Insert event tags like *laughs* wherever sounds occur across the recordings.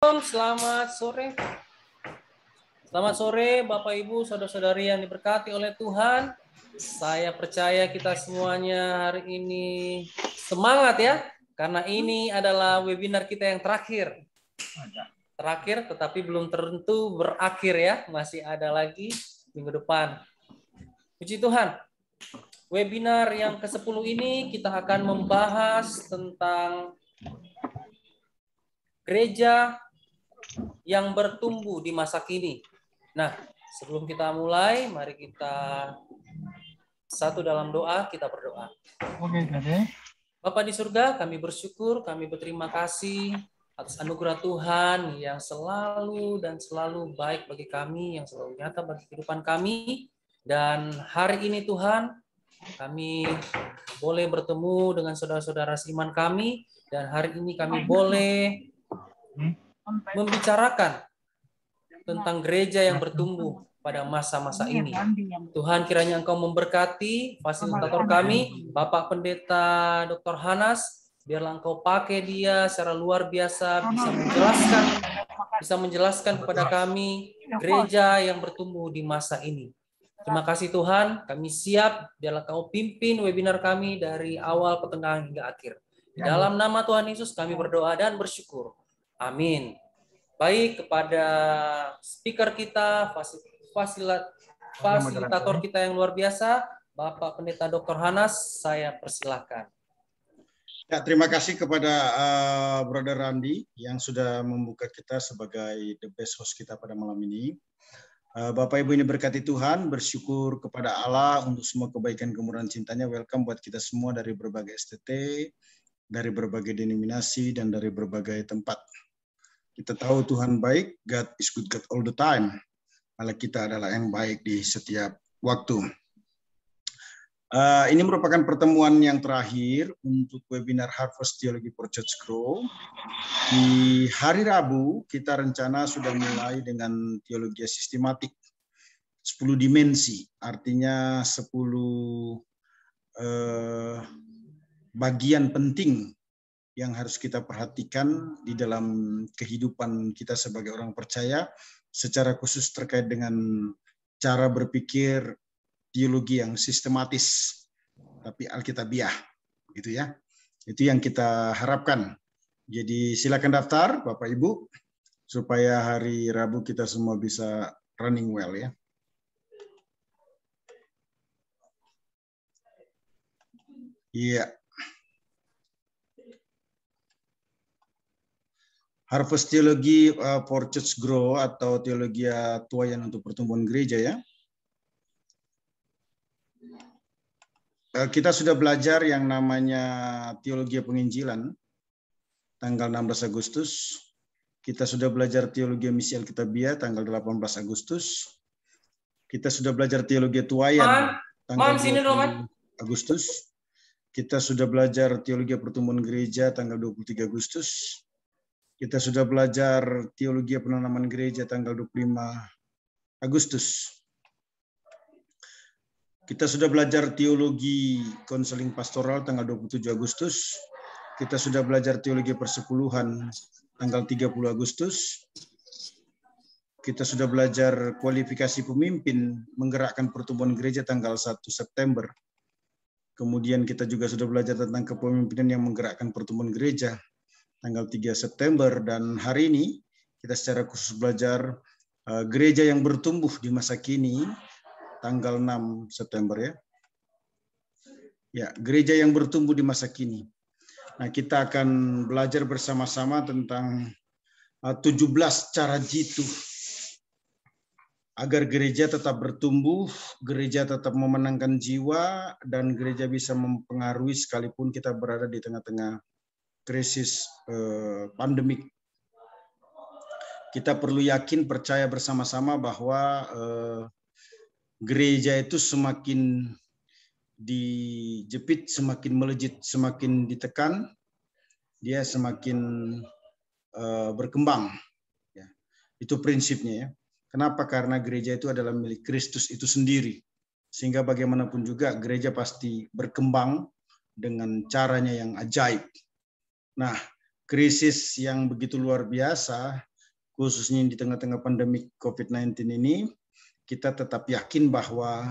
Selamat sore. Selamat sore Bapak Ibu, saudara-saudari yang diberkati oleh Tuhan. Saya percaya kita semuanya hari ini semangat ya karena ini adalah webinar kita yang terakhir. Terakhir tetapi belum tentu berakhir ya, masih ada lagi minggu depan. Puji Tuhan. Webinar yang ke-10 ini kita akan membahas tentang gereja yang bertumbuh di masa kini. Nah, sebelum kita mulai, mari kita satu dalam doa, kita berdoa. Oke, Bapak di surga, kami bersyukur, kami berterima kasih atas anugerah Tuhan yang selalu dan selalu baik bagi kami, yang selalu nyata bagi kehidupan kami. Dan hari ini Tuhan, kami boleh bertemu dengan saudara-saudara seiman kami, dan hari ini kami boleh hmm? membicarakan nah, tentang gereja yang nah, bertumbuh nah, pada masa-masa iya, ini. Tuhan kiranya Engkau memberkati fasilitator kami, Bapak Pendeta Dr. Hanas, biarlah Engkau pakai dia secara luar biasa bisa menjelaskan bisa menjelaskan kepada kami gereja yang bertumbuh di masa ini. Terima kasih Tuhan, kami siap biarlah Kau pimpin webinar kami dari awal, pertengahan hingga akhir. dalam nama Tuhan Yesus kami berdoa dan bersyukur. Amin. Baik kepada speaker kita, fasilat, fasilitator kita yang luar biasa, Bapak Pendeta Dr. Hanas, saya persilahkan. Ya, terima kasih kepada uh, Brother Randi yang sudah membuka kita sebagai the best host kita pada malam ini. Uh, Bapak Ibu ini berkati Tuhan, bersyukur kepada Allah untuk semua kebaikan kemurahan cintanya. Welcome buat kita semua dari berbagai STT, dari berbagai denominasi, dan dari berbagai tempat. Kita tahu Tuhan baik, God is good God all the time. Allah kita adalah yang baik di setiap waktu. Uh, ini merupakan pertemuan yang terakhir untuk webinar Harvest Theology for Church Grow. Di hari Rabu, kita rencana sudah mulai dengan teologi sistematik. 10 dimensi, artinya 10 uh, eh, bagian penting yang harus kita perhatikan di dalam kehidupan kita sebagai orang percaya, secara khusus terkait dengan cara berpikir teologi yang sistematis tapi alkitabiah, gitu ya. Itu yang kita harapkan. Jadi silakan daftar, Bapak Ibu, supaya hari Rabu kita semua bisa running well ya. Iya. Yeah. Harvest Theology for uh, Church Grow atau teologi tuayan untuk pertumbuhan gereja ya. Uh, kita sudah belajar yang namanya teologi penginjilan tanggal 16 Agustus. Kita sudah belajar teologi misi Alkitabiah tanggal 18 Agustus. Kita sudah belajar teologi tuayan tanggal Man, sini, Agustus. Kita sudah belajar teologi pertumbuhan gereja tanggal 23 Agustus kita sudah belajar teologi penanaman gereja tanggal 25 Agustus. Kita sudah belajar teologi konseling pastoral tanggal 27 Agustus. Kita sudah belajar teologi persepuluhan tanggal 30 Agustus. Kita sudah belajar kualifikasi pemimpin menggerakkan pertumbuhan gereja tanggal 1 September. Kemudian kita juga sudah belajar tentang kepemimpinan yang menggerakkan pertumbuhan gereja tanggal 3 September dan hari ini kita secara khusus belajar eh, gereja yang bertumbuh di masa kini tanggal 6 September ya. Ya, gereja yang bertumbuh di masa kini. Nah, kita akan belajar bersama-sama tentang 17 eh, cara jitu agar gereja tetap bertumbuh, gereja tetap memenangkan jiwa, dan gereja bisa mempengaruhi sekalipun kita berada di tengah-tengah krisis eh, pandemik. Kita perlu yakin percaya bersama-sama bahwa eh, gereja itu semakin dijepit, semakin melejit, semakin ditekan, dia semakin eh, berkembang. Ya, itu prinsipnya ya. Kenapa? Karena gereja itu adalah milik Kristus itu sendiri. Sehingga bagaimanapun juga gereja pasti berkembang dengan caranya yang ajaib. Nah, krisis yang begitu luar biasa, khususnya di tengah-tengah pandemi COVID-19 ini, kita tetap yakin bahwa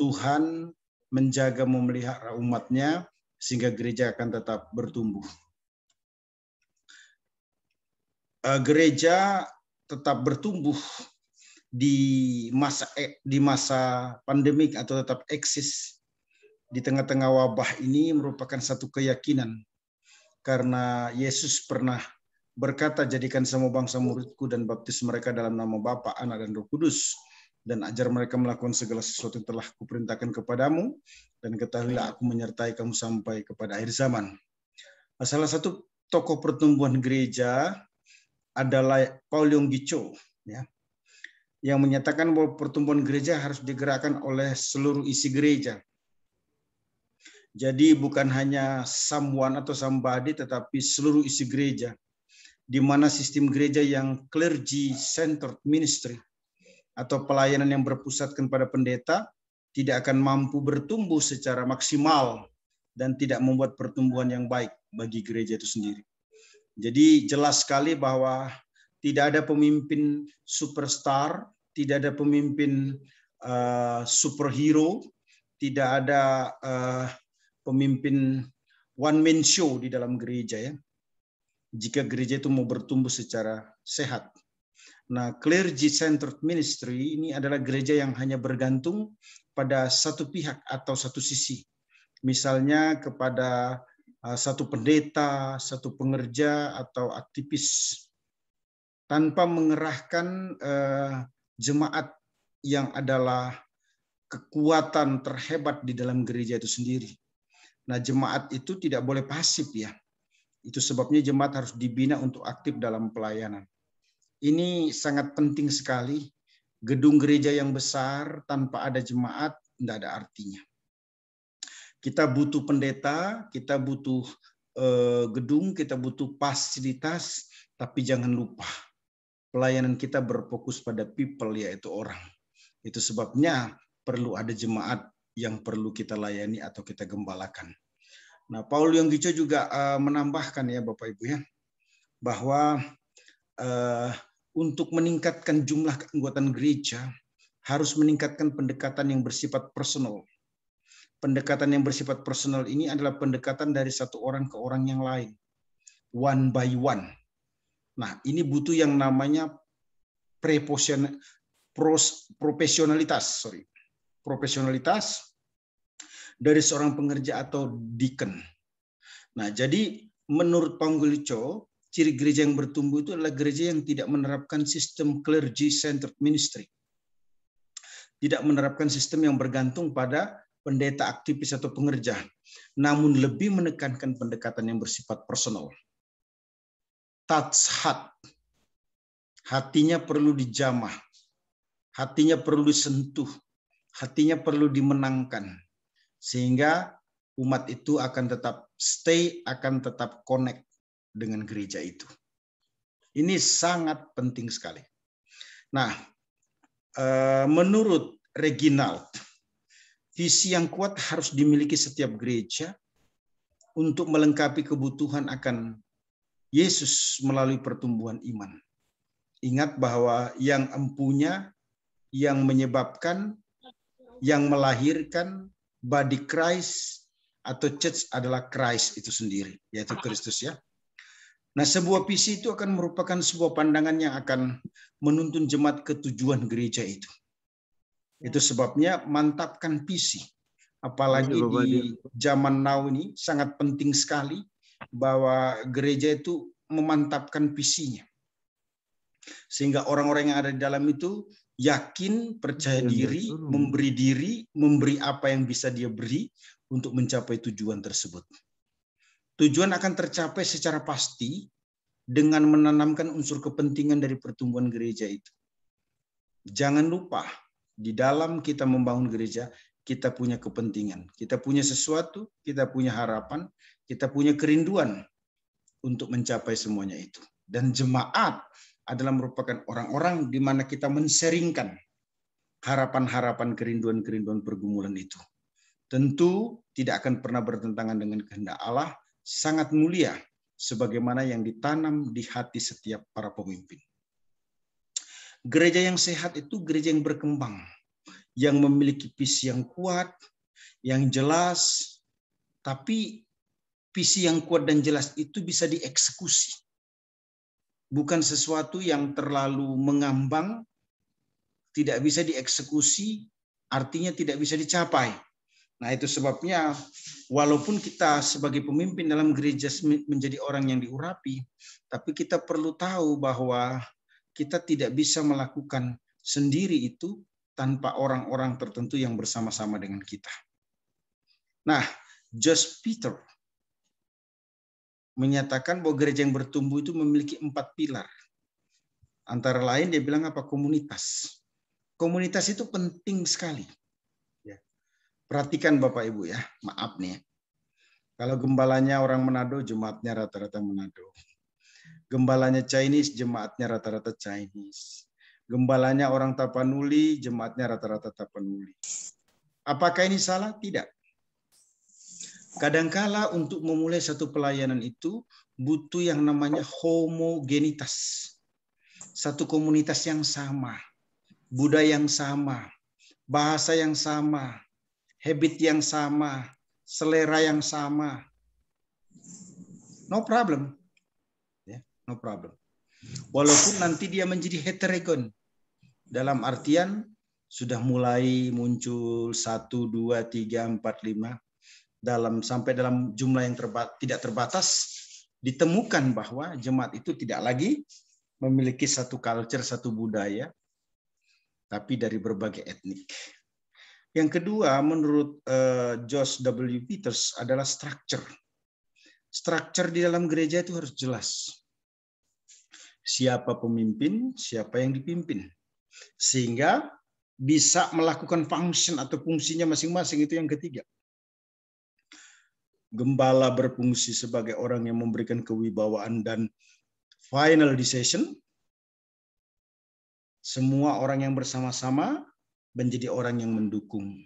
Tuhan menjaga memelihara umatnya sehingga gereja akan tetap bertumbuh. Eh, gereja tetap bertumbuh di masa e, di masa pandemik atau tetap eksis di tengah-tengah wabah ini merupakan satu keyakinan karena Yesus pernah berkata, jadikan semua bangsa muridku dan baptis mereka dalam nama Bapa, Anak, dan Roh Kudus. Dan ajar mereka melakukan segala sesuatu yang telah kuperintahkan kepadamu. Dan ketahuilah aku menyertai kamu sampai kepada akhir zaman. Nah, salah satu tokoh pertumbuhan gereja adalah Paul Gicho Ya, yang menyatakan bahwa pertumbuhan gereja harus digerakkan oleh seluruh isi gereja. Jadi bukan hanya someone atau somebody, tetapi seluruh isi gereja. Di mana sistem gereja yang clergy-centered ministry atau pelayanan yang berpusatkan pada pendeta tidak akan mampu bertumbuh secara maksimal dan tidak membuat pertumbuhan yang baik bagi gereja itu sendiri. Jadi jelas sekali bahwa tidak ada pemimpin superstar, tidak ada pemimpin uh, superhero, tidak ada uh, pemimpin one man show di dalam gereja ya. Jika gereja itu mau bertumbuh secara sehat. Nah, clergy centered ministry ini adalah gereja yang hanya bergantung pada satu pihak atau satu sisi. Misalnya kepada uh, satu pendeta, satu pengerja atau aktivis tanpa mengerahkan uh, jemaat yang adalah kekuatan terhebat di dalam gereja itu sendiri. Nah, jemaat itu tidak boleh pasif ya. Itu sebabnya jemaat harus dibina untuk aktif dalam pelayanan. Ini sangat penting sekali. Gedung gereja yang besar tanpa ada jemaat tidak ada artinya. Kita butuh pendeta, kita butuh eh, gedung, kita butuh fasilitas, tapi jangan lupa pelayanan kita berfokus pada people yaitu orang. Itu sebabnya perlu ada jemaat yang perlu kita layani atau kita gembalakan. Nah, Paul yang Yonggicho juga uh, menambahkan ya Bapak Ibu ya bahwa uh, untuk meningkatkan jumlah keanggotaan gereja harus meningkatkan pendekatan yang bersifat personal. Pendekatan yang bersifat personal ini adalah pendekatan dari satu orang ke orang yang lain, one by one. Nah, ini butuh yang namanya profesionalitas, sorry, profesionalitas, dari seorang pengerja atau deacon. Nah, jadi menurut Panggulico, ciri gereja yang bertumbuh itu adalah gereja yang tidak menerapkan sistem clergy centered ministry. Tidak menerapkan sistem yang bergantung pada pendeta aktivis atau pengerja, namun lebih menekankan pendekatan yang bersifat personal. Touch heart. Hatinya perlu dijamah. Hatinya perlu disentuh. Hatinya perlu dimenangkan sehingga umat itu akan tetap stay, akan tetap connect dengan gereja itu. Ini sangat penting sekali. Nah, eh, menurut Reginald, visi yang kuat harus dimiliki setiap gereja untuk melengkapi kebutuhan akan Yesus melalui pertumbuhan iman. Ingat bahwa yang empunya, yang menyebabkan, yang melahirkan, body Christ atau church adalah Christ itu sendiri, yaitu Kristus ya. Nah, sebuah visi itu akan merupakan sebuah pandangan yang akan menuntun jemaat ke tujuan gereja itu. Itu sebabnya mantapkan visi. Apalagi iya, di zaman now ini sangat penting sekali bahwa gereja itu memantapkan visinya. Sehingga orang-orang yang ada di dalam itu yakin, percaya iya, iya, diri, memberi diri, memberi apa yang bisa dia beri untuk mencapai tujuan tersebut. Tujuan akan tercapai secara pasti dengan menanamkan unsur kepentingan dari pertumbuhan gereja itu. Jangan lupa, di dalam kita membangun gereja, kita punya kepentingan, kita punya sesuatu, kita punya harapan, kita punya kerinduan untuk mencapai semuanya itu. Dan jemaat adalah merupakan orang-orang di mana kita menseringkan harapan-harapan kerinduan-kerinduan pergumulan itu. Tentu tidak akan pernah bertentangan dengan kehendak Allah, sangat mulia sebagaimana yang ditanam di hati setiap para pemimpin. Gereja yang sehat itu gereja yang berkembang, yang memiliki visi yang kuat, yang jelas, tapi visi yang kuat dan jelas itu bisa dieksekusi bukan sesuatu yang terlalu mengambang, tidak bisa dieksekusi, artinya tidak bisa dicapai. Nah, itu sebabnya walaupun kita sebagai pemimpin dalam gereja menjadi orang yang diurapi, tapi kita perlu tahu bahwa kita tidak bisa melakukan sendiri itu tanpa orang-orang tertentu yang bersama-sama dengan kita. Nah, Just Peter menyatakan bahwa gereja yang bertumbuh itu memiliki empat pilar. Antara lain dia bilang apa? Komunitas. Komunitas itu penting sekali. Ya. Perhatikan Bapak Ibu ya, maaf nih. Ya. Kalau gembalanya orang Manado, jemaatnya rata-rata Manado. Gembalanya Chinese, jemaatnya rata-rata Chinese. Gembalanya orang Tapanuli, jemaatnya rata-rata Tapanuli. Apakah ini salah? Tidak. Kadangkala untuk memulai satu pelayanan itu butuh yang namanya homogenitas. Satu komunitas yang sama, budaya yang sama, bahasa yang sama, habit yang sama, selera yang sama. No problem. Ya, no problem. Walaupun nanti dia menjadi heterogen. Dalam artian sudah mulai muncul satu, dua, tiga, empat, lima dalam sampai dalam jumlah yang terba, tidak terbatas ditemukan bahwa jemaat itu tidak lagi memiliki satu culture, satu budaya, tapi dari berbagai etnik. Yang kedua, menurut uh, Josh W. Peters adalah structure. Structure di dalam gereja itu harus jelas. Siapa pemimpin, siapa yang dipimpin. Sehingga bisa melakukan function atau fungsinya masing-masing itu yang ketiga gembala berfungsi sebagai orang yang memberikan kewibawaan dan final decision. Semua orang yang bersama-sama menjadi orang yang mendukung.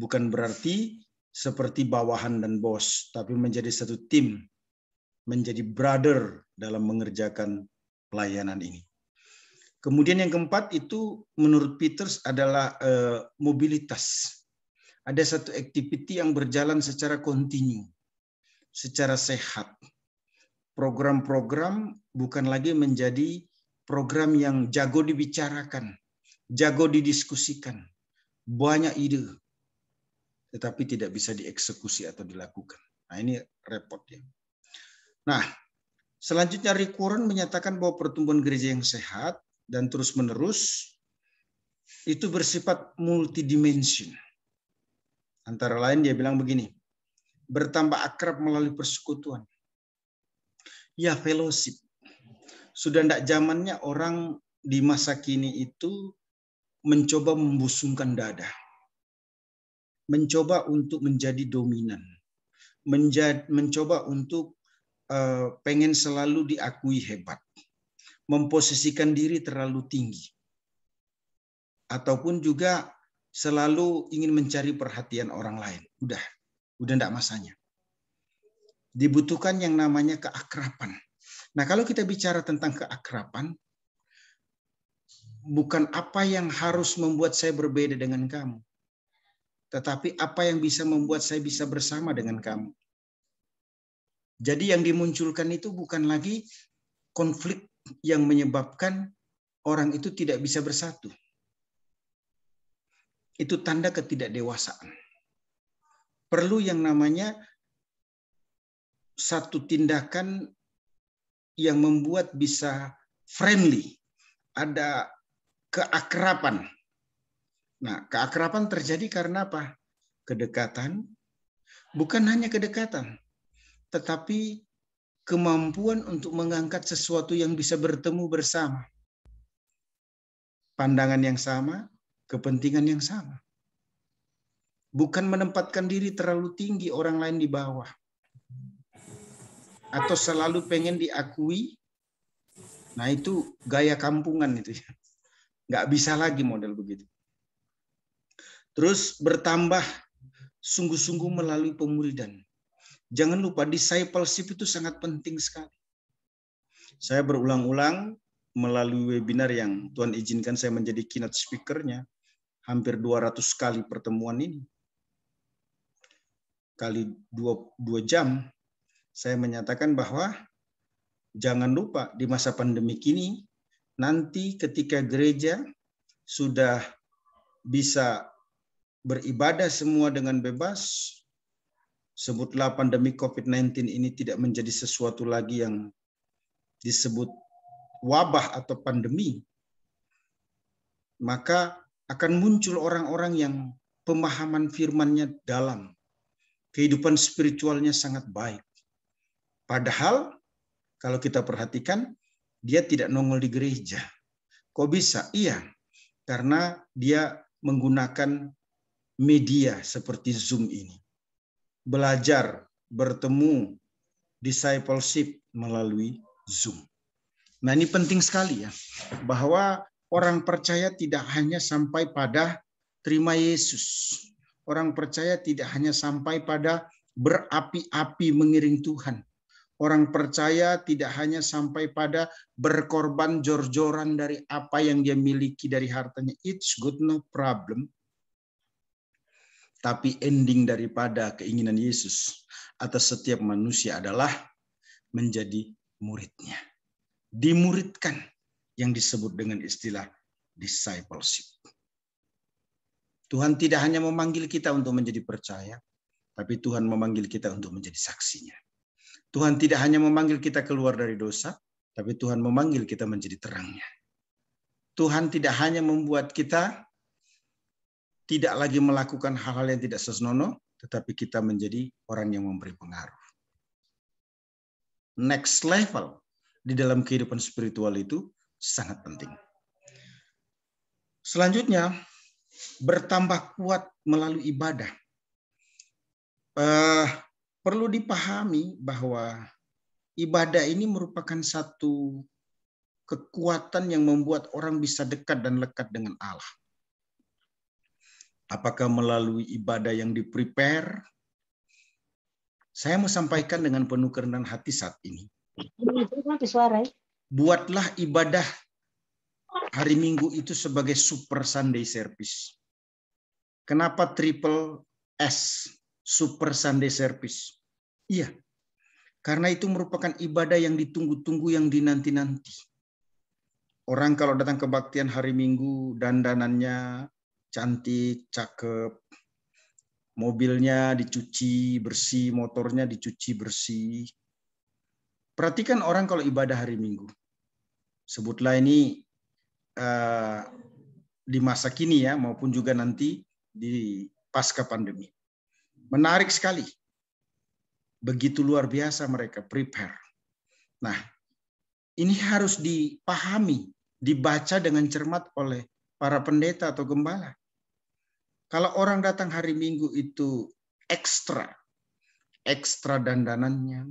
Bukan berarti seperti bawahan dan bos, tapi menjadi satu tim, menjadi brother dalam mengerjakan pelayanan ini. Kemudian yang keempat itu menurut Peters adalah eh, mobilitas ada satu activity yang berjalan secara kontinu, secara sehat. Program-program bukan lagi menjadi program yang jago dibicarakan, jago didiskusikan, banyak ide, tetapi tidak bisa dieksekusi atau dilakukan. Nah ini repot ya. Nah, selanjutnya Warren menyatakan bahwa pertumbuhan gereja yang sehat dan terus-menerus itu bersifat multidimensional. Antara lain dia bilang begini, bertambah akrab melalui persekutuan. Ya fellowship. Sudah tidak zamannya orang di masa kini itu mencoba membusungkan dada. Mencoba untuk menjadi dominan. Menjad, mencoba untuk uh, pengen selalu diakui hebat. Memposisikan diri terlalu tinggi. Ataupun juga selalu ingin mencari perhatian orang lain. Udah, udah enggak masanya. Dibutuhkan yang namanya keakrapan. Nah, kalau kita bicara tentang keakrapan, bukan apa yang harus membuat saya berbeda dengan kamu, tetapi apa yang bisa membuat saya bisa bersama dengan kamu. Jadi yang dimunculkan itu bukan lagi konflik yang menyebabkan orang itu tidak bisa bersatu itu tanda ketidakdewasaan. Perlu yang namanya satu tindakan yang membuat bisa friendly, ada keakrapan. Nah, keakrapan terjadi karena apa? Kedekatan, bukan hanya kedekatan, tetapi kemampuan untuk mengangkat sesuatu yang bisa bertemu bersama. Pandangan yang sama, kepentingan yang sama. Bukan menempatkan diri terlalu tinggi orang lain di bawah. Atau selalu pengen diakui. Nah itu gaya kampungan itu ya. Nggak bisa lagi model begitu. Terus bertambah sungguh-sungguh melalui pemuridan. Jangan lupa discipleship itu sangat penting sekali. Saya berulang-ulang melalui webinar yang Tuhan izinkan saya menjadi keynote speakernya, hampir 200 kali pertemuan ini, kali 2, 2 jam, saya menyatakan bahwa jangan lupa di masa pandemi ini, nanti ketika gereja sudah bisa beribadah semua dengan bebas, sebutlah pandemi COVID-19 ini tidak menjadi sesuatu lagi yang disebut wabah atau pandemi, maka akan muncul orang-orang yang pemahaman firmannya dalam, kehidupan spiritualnya sangat baik. Padahal kalau kita perhatikan, dia tidak nongol di gereja. Kok bisa? Iya, karena dia menggunakan media seperti Zoom ini. Belajar, bertemu, discipleship melalui Zoom. Nah ini penting sekali ya, bahwa Orang percaya tidak hanya sampai pada terima Yesus. Orang percaya tidak hanya sampai pada berapi-api mengiring Tuhan. Orang percaya tidak hanya sampai pada berkorban jor-joran dari apa yang dia miliki dari hartanya. It's good, no problem. Tapi ending daripada keinginan Yesus atas setiap manusia adalah menjadi muridnya. Dimuridkan yang disebut dengan istilah discipleship. Tuhan tidak hanya memanggil kita untuk menjadi percaya, tapi Tuhan memanggil kita untuk menjadi saksinya. Tuhan tidak hanya memanggil kita keluar dari dosa, tapi Tuhan memanggil kita menjadi terangnya. Tuhan tidak hanya membuat kita tidak lagi melakukan hal-hal yang tidak sesnono, tetapi kita menjadi orang yang memberi pengaruh. Next level di dalam kehidupan spiritual itu sangat penting. Selanjutnya, bertambah kuat melalui ibadah. Uh, perlu dipahami bahwa ibadah ini merupakan satu kekuatan yang membuat orang bisa dekat dan lekat dengan Allah. Apakah melalui ibadah yang diprepare? Saya mau sampaikan dengan penuh kerendahan hati saat ini buatlah ibadah hari Minggu itu sebagai Super Sunday Service. Kenapa triple S, Super Sunday Service? Iya, karena itu merupakan ibadah yang ditunggu-tunggu, yang dinanti-nanti. Orang kalau datang kebaktian hari Minggu, dandanannya cantik, cakep, mobilnya dicuci bersih, motornya dicuci bersih. Perhatikan orang kalau ibadah hari Minggu sebutlah ini uh, di masa kini ya maupun juga nanti di pasca pandemi. Menarik sekali. Begitu luar biasa mereka prepare. Nah, ini harus dipahami, dibaca dengan cermat oleh para pendeta atau gembala. Kalau orang datang hari Minggu itu ekstra, ekstra dandanannya,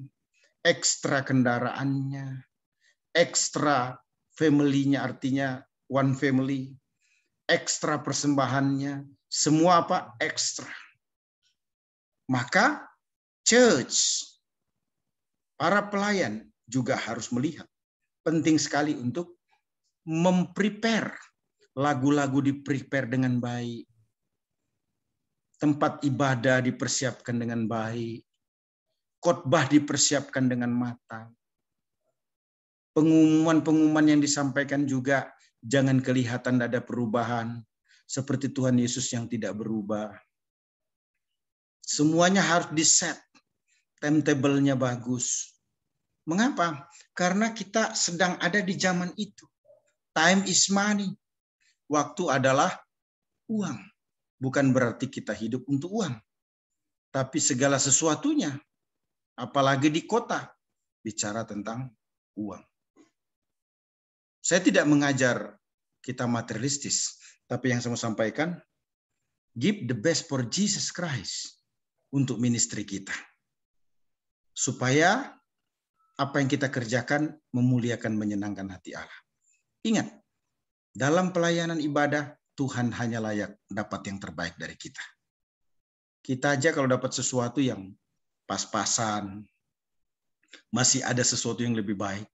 ekstra kendaraannya, ekstra family-nya artinya one family, ekstra persembahannya, semua apa ekstra. Maka church, para pelayan juga harus melihat. Penting sekali untuk memprepare. Lagu-lagu diprepare dengan baik. Tempat ibadah dipersiapkan dengan baik. Khotbah dipersiapkan dengan matang pengumuman-pengumuman yang disampaikan juga jangan kelihatan ada perubahan seperti Tuhan Yesus yang tidak berubah. Semuanya harus di-set. Timetable-nya bagus. Mengapa? Karena kita sedang ada di zaman itu. Time is money. Waktu adalah uang. Bukan berarti kita hidup untuk uang. Tapi segala sesuatunya, apalagi di kota, bicara tentang uang. Saya tidak mengajar kita materialistis, tapi yang saya mau sampaikan, give the best for Jesus Christ untuk ministry kita. Supaya apa yang kita kerjakan memuliakan, menyenangkan hati Allah. Ingat, dalam pelayanan ibadah, Tuhan hanya layak dapat yang terbaik dari kita. Kita aja kalau dapat sesuatu yang pas-pasan, masih ada sesuatu yang lebih baik,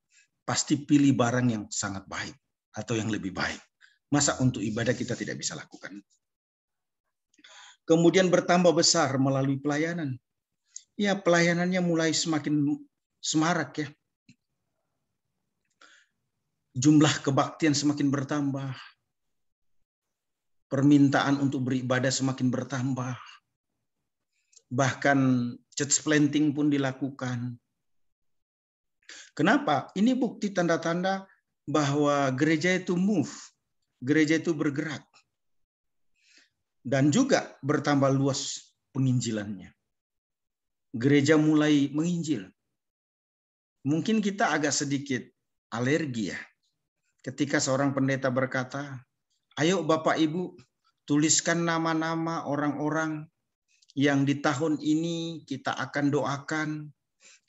pasti pilih barang yang sangat baik atau yang lebih baik. Masa untuk ibadah kita tidak bisa lakukan? Kemudian bertambah besar melalui pelayanan. Ya, pelayanannya mulai semakin semarak ya. Jumlah kebaktian semakin bertambah. Permintaan untuk beribadah semakin bertambah bahkan church planting pun dilakukan. Kenapa? Ini bukti tanda-tanda bahwa gereja itu move, gereja itu bergerak. Dan juga bertambah luas penginjilannya. Gereja mulai menginjil. Mungkin kita agak sedikit alergi ya. Ketika seorang pendeta berkata, ayo Bapak Ibu tuliskan nama-nama orang-orang yang di tahun ini kita akan doakan,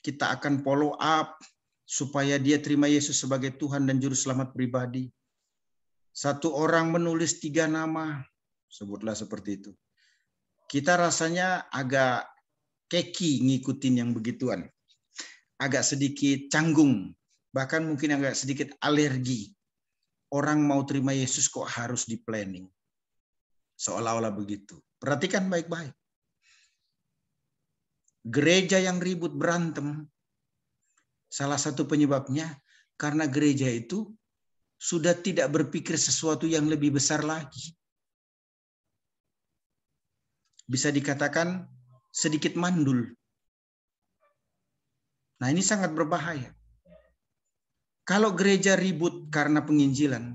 kita akan follow up, supaya dia terima Yesus sebagai Tuhan dan Juru Selamat pribadi. Satu orang menulis tiga nama, sebutlah seperti itu. Kita rasanya agak keki ngikutin yang begituan. Agak sedikit canggung, bahkan mungkin agak sedikit alergi. Orang mau terima Yesus kok harus di planning. Seolah-olah begitu. Perhatikan baik-baik. Gereja yang ribut berantem Salah satu penyebabnya karena gereja itu sudah tidak berpikir sesuatu yang lebih besar lagi. Bisa dikatakan sedikit mandul. Nah, ini sangat berbahaya. Kalau gereja ribut karena penginjilan,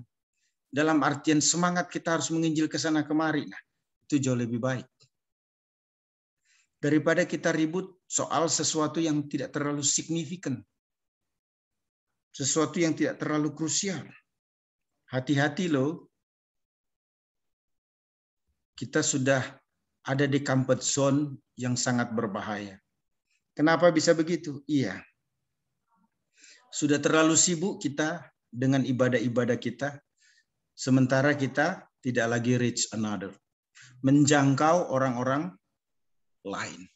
dalam artian semangat kita harus menginjil ke sana kemari, nah, itu jauh lebih baik. Daripada kita ribut soal sesuatu yang tidak terlalu signifikan sesuatu yang tidak terlalu krusial. Hati-hati loh. Kita sudah ada di comfort zone yang sangat berbahaya. Kenapa bisa begitu? Iya. Sudah terlalu sibuk kita dengan ibadah-ibadah kita, sementara kita tidak lagi reach another. Menjangkau orang-orang lain.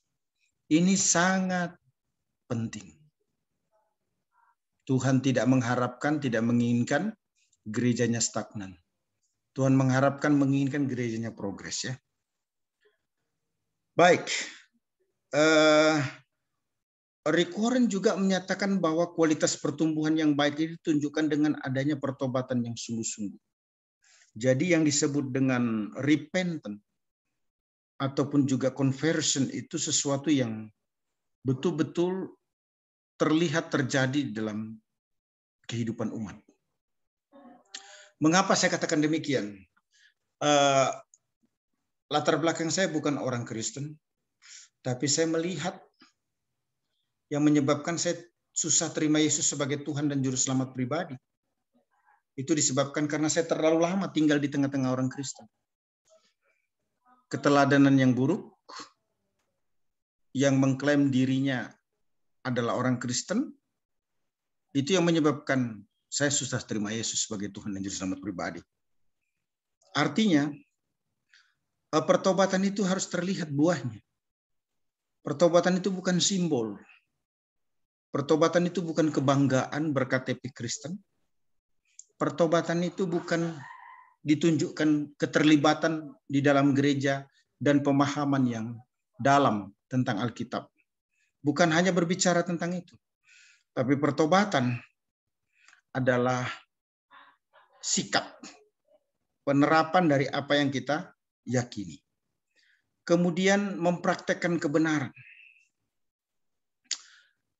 Ini sangat penting. Tuhan tidak mengharapkan, tidak menginginkan gerejanya stagnan. Tuhan mengharapkan, menginginkan gerejanya progres ya. Baik, uh, Warren juga menyatakan bahwa kualitas pertumbuhan yang baik itu ditunjukkan dengan adanya pertobatan yang sungguh-sungguh. Jadi yang disebut dengan repentant ataupun juga conversion itu sesuatu yang betul-betul terlihat terjadi dalam kehidupan umat. Mengapa saya katakan demikian? Uh, latar belakang saya bukan orang Kristen, tapi saya melihat yang menyebabkan saya susah terima Yesus sebagai Tuhan dan Juru Selamat pribadi. Itu disebabkan karena saya terlalu lama tinggal di tengah-tengah orang Kristen. Keteladanan yang buruk, yang mengklaim dirinya adalah orang Kristen, itu yang menyebabkan saya susah terima Yesus sebagai Tuhan dan Juru Selamat pribadi. Artinya, eh, pertobatan itu harus terlihat buahnya. Pertobatan itu bukan simbol. Pertobatan itu bukan kebanggaan berKTP Kristen. Pertobatan itu bukan ditunjukkan keterlibatan di dalam gereja dan pemahaman yang dalam tentang Alkitab bukan hanya berbicara tentang itu, tapi pertobatan adalah sikap penerapan dari apa yang kita yakini. Kemudian mempraktekkan kebenaran.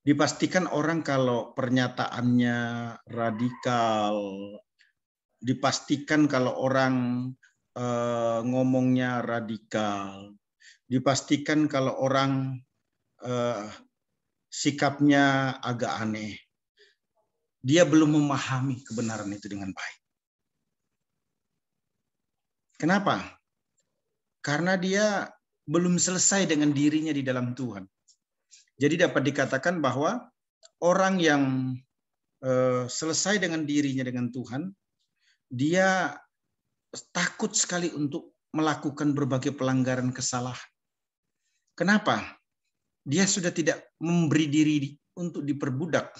Dipastikan orang kalau pernyataannya radikal, dipastikan kalau orang eh, ngomongnya radikal, dipastikan kalau orang eh, sikapnya agak aneh. Dia belum memahami kebenaran itu dengan baik. Kenapa? Karena dia belum selesai dengan dirinya di dalam Tuhan. Jadi dapat dikatakan bahwa orang yang eh, selesai dengan dirinya dengan Tuhan, dia takut sekali untuk melakukan berbagai pelanggaran kesalahan. Kenapa? dia sudah tidak memberi diri untuk diperbudak,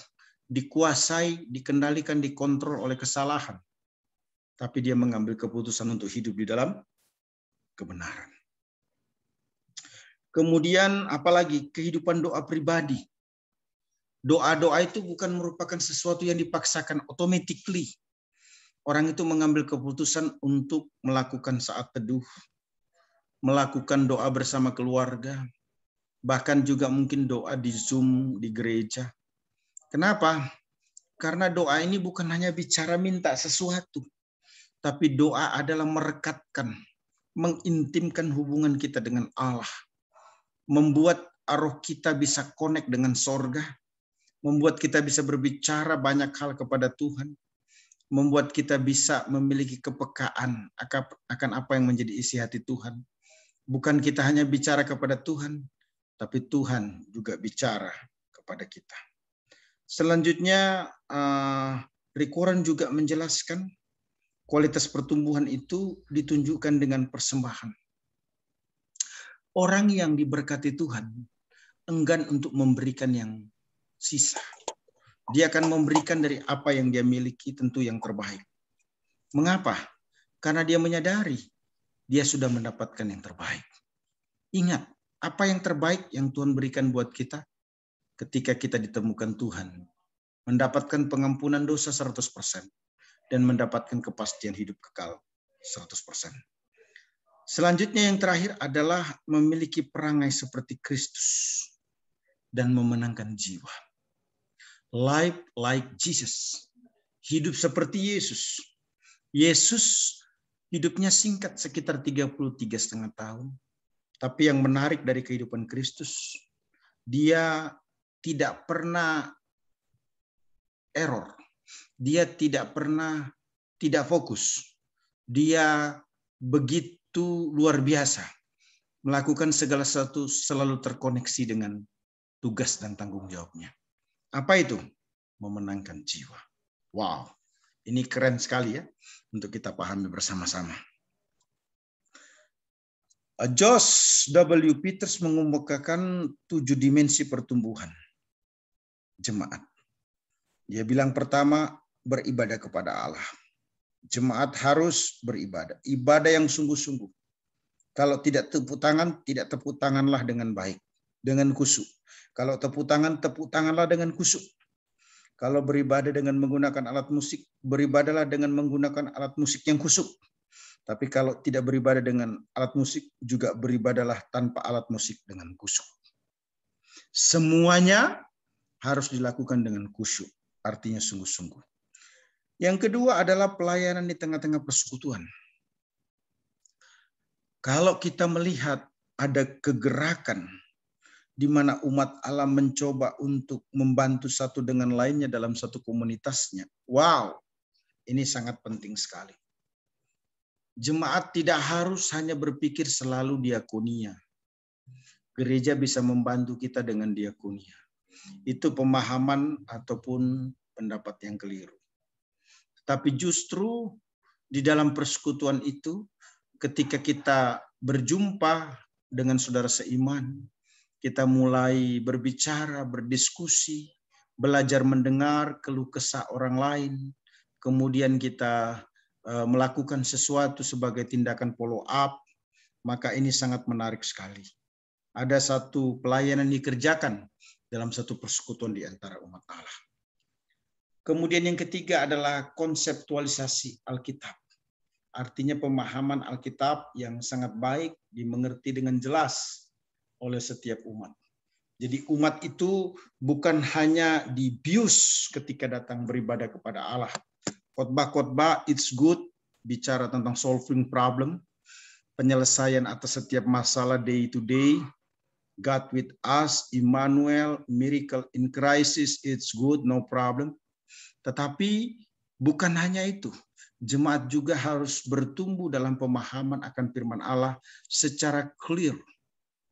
dikuasai, dikendalikan, dikontrol oleh kesalahan. Tapi dia mengambil keputusan untuk hidup di dalam kebenaran. Kemudian apalagi kehidupan doa pribadi. Doa-doa itu bukan merupakan sesuatu yang dipaksakan automatically. Orang itu mengambil keputusan untuk melakukan saat teduh, melakukan doa bersama keluarga, bahkan juga mungkin doa di Zoom di gereja. Kenapa? Karena doa ini bukan hanya bicara minta sesuatu, tapi doa adalah merekatkan, mengintimkan hubungan kita dengan Allah, membuat arwah kita bisa connect dengan sorga, membuat kita bisa berbicara banyak hal kepada Tuhan, membuat kita bisa memiliki kepekaan akan apa yang menjadi isi hati Tuhan. Bukan kita hanya bicara kepada Tuhan, tapi Tuhan juga bicara kepada kita. Selanjutnya, eh, Rikoran juga menjelaskan kualitas pertumbuhan itu ditunjukkan dengan persembahan. Orang yang diberkati Tuhan enggan untuk memberikan yang sisa. Dia akan memberikan dari apa yang dia miliki tentu yang terbaik. Mengapa? Karena dia menyadari dia sudah mendapatkan yang terbaik. Ingat, apa yang terbaik yang Tuhan berikan buat kita ketika kita ditemukan Tuhan. Mendapatkan pengampunan dosa 100% dan mendapatkan kepastian hidup kekal 100%. Selanjutnya yang terakhir adalah memiliki perangai seperti Kristus dan memenangkan jiwa. Life like Jesus. Hidup seperti Yesus. Yesus hidupnya singkat sekitar 33 setengah tahun tapi yang menarik dari kehidupan Kristus, dia tidak pernah error. Dia tidak pernah tidak fokus. Dia begitu luar biasa. Melakukan segala sesuatu selalu terkoneksi dengan tugas dan tanggung jawabnya. Apa itu? Memenangkan jiwa. Wow, ini keren sekali ya untuk kita pahami bersama-sama. Eh, Jos W. Peters mengemukakan tujuh dimensi pertumbuhan jemaat. Dia bilang pertama, beribadah kepada Allah. Jemaat harus beribadah. Ibadah yang sungguh-sungguh. Kalau tidak tepuk tangan, tidak tepuk tanganlah dengan baik. Dengan kusuk. Kalau tepuk tangan, tepuk tanganlah dengan kusuk. Kalau beribadah dengan menggunakan alat musik, beribadahlah dengan menggunakan alat musik yang kusuk. Tapi kalau tidak beribadah dengan alat musik, juga beribadalah tanpa alat musik dengan kusuk. Semuanya harus dilakukan dengan kusuk, artinya sungguh-sungguh. Yang kedua adalah pelayanan di tengah-tengah persekutuan. Kalau kita melihat ada kegerakan di mana umat Allah mencoba untuk membantu satu dengan lainnya dalam satu komunitasnya. Wow, ini sangat penting sekali Jemaat tidak harus hanya berpikir selalu diakonia. Gereja bisa membantu kita dengan diakonia. Itu pemahaman ataupun pendapat yang keliru. Tapi justru di dalam persekutuan itu, ketika kita berjumpa dengan saudara seiman, kita mulai berbicara, berdiskusi, belajar mendengar keluh kesah orang lain, kemudian kita Eh, melakukan sesuatu sebagai tindakan follow up, maka ini sangat menarik sekali. Ada satu pelayanan dikerjakan dalam satu persekutuan di antara umat Allah. Kemudian yang ketiga adalah konseptualisasi Alkitab. Artinya pemahaman Alkitab yang sangat baik dimengerti dengan jelas oleh setiap umat. Jadi umat itu bukan hanya dibius ketika datang beribadah kepada Allah, khotbah-khotbah it's good bicara tentang solving problem, penyelesaian atas setiap masalah day to day. God with us, Immanuel, miracle in crisis, it's good, no problem. Tetapi bukan hanya itu. Jemaat juga harus bertumbuh dalam pemahaman akan firman Allah secara clear.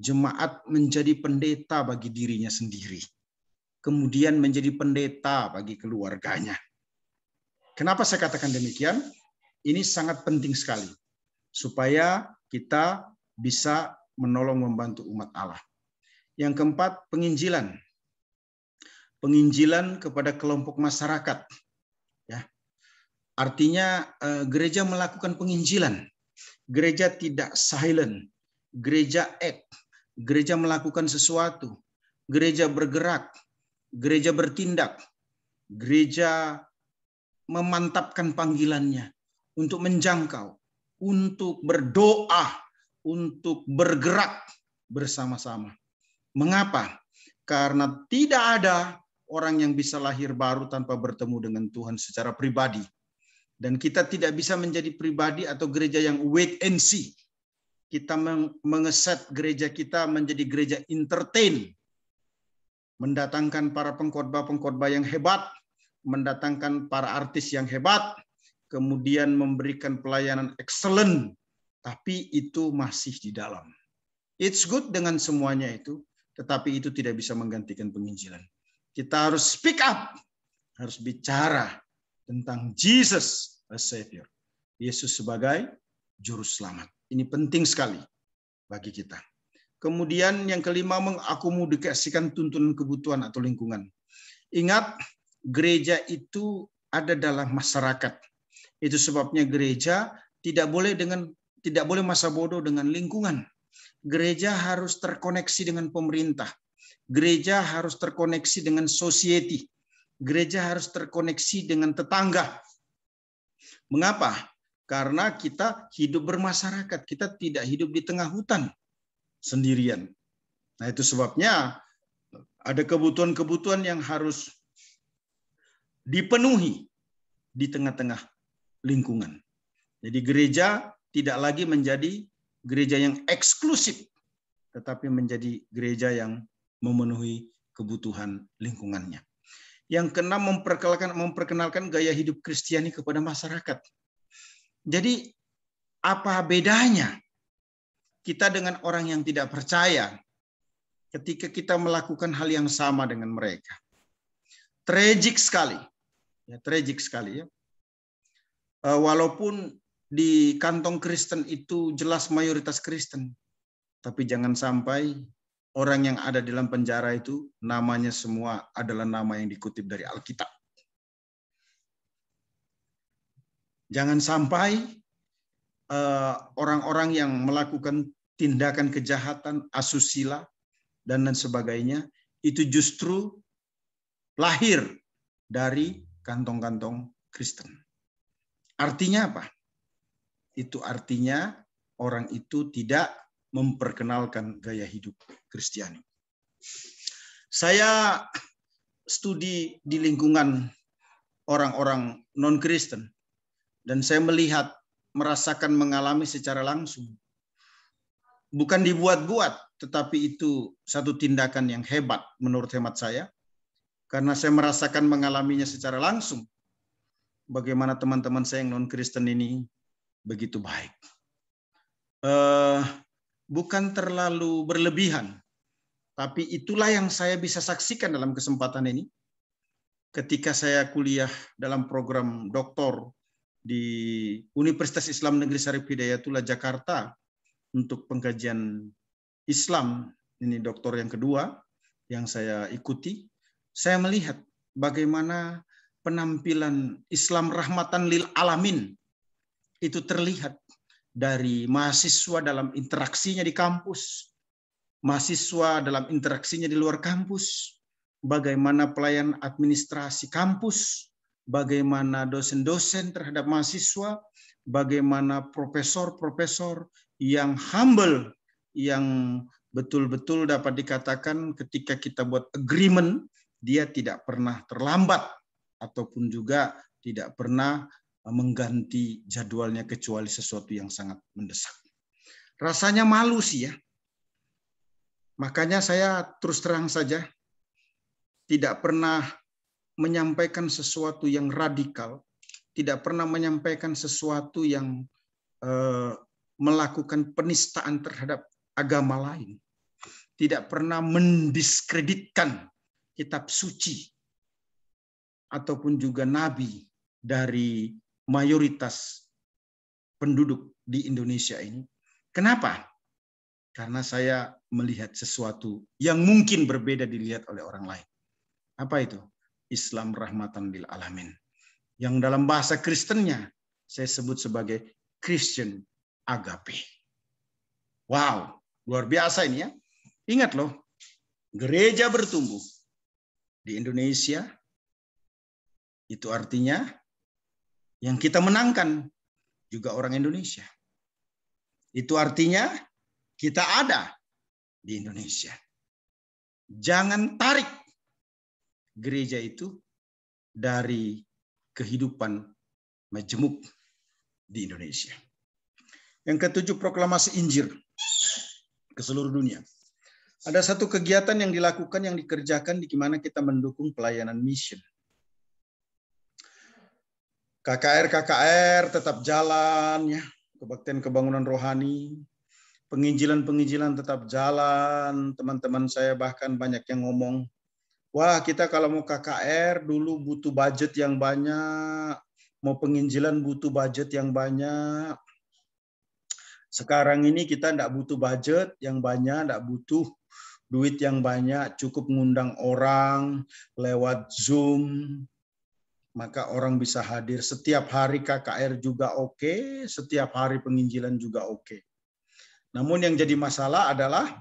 Jemaat menjadi pendeta bagi dirinya sendiri. Kemudian menjadi pendeta bagi keluarganya Kenapa saya katakan demikian? Ini sangat penting sekali supaya kita bisa menolong membantu umat Allah. Yang keempat, penginjilan. Penginjilan kepada kelompok masyarakat. Ya. Artinya eh, gereja melakukan penginjilan. Gereja tidak silent. Gereja act. Gereja melakukan sesuatu. Gereja bergerak. Gereja bertindak. Gereja memantapkan panggilannya untuk menjangkau, untuk berdoa, untuk bergerak bersama-sama. Mengapa? Karena tidak ada orang yang bisa lahir baru tanpa bertemu dengan Tuhan secara pribadi. Dan kita tidak bisa menjadi pribadi atau gereja yang wait and see. Kita mengeset gereja kita menjadi gereja entertain. Mendatangkan para pengkhotbah-pengkhotbah yang hebat, mendatangkan para artis yang hebat, kemudian memberikan pelayanan excellent, tapi itu masih di dalam. It's good dengan semuanya itu, tetapi itu tidak bisa menggantikan penginjilan. Kita harus speak up, harus bicara tentang Jesus as Savior. Yesus sebagai juru selamat. Ini penting sekali bagi kita. Kemudian yang kelima mengakomodasikan tuntunan kebutuhan atau lingkungan. Ingat gereja itu ada dalam masyarakat. Itu sebabnya gereja tidak boleh dengan tidak boleh masa bodoh dengan lingkungan. Gereja harus terkoneksi dengan pemerintah. Gereja harus terkoneksi dengan society. Gereja harus terkoneksi dengan tetangga. Mengapa? Karena kita hidup bermasyarakat, kita tidak hidup di tengah hutan sendirian. Nah, itu sebabnya ada kebutuhan-kebutuhan yang harus dipenuhi di tengah-tengah lingkungan. Jadi gereja tidak lagi menjadi gereja yang eksklusif, tetapi menjadi gereja yang memenuhi kebutuhan lingkungannya. Yang keenam memperkenalkan memperkenalkan gaya hidup Kristiani kepada masyarakat. Jadi apa bedanya kita dengan orang yang tidak percaya ketika kita melakukan hal yang sama dengan mereka? Tragik sekali ya, tragic sekali ya. Eh, walaupun di kantong Kristen itu jelas mayoritas Kristen, tapi jangan sampai orang yang ada dalam penjara itu namanya semua adalah nama yang dikutip dari Alkitab. Jangan sampai eh, orang-orang yang melakukan tindakan kejahatan, asusila, dan lain sebagainya, itu justru lahir dari kantong-kantong Kristen. Artinya apa? Itu artinya orang itu tidak memperkenalkan gaya hidup Kristiani. Saya studi di lingkungan orang-orang non-Kristen dan saya melihat, merasakan, mengalami secara langsung. Bukan dibuat-buat, tetapi itu satu tindakan yang hebat menurut hemat saya karena saya merasakan mengalaminya secara langsung. Bagaimana teman-teman saya yang non-Kristen ini begitu baik. Eh, bukan terlalu berlebihan, tapi itulah yang saya bisa saksikan dalam kesempatan ini. Ketika saya kuliah dalam program doktor di Universitas Islam Negeri Syarif Hidayatullah Jakarta untuk pengkajian Islam, ini doktor yang kedua yang saya ikuti saya melihat bagaimana penampilan Islam rahmatan lil alamin itu terlihat dari mahasiswa dalam interaksinya di kampus, mahasiswa dalam interaksinya di luar kampus, bagaimana pelayan administrasi kampus, bagaimana dosen-dosen terhadap mahasiswa, bagaimana profesor-profesor yang humble, yang betul-betul dapat dikatakan ketika kita buat agreement dia tidak pernah terlambat ataupun juga tidak pernah eh, mengganti jadwalnya kecuali sesuatu yang sangat mendesak. Rasanya malu sih ya. Makanya saya terus terang saja tidak pernah menyampaikan sesuatu yang radikal, tidak pernah menyampaikan sesuatu yang eh, melakukan penistaan terhadap agama lain, tidak pernah mendiskreditkan kitab suci ataupun juga nabi dari mayoritas penduduk di Indonesia ini. Kenapa? Karena saya melihat sesuatu yang mungkin berbeda dilihat oleh orang lain. Apa itu? Islam rahmatan lil alamin. Yang dalam bahasa Kristennya saya sebut sebagai Christian agape. Wow, luar biasa ini ya. Ingat loh, gereja bertumbuh di Indonesia, itu artinya yang kita menangkan juga orang Indonesia. Itu artinya kita ada di Indonesia. Jangan tarik gereja itu dari kehidupan majemuk di Indonesia. Yang ketujuh proklamasi Injil ke seluruh dunia. Ada satu kegiatan yang dilakukan, yang dikerjakan di mana kita mendukung pelayanan mission. KKR-KKR tetap jalan, ya. kebaktian kebangunan rohani, penginjilan-penginjilan tetap jalan. Teman-teman saya bahkan banyak yang ngomong, wah kita kalau mau KKR dulu butuh budget yang banyak, mau penginjilan butuh budget yang banyak. Sekarang ini kita tidak butuh budget yang banyak, tidak butuh duit yang banyak, cukup mengundang orang lewat Zoom, maka orang bisa hadir. Setiap hari KKR juga oke, okay, setiap hari penginjilan juga oke. Okay. Namun yang jadi masalah adalah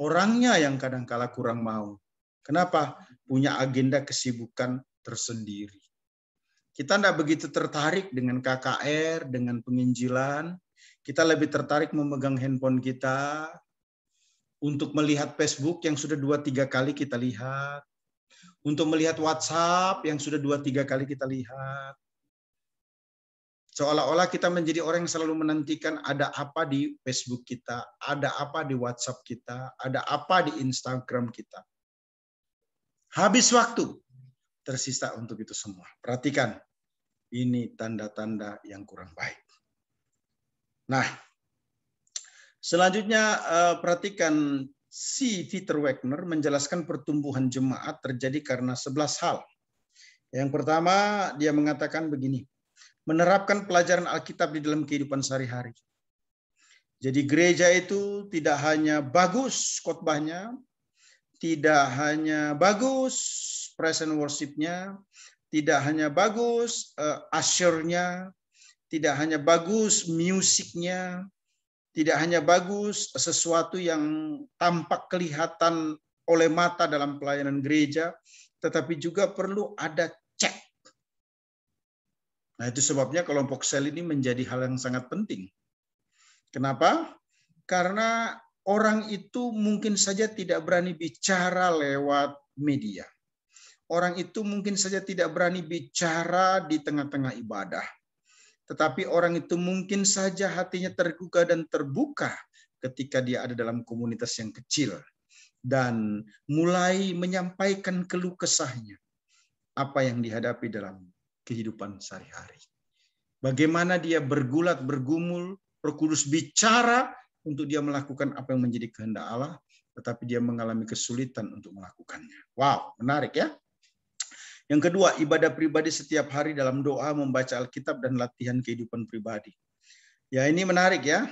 orangnya yang kadangkala kurang mau. Kenapa? Punya agenda kesibukan tersendiri. Kita tidak begitu tertarik dengan KKR, dengan penginjilan. Kita lebih tertarik memegang handphone kita, untuk melihat Facebook yang sudah dua tiga kali kita lihat, untuk melihat WhatsApp yang sudah dua tiga kali kita lihat. Seolah-olah kita menjadi orang yang selalu menantikan ada apa di Facebook kita, ada apa di WhatsApp kita, ada apa di Instagram kita. Habis waktu, tersisa untuk itu semua. Perhatikan, ini tanda-tanda yang kurang baik. Nah, Selanjutnya eh, perhatikan si Peter Wagner menjelaskan pertumbuhan jemaat terjadi karena 11 hal. Yang pertama dia mengatakan begini, menerapkan pelajaran Alkitab di dalam kehidupan sehari-hari. Jadi gereja itu tidak hanya bagus khotbahnya, tidak hanya bagus present worshipnya, tidak hanya bagus uh, eh, asyurnya, tidak hanya bagus musiknya, tidak hanya bagus sesuatu yang tampak kelihatan oleh mata dalam pelayanan gereja, tetapi juga perlu ada cek. Nah, itu sebabnya kelompok sel ini menjadi hal yang sangat penting. Kenapa? Karena orang itu mungkin saja tidak berani bicara lewat media. Orang itu mungkin saja tidak berani bicara di tengah-tengah ibadah tetapi orang itu mungkin saja hatinya terbuka dan terbuka ketika dia ada dalam komunitas yang kecil dan mulai menyampaikan keluh kesahnya apa yang dihadapi dalam kehidupan sehari-hari. Bagaimana dia bergulat, bergumul, berkudus bicara untuk dia melakukan apa yang menjadi kehendak Allah, tetapi dia mengalami kesulitan untuk melakukannya. Wow, menarik ya. Yang kedua, ibadah pribadi setiap hari dalam doa, membaca Alkitab, dan latihan kehidupan pribadi. Ya, ini menarik ya.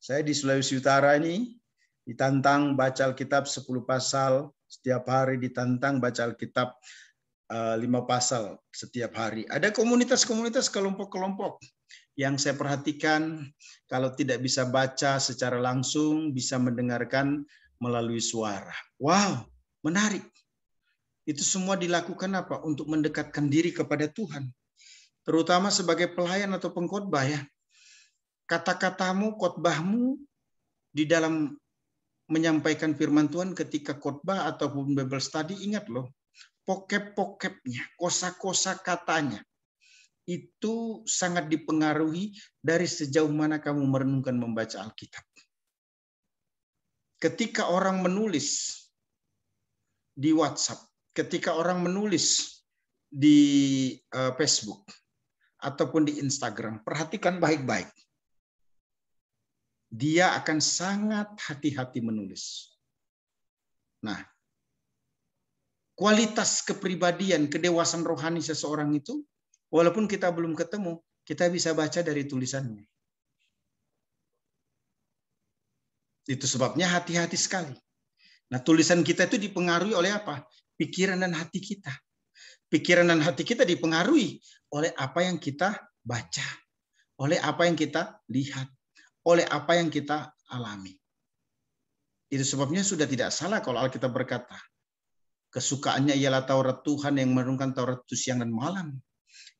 Saya di Sulawesi Utara ini ditantang baca Alkitab 10 pasal setiap hari, ditantang baca Alkitab 5 eh, pasal setiap hari. Ada komunitas-komunitas kelompok-kelompok yang saya perhatikan kalau tidak bisa baca secara langsung bisa mendengarkan melalui suara. Wow, menarik. Itu semua dilakukan apa? Untuk mendekatkan diri kepada Tuhan. Terutama sebagai pelayan atau pengkhotbah ya. Kata-katamu, khotbahmu di dalam menyampaikan firman Tuhan ketika khotbah ataupun Bible study, ingat loh, pokep-pokepnya, kosa-kosa katanya, itu sangat dipengaruhi dari sejauh mana kamu merenungkan membaca Alkitab. Ketika orang menulis di WhatsApp, ketika orang menulis di eh, Facebook ataupun di Instagram, perhatikan baik-baik. Dia akan sangat hati-hati menulis. Nah, kualitas kepribadian, kedewasaan rohani seseorang itu, walaupun kita belum ketemu, kita bisa baca dari tulisannya. Itu sebabnya hati-hati sekali. Nah, tulisan kita itu dipengaruhi oleh apa? pikiran dan hati kita. Pikiran dan hati kita dipengaruhi oleh apa yang kita baca, oleh apa yang kita lihat, oleh apa yang kita alami. Itu sebabnya sudah tidak salah kalau Alkitab berkata, kesukaannya ialah Taurat Tuhan yang merenungkan Taurat itu siang dan malam.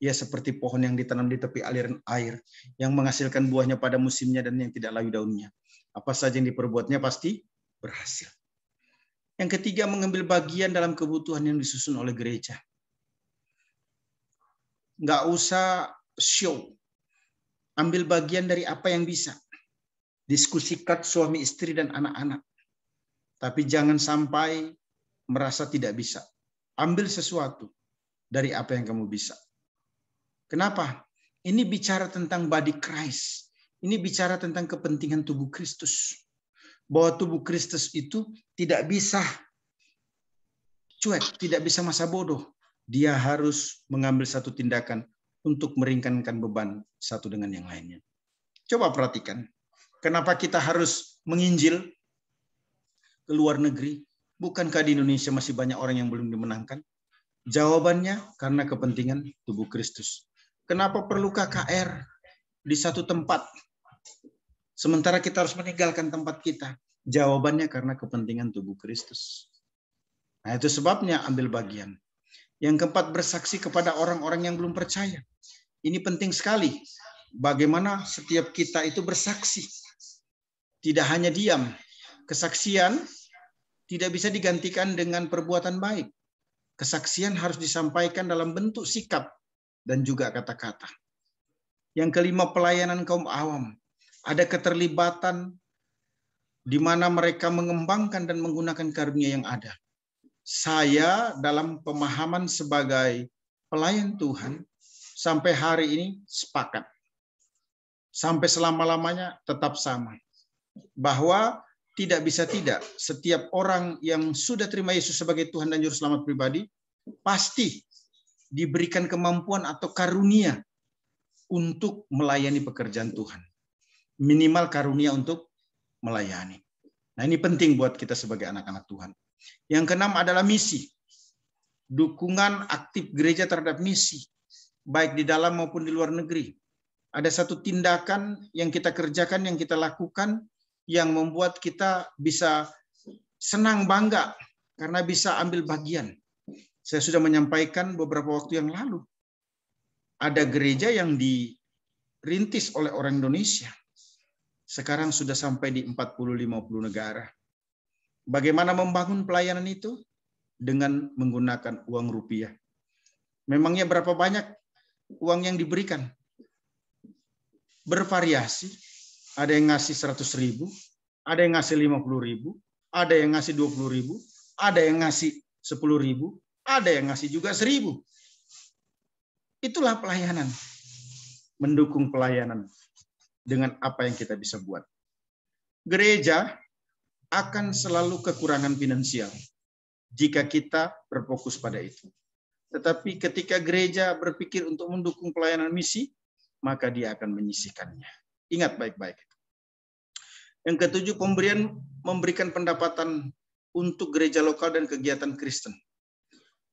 Ia seperti pohon yang ditanam di tepi aliran air, yang menghasilkan buahnya pada musimnya dan yang tidak layu daunnya. Apa saja yang diperbuatnya pasti berhasil. Yang ketiga, mengambil bagian dalam kebutuhan yang disusun oleh gereja. Nggak usah show. Ambil bagian dari apa yang bisa. Diskusikan suami istri dan anak-anak. Tapi jangan sampai merasa tidak bisa. Ambil sesuatu dari apa yang kamu bisa. Kenapa? Ini bicara tentang body Christ. Ini bicara tentang kepentingan tubuh Kristus bahwa tubuh Kristus itu tidak bisa cuek, tidak bisa masa bodoh. Dia harus mengambil satu tindakan untuk meringankan beban satu dengan yang lainnya. Coba perhatikan, kenapa kita harus menginjil ke luar negeri? Bukankah di Indonesia masih banyak orang yang belum dimenangkan? Jawabannya karena kepentingan tubuh Kristus. Kenapa perlu KKR di satu tempat Sementara kita harus meninggalkan tempat kita. Jawabannya karena kepentingan tubuh Kristus. Nah itu sebabnya ambil bagian. Yang keempat bersaksi kepada orang-orang yang belum percaya. Ini penting sekali. Bagaimana setiap kita itu bersaksi. Tidak hanya diam. Kesaksian tidak bisa digantikan dengan perbuatan baik. Kesaksian harus disampaikan dalam bentuk sikap dan juga kata-kata. Yang kelima, pelayanan kaum awam ada keterlibatan di mana mereka mengembangkan dan menggunakan karunia yang ada. Saya dalam pemahaman sebagai pelayan Tuhan sampai hari ini sepakat. Sampai selama-lamanya tetap sama. Bahwa tidak bisa tidak, setiap orang yang sudah terima Yesus sebagai Tuhan dan Juru Selamat pribadi, pasti diberikan kemampuan atau karunia untuk melayani pekerjaan Tuhan minimal karunia untuk melayani. Nah, ini penting buat kita sebagai anak-anak Tuhan. Yang keenam adalah misi. Dukungan aktif gereja terhadap misi, baik di dalam maupun di luar negeri. Ada satu tindakan yang kita kerjakan, yang kita lakukan, yang membuat kita bisa senang bangga karena bisa ambil bagian. Saya sudah menyampaikan beberapa waktu yang lalu. Ada gereja yang dirintis oleh orang Indonesia sekarang sudah sampai di 40-50 negara. Bagaimana membangun pelayanan itu? Dengan menggunakan uang rupiah. Memangnya berapa banyak uang yang diberikan? Bervariasi. Ada yang ngasih 100 ribu, ada yang ngasih 50 ribu, ada yang ngasih 20 ribu, ada yang ngasih 10 ribu, ada yang ngasih juga 1000. Itulah pelayanan. Mendukung pelayanan dengan apa yang kita bisa buat. Gereja akan selalu kekurangan finansial jika kita berfokus pada itu. Tetapi ketika gereja berpikir untuk mendukung pelayanan misi, maka dia akan menyisihkannya. Ingat baik-baik. Yang ketujuh, pemberian memberikan pendapatan untuk gereja lokal dan kegiatan Kristen.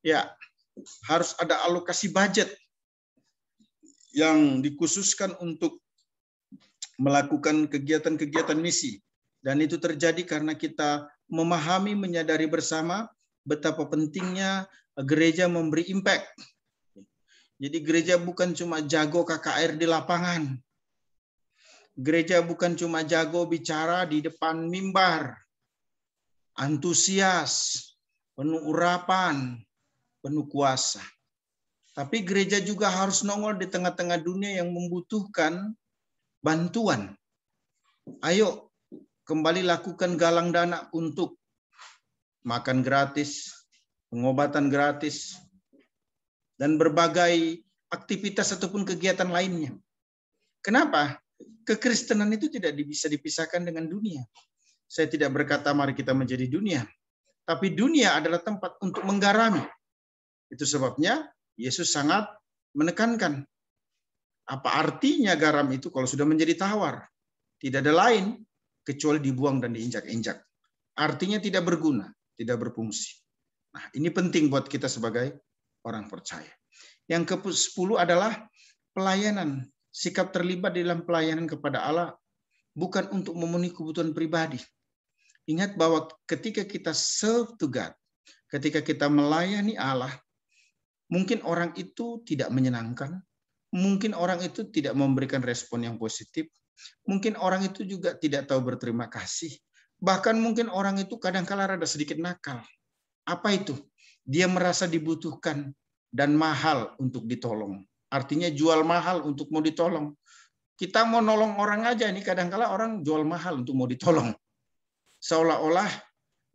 Ya, harus ada alokasi budget yang dikhususkan untuk melakukan kegiatan-kegiatan misi. Dan itu terjadi karena kita memahami, menyadari bersama betapa pentingnya gereja memberi impact. Jadi gereja bukan cuma jago KKR di lapangan. Gereja bukan cuma jago bicara di depan mimbar. Antusias, penuh urapan, penuh kuasa. Tapi gereja juga harus nongol di tengah-tengah dunia yang membutuhkan bantuan. Ayo kembali lakukan galang dana untuk makan gratis, pengobatan gratis, dan berbagai aktivitas ataupun kegiatan lainnya. Kenapa? Kekristenan itu tidak bisa dipisahkan dengan dunia. Saya tidak berkata mari kita menjadi dunia, tapi dunia adalah tempat untuk menggarami. Itu sebabnya Yesus sangat menekankan apa artinya garam itu kalau sudah menjadi tawar? Tidak ada lain kecuali dibuang dan diinjak-injak. Artinya tidak berguna, tidak berfungsi. Nah, ini penting buat kita sebagai orang percaya. Yang ke-10 adalah pelayanan. Sikap terlibat dalam pelayanan kepada Allah bukan untuk memenuhi kebutuhan pribadi. Ingat bahwa ketika kita serve to God, ketika kita melayani Allah, mungkin orang itu tidak menyenangkan, mungkin orang itu tidak memberikan respon yang positif, mungkin orang itu juga tidak tahu berterima kasih, bahkan mungkin orang itu kadangkala -kadang rada sedikit nakal. Apa itu? Dia merasa dibutuhkan dan mahal untuk ditolong. Artinya jual mahal untuk mau ditolong. Kita mau nolong orang aja ini kadangkala -kadang orang jual mahal untuk mau ditolong. Seolah-olah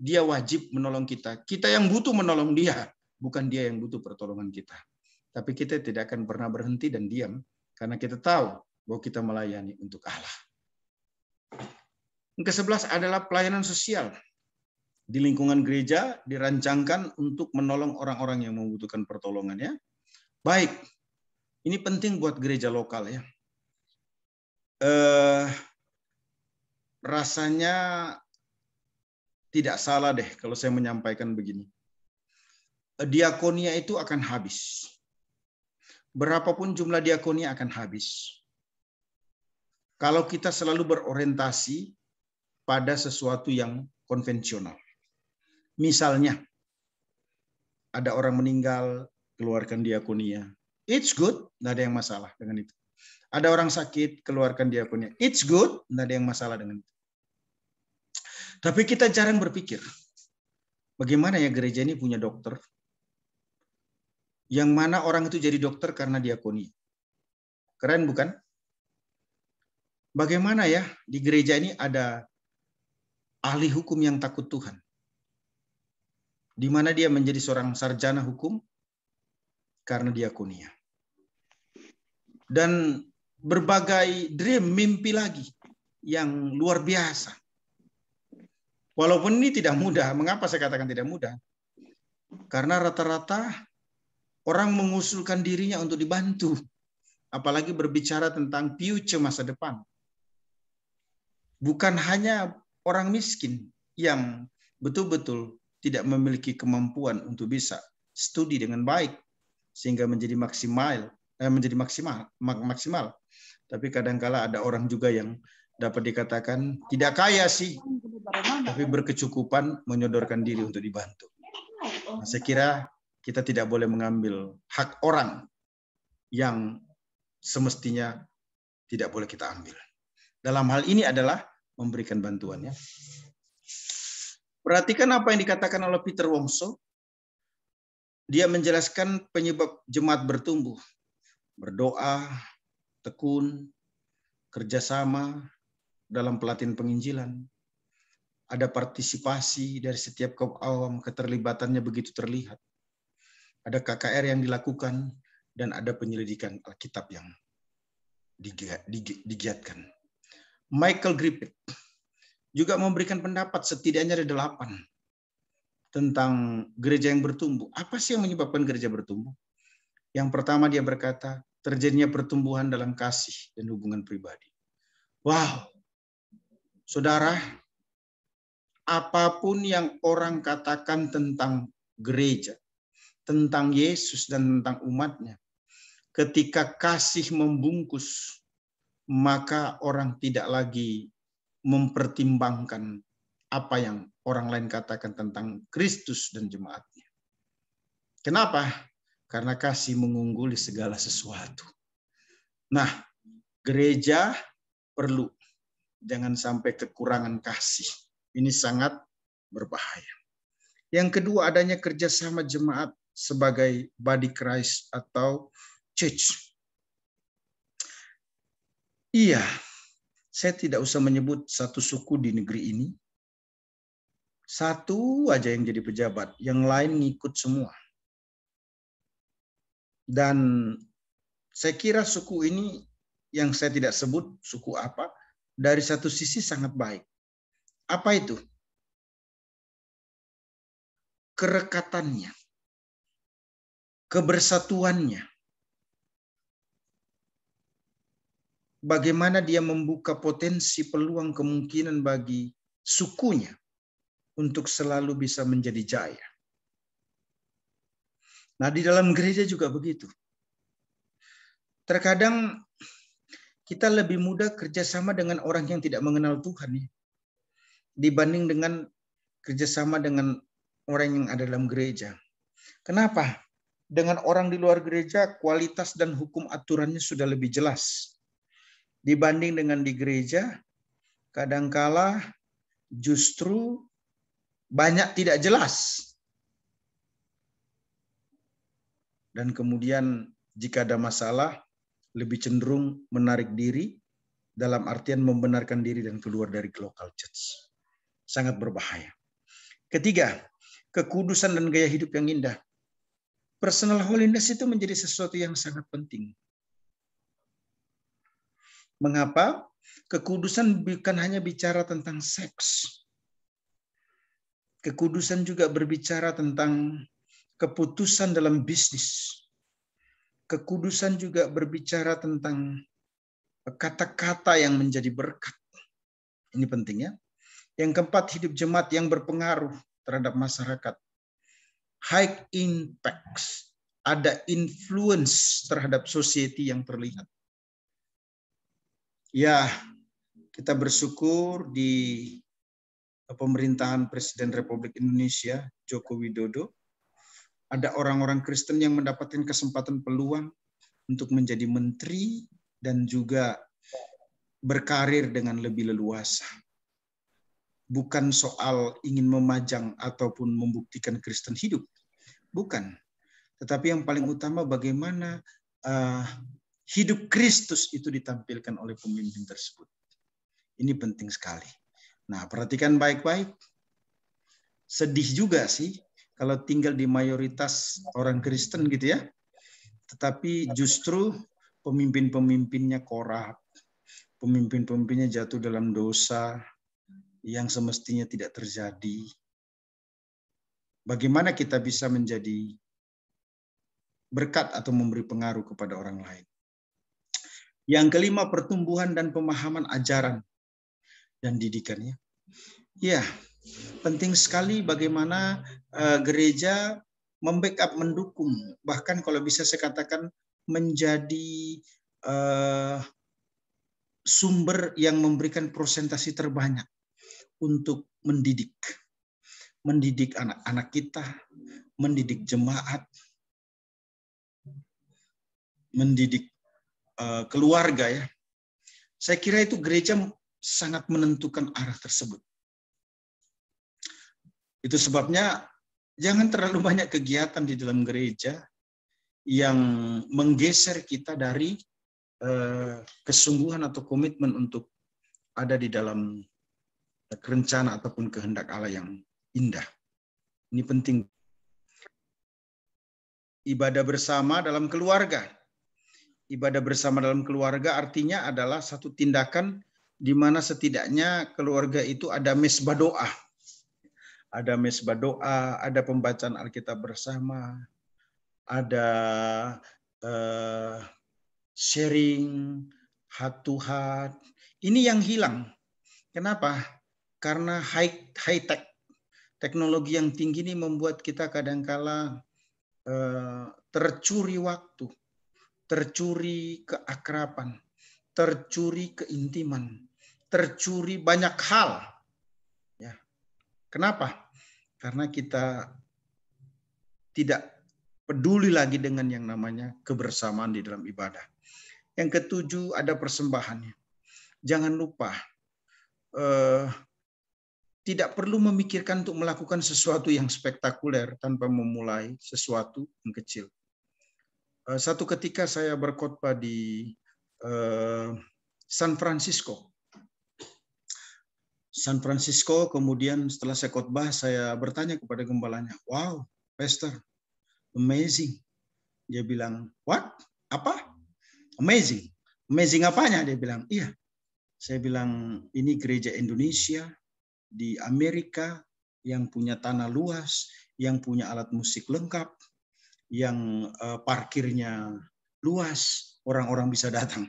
dia wajib menolong kita. Kita yang butuh menolong dia, bukan dia yang butuh pertolongan kita tapi kita tidak akan pernah berhenti dan diam karena kita tahu bahwa kita melayani untuk Allah. Yang ke-11 adalah pelayanan sosial. Di lingkungan gereja dirancangkan untuk menolong orang-orang yang membutuhkan pertolongan ya. Baik. Ini penting buat gereja lokal ya. Eh, rasanya tidak salah deh kalau saya menyampaikan begini. Diakonia itu akan habis berapapun jumlah diakonia akan habis. Kalau kita selalu berorientasi pada sesuatu yang konvensional. Misalnya, ada orang meninggal, keluarkan diakonia. It's good, tidak ada yang masalah dengan itu. Ada orang sakit, keluarkan diakonia. It's good, tidak ada yang masalah dengan itu. Tapi kita jarang berpikir, bagaimana ya gereja ini punya dokter, yang mana orang itu jadi dokter karena diakoni. Keren bukan? Bagaimana ya di gereja ini ada ahli hukum yang takut Tuhan. Di mana dia menjadi seorang sarjana hukum karena diakonia. Ya. Dan berbagai dream, mimpi lagi yang luar biasa. Walaupun ini tidak mudah. Mengapa saya katakan tidak mudah? Karena rata-rata Orang mengusulkan dirinya untuk dibantu. Apalagi berbicara tentang future masa depan. Bukan hanya orang miskin yang betul-betul tidak memiliki kemampuan untuk bisa studi dengan baik sehingga menjadi maksimal eh, menjadi maksimal maksimal. Tapi kadangkala ada orang juga yang dapat dikatakan tidak kaya sih, tapi berkecukupan menyodorkan diri untuk dibantu. Nah, saya kira kita tidak boleh mengambil hak orang yang semestinya tidak boleh kita ambil. Dalam hal ini adalah memberikan bantuannya. Perhatikan apa yang dikatakan oleh Peter Wongso. Dia menjelaskan penyebab jemaat bertumbuh. Berdoa, tekun, kerjasama dalam pelatihan penginjilan. Ada partisipasi dari setiap kaum awam, keterlibatannya begitu terlihat ada KKR yang dilakukan, dan ada penyelidikan Alkitab yang digiatkan. Michael Griffith juga memberikan pendapat setidaknya ada delapan tentang gereja yang bertumbuh. Apa sih yang menyebabkan gereja bertumbuh? Yang pertama dia berkata, terjadinya pertumbuhan dalam kasih dan hubungan pribadi. Wow. Saudara, apapun yang orang katakan tentang gereja, tentang Yesus dan tentang umatnya. Ketika kasih membungkus, maka orang tidak lagi mempertimbangkan apa yang orang lain katakan tentang Kristus dan jemaatnya. Kenapa? Karena kasih mengungguli segala sesuatu. Nah, gereja perlu jangan sampai kekurangan kasih. Ini sangat berbahaya. Yang kedua adanya kerjasama jemaat sebagai body Christ atau church. Iya, saya tidak usah menyebut satu suku di negeri ini. Satu aja yang jadi pejabat, yang lain ngikut semua. Dan saya kira suku ini yang saya tidak sebut suku apa, dari satu sisi sangat baik. Apa itu? Kerekatannya kebersatuannya. Bagaimana dia membuka potensi peluang kemungkinan bagi sukunya untuk selalu bisa menjadi jaya. Nah, di dalam gereja juga begitu. Terkadang kita lebih mudah kerjasama dengan orang yang tidak mengenal Tuhan ya, dibanding dengan kerjasama dengan orang yang ada dalam gereja. Kenapa? dengan orang di luar gereja, kualitas dan hukum aturannya sudah lebih jelas. Dibanding dengan di gereja, kadangkala justru banyak tidak jelas. Dan kemudian jika ada masalah, lebih cenderung menarik diri dalam artian membenarkan diri dan keluar dari local church. Sangat berbahaya. Ketiga, kekudusan dan gaya hidup yang indah personal holiness itu menjadi sesuatu yang sangat penting. Mengapa? Kekudusan bukan hanya bicara tentang seks. Kekudusan juga berbicara tentang keputusan dalam bisnis. Kekudusan juga berbicara tentang kata-kata yang menjadi berkat. Ini pentingnya. Yang keempat, hidup jemaat yang berpengaruh terhadap masyarakat high impacts, ada influence terhadap society yang terlihat. Ya, kita bersyukur di pemerintahan Presiden Republik Indonesia Joko Widodo ada orang-orang Kristen yang mendapatkan kesempatan peluang untuk menjadi menteri dan juga berkarir dengan lebih leluasa. Bukan soal ingin memajang ataupun membuktikan Kristen hidup, Bukan. Tetapi yang paling utama bagaimana uh, hidup Kristus itu ditampilkan oleh pemimpin tersebut. Ini penting sekali. Nah, perhatikan baik-baik. Sedih juga sih kalau tinggal di mayoritas orang Kristen gitu ya. Tetapi justru pemimpin-pemimpinnya korap, pemimpin-pemimpinnya jatuh dalam dosa yang semestinya tidak terjadi bagaimana kita bisa menjadi berkat atau memberi pengaruh kepada orang lain. Yang kelima, pertumbuhan dan pemahaman ajaran dan didikannya. Ya, penting sekali bagaimana eh, gereja membackup, mendukung, bahkan kalau bisa saya katakan menjadi eh, sumber yang memberikan prosentasi terbanyak untuk mendidik mendidik anak-anak kita, mendidik jemaat, mendidik eh, keluarga ya. Saya kira itu gereja sangat menentukan arah tersebut. Itu sebabnya jangan terlalu banyak kegiatan di dalam gereja yang menggeser kita dari eh, kesungguhan atau komitmen untuk ada di dalam rencana ataupun kehendak Allah yang indah. Ini penting. Ibadah bersama dalam keluarga. Ibadah bersama dalam keluarga artinya adalah satu tindakan di mana setidaknya keluarga itu ada mesbah doa. Ada mesbah doa, ada pembacaan Alkitab bersama, ada uh, sharing, hat-to-hat. Ini yang hilang. Kenapa? Karena high, high tech teknologi yang tinggi ini membuat kita kadangkala eh, tercuri waktu, tercuri keakraban, tercuri keintiman, tercuri banyak hal. Ya. Kenapa? Karena kita tidak peduli lagi dengan yang namanya kebersamaan di dalam ibadah. Yang ketujuh ada persembahannya. Jangan lupa eh, tidak perlu memikirkan untuk melakukan sesuatu yang spektakuler tanpa memulai sesuatu yang kecil. Eh, satu ketika saya berkhotbah di eh, San Francisco. San Francisco, kemudian setelah saya khotbah, saya bertanya kepada gembalanya, wow, Pastor, amazing. Dia bilang, what? Apa? Amazing. Amazing apanya? Dia bilang, iya. Saya bilang, ini gereja Indonesia, di Amerika yang punya tanah luas, yang punya alat musik lengkap, yang eh, parkirnya luas, orang-orang bisa datang.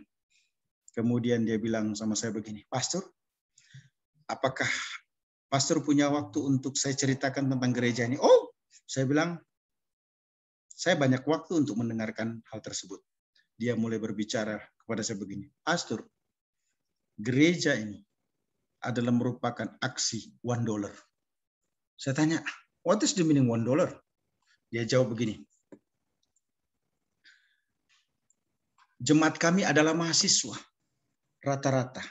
Kemudian dia bilang sama saya begini, Pastor, apakah Pastor punya waktu untuk saya ceritakan tentang gereja ini? Oh, saya bilang, saya banyak waktu untuk mendengarkan hal tersebut. Dia mulai berbicara kepada saya begini, Pastor, gereja ini adalah merupakan aksi one dollar. Saya tanya, what is the meaning one dollar? Dia jawab begini. Jemaat kami adalah mahasiswa rata-rata.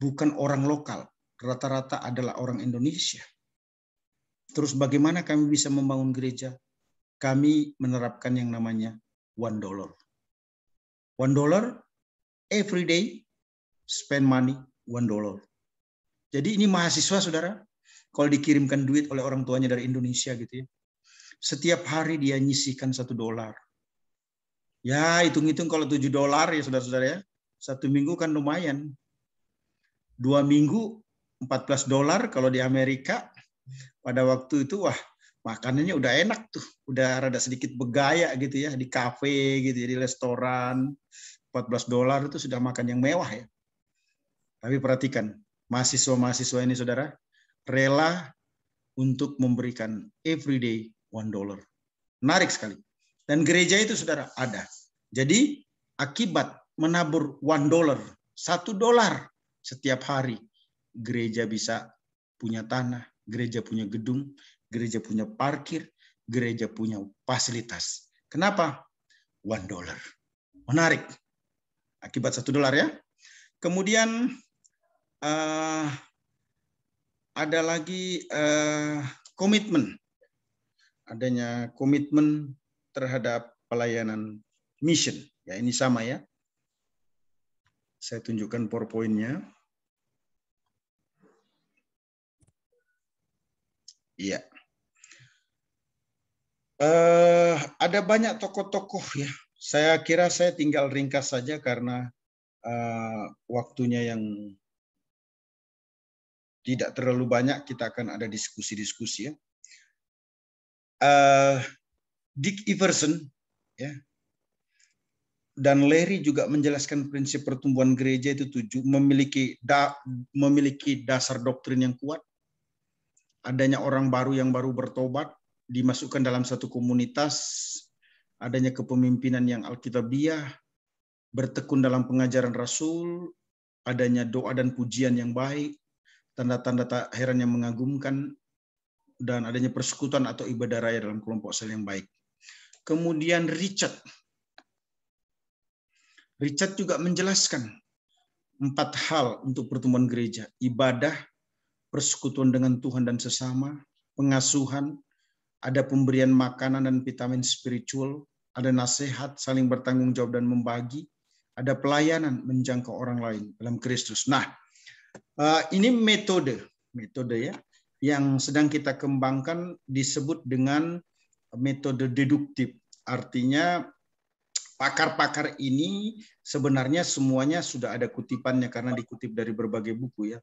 Bukan orang lokal, rata-rata adalah orang Indonesia. Terus bagaimana kami bisa membangun gereja? Kami menerapkan yang namanya one dollar. One dollar every day spend money one dollar. Jadi ini mahasiswa saudara, kalau dikirimkan duit oleh orang tuanya dari Indonesia gitu ya, setiap hari dia nyisihkan satu dolar. Ya hitung-hitung kalau tujuh dolar ya saudara-saudara ya, satu minggu kan lumayan. Dua minggu 14 dolar kalau di Amerika pada waktu itu wah makanannya udah enak tuh, udah rada sedikit bergaya gitu ya di kafe gitu ya, di restoran. 14 dolar itu sudah makan yang mewah ya. Tapi perhatikan, mahasiswa-mahasiswa ini saudara, rela untuk memberikan everyday one dollar. Menarik sekali. Dan gereja itu saudara ada. Jadi akibat menabur one dollar, satu dolar setiap hari, gereja bisa punya tanah, gereja punya gedung, gereja punya parkir, gereja punya fasilitas. Kenapa? One dollar. Menarik. Akibat satu dolar ya. Kemudian uh, ada lagi uh, komitmen, adanya komitmen terhadap pelayanan mission. Ya ini sama ya. Saya tunjukkan powerpointnya. Iya. Uh, ada banyak tokoh-tokoh ya. Saya kira saya tinggal ringkas saja karena uh, waktunya yang tidak terlalu banyak kita akan ada diskusi-diskusi ya. Uh, Dick Iverson ya dan Larry juga menjelaskan prinsip pertumbuhan gereja itu tujuh memiliki da, memiliki dasar doktrin yang kuat adanya orang baru yang baru bertobat dimasukkan dalam satu komunitas adanya kepemimpinan yang alkitabiah bertekun dalam pengajaran rasul adanya doa dan pujian yang baik tanda-tanda tak heran yang mengagumkan dan adanya persekutuan atau ibadah raya dalam kelompok sel yang baik. Kemudian Richard. Richard juga menjelaskan empat hal untuk pertemuan gereja. Ibadah, persekutuan dengan Tuhan dan sesama, pengasuhan, ada pemberian makanan dan vitamin spiritual, ada nasihat, saling bertanggung jawab dan membagi, ada pelayanan menjangkau orang lain dalam Kristus. Nah, Uh, ini metode, metode ya, yang sedang kita kembangkan disebut dengan metode deduktif. Artinya pakar-pakar ini sebenarnya semuanya sudah ada kutipannya karena dikutip dari berbagai buku ya.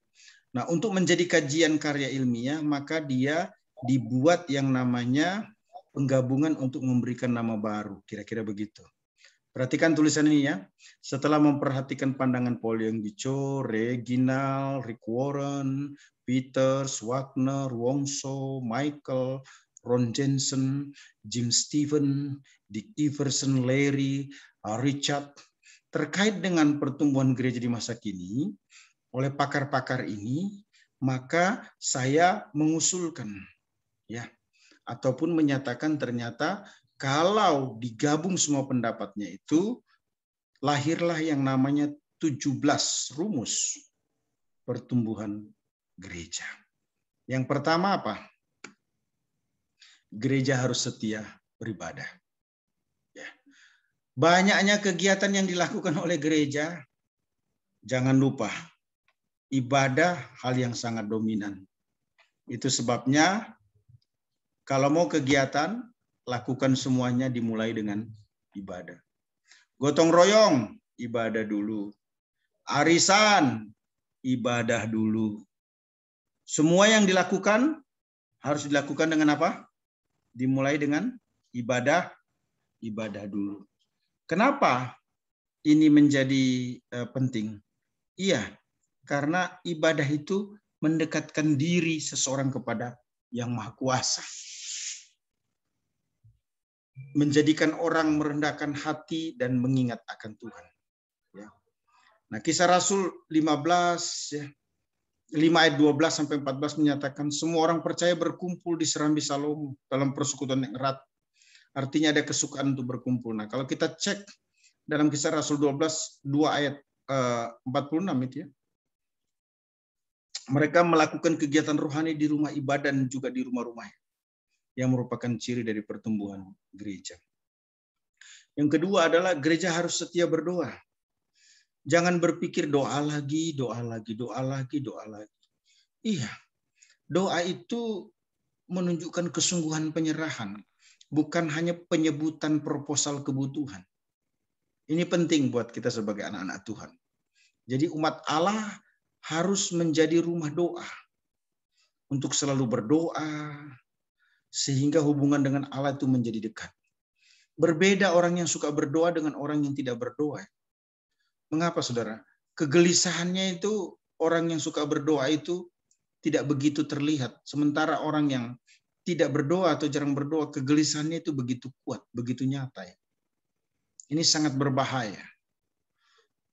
Nah, untuk menjadi kajian karya ilmiah maka dia dibuat yang namanya penggabungan untuk memberikan nama baru, kira-kira begitu. Perhatikan tulisan ini ya. Setelah memperhatikan pandangan Paul yang dico, Reginald, Rick Warren, Peter, Wagner, Wongso, Michael, Ron Jensen, Jim Steven, Dick Iverson, Larry, Richard, terkait dengan pertumbuhan gereja di masa kini, oleh pakar-pakar ini, maka saya mengusulkan, ya, ataupun menyatakan ternyata kalau digabung semua pendapatnya itu, lahirlah yang namanya 17 rumus pertumbuhan gereja. Yang pertama apa? Gereja harus setia beribadah. Ya. Banyaknya kegiatan yang dilakukan oleh gereja, jangan lupa ibadah hal yang sangat dominan. Itu sebabnya kalau mau kegiatan lakukan semuanya dimulai dengan ibadah. Gotong royong, ibadah dulu. Arisan, ibadah dulu. Semua yang dilakukan harus dilakukan dengan apa? Dimulai dengan ibadah, ibadah dulu. Kenapa ini menjadi eh, penting? Iya, karena ibadah itu mendekatkan diri seseorang kepada Yang Maha Kuasa menjadikan orang merendahkan hati dan mengingat akan Tuhan. Ya. Nah, kisah Rasul 15 ya, 5 ayat 12 sampai 14 menyatakan semua orang percaya berkumpul di Serambi Salomo dalam persekutuan yang erat. Artinya ada kesukaan untuk berkumpul. Nah, kalau kita cek dalam kisah Rasul 12 2 ayat eh, puluh 46 itu ya. Mereka melakukan kegiatan rohani di rumah ibadah dan juga di rumah-rumah yang merupakan ciri dari pertumbuhan gereja. Yang kedua adalah gereja harus setia berdoa. Jangan berpikir doa lagi, doa lagi, doa lagi, doa lagi. Iya, doa itu menunjukkan kesungguhan penyerahan, bukan hanya penyebutan proposal kebutuhan. Ini penting buat kita sebagai anak-anak Tuhan. Jadi umat Allah harus menjadi rumah doa. Untuk selalu berdoa, sehingga hubungan dengan Allah itu menjadi dekat. Berbeda orang yang suka berdoa dengan orang yang tidak berdoa. Mengapa saudara? Kegelisahannya itu orang yang suka berdoa itu tidak begitu terlihat. Sementara orang yang tidak berdoa atau jarang berdoa, kegelisahannya itu begitu kuat, begitu nyata. Ya. Ini sangat berbahaya.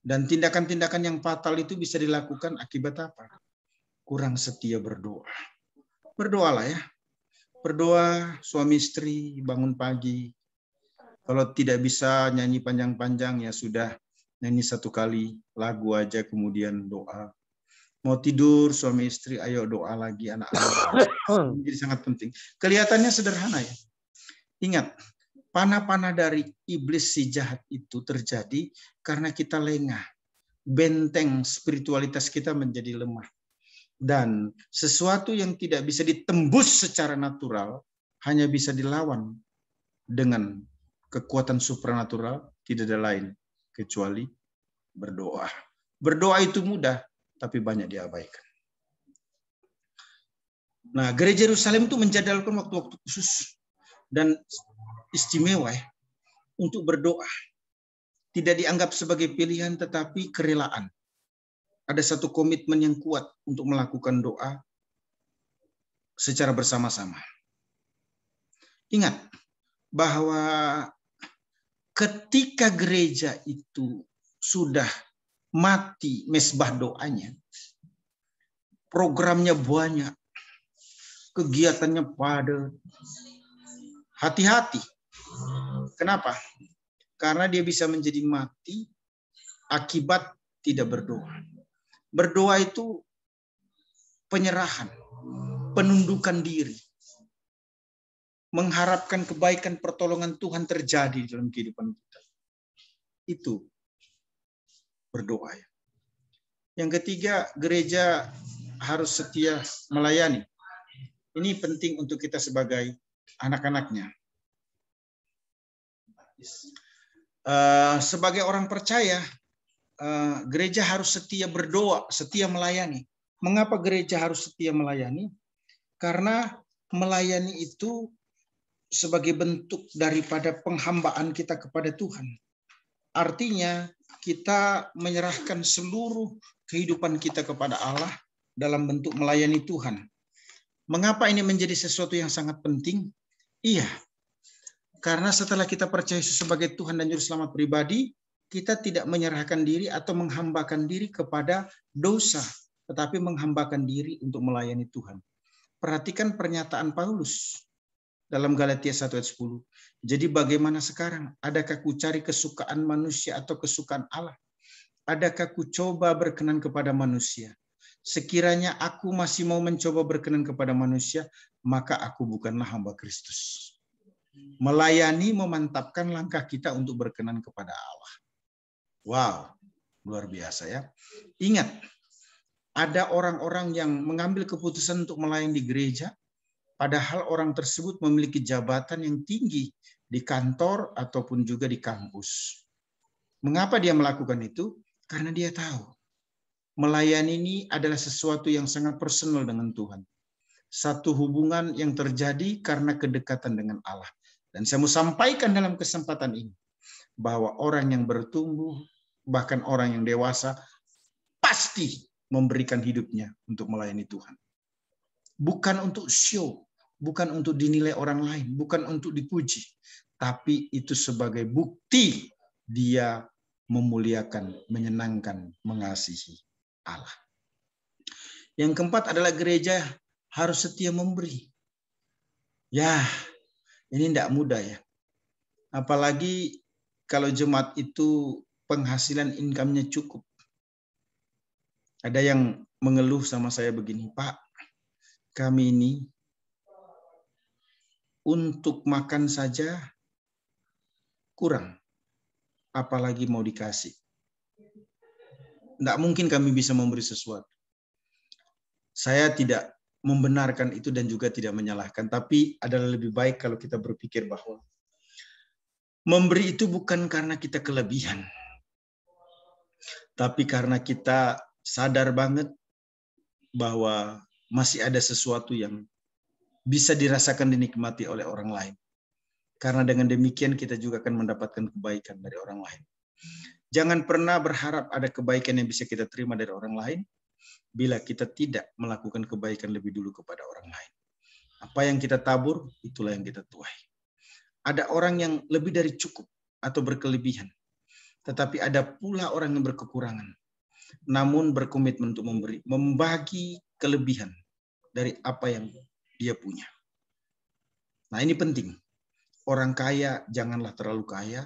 Dan tindakan-tindakan yang fatal itu bisa dilakukan akibat apa? Kurang setia berdoa. Berdoalah ya, berdoa suami istri bangun pagi. Kalau tidak bisa nyanyi panjang-panjang ya sudah nyanyi satu kali lagu aja kemudian doa. Mau tidur suami istri ayo doa lagi anak-anak. Hmm. Jadi sangat penting. Kelihatannya sederhana ya. Ingat, panah-panah dari iblis si jahat itu terjadi karena kita lengah. Benteng spiritualitas kita menjadi lemah dan sesuatu yang tidak bisa ditembus secara natural hanya bisa dilawan dengan kekuatan supranatural tidak ada lain kecuali berdoa. Berdoa itu mudah tapi banyak diabaikan. Nah, gereja Yerusalem itu menjadalkan waktu-waktu khusus dan istimewa ya, untuk berdoa. Tidak dianggap sebagai pilihan tetapi kerelaan ada satu komitmen yang kuat untuk melakukan doa secara bersama-sama. Ingat bahwa ketika gereja itu sudah mati mesbah doanya, programnya banyak, kegiatannya pada Hati-hati. Kenapa? Karena dia bisa menjadi mati akibat tidak berdoa. Berdoa itu penyerahan, penundukan diri. Mengharapkan kebaikan pertolongan Tuhan terjadi dalam kehidupan kita. Itu berdoa. Ya. Yang ketiga, gereja harus setia melayani. Ini penting untuk kita sebagai anak-anaknya. Uh, sebagai orang percaya, Eh, gereja harus setia berdoa, setia melayani. Mengapa gereja harus setia melayani? Karena melayani itu sebagai bentuk daripada penghambaan kita kepada Tuhan. Artinya, kita menyerahkan seluruh kehidupan kita kepada Allah dalam bentuk melayani Tuhan. Mengapa ini menjadi sesuatu yang sangat penting? Iya, karena setelah kita percaya Yesus sebagai Tuhan dan Juru Selamat pribadi, kita tidak menyerahkan diri atau menghambakan diri kepada dosa, tetapi menghambakan diri untuk melayani Tuhan. Perhatikan pernyataan Paulus dalam Galatia 1 ayat 10. Jadi bagaimana sekarang? Adakah ku cari kesukaan manusia atau kesukaan Allah? Adakah ku coba berkenan kepada manusia? Sekiranya aku masih mau mencoba berkenan kepada manusia, maka aku bukanlah hamba Kristus. Melayani memantapkan langkah kita untuk berkenan kepada Allah. Wow, luar biasa ya. Ingat, ada orang-orang yang mengambil keputusan untuk melayani di gereja, padahal orang tersebut memiliki jabatan yang tinggi di kantor ataupun juga di kampus. Mengapa dia melakukan itu? Karena dia tahu melayani ini adalah sesuatu yang sangat personal dengan Tuhan. Satu hubungan yang terjadi karena kedekatan dengan Allah. Dan saya mau sampaikan dalam kesempatan ini bahwa orang yang bertumbuh bahkan orang yang dewasa, pasti memberikan hidupnya untuk melayani Tuhan. Bukan untuk show, bukan untuk dinilai orang lain, bukan untuk dipuji, tapi itu sebagai bukti dia memuliakan, menyenangkan, mengasihi Allah. Yang keempat adalah gereja harus setia memberi. Ya, ini tidak mudah ya. Apalagi kalau jemaat itu penghasilan income-nya cukup. Ada yang mengeluh sama saya begini, Pak, kami ini untuk makan saja kurang, apalagi mau dikasih. Tidak mungkin kami bisa memberi sesuatu. Saya tidak membenarkan itu dan juga tidak menyalahkan, tapi adalah lebih baik kalau kita berpikir bahwa memberi itu bukan karena kita kelebihan, tapi karena kita sadar banget bahwa masih ada sesuatu yang bisa dirasakan dinikmati oleh orang lain. Karena dengan demikian kita juga akan mendapatkan kebaikan dari orang lain. Jangan pernah berharap ada kebaikan yang bisa kita terima dari orang lain bila kita tidak melakukan kebaikan lebih dulu kepada orang lain. Apa yang kita tabur, itulah yang kita tuai. Ada orang yang lebih dari cukup atau berkelebihan tetapi ada pula orang yang berkekurangan, namun berkomitmen untuk memberi, membagi kelebihan dari apa yang dia punya. Nah ini penting. Orang kaya janganlah terlalu kaya,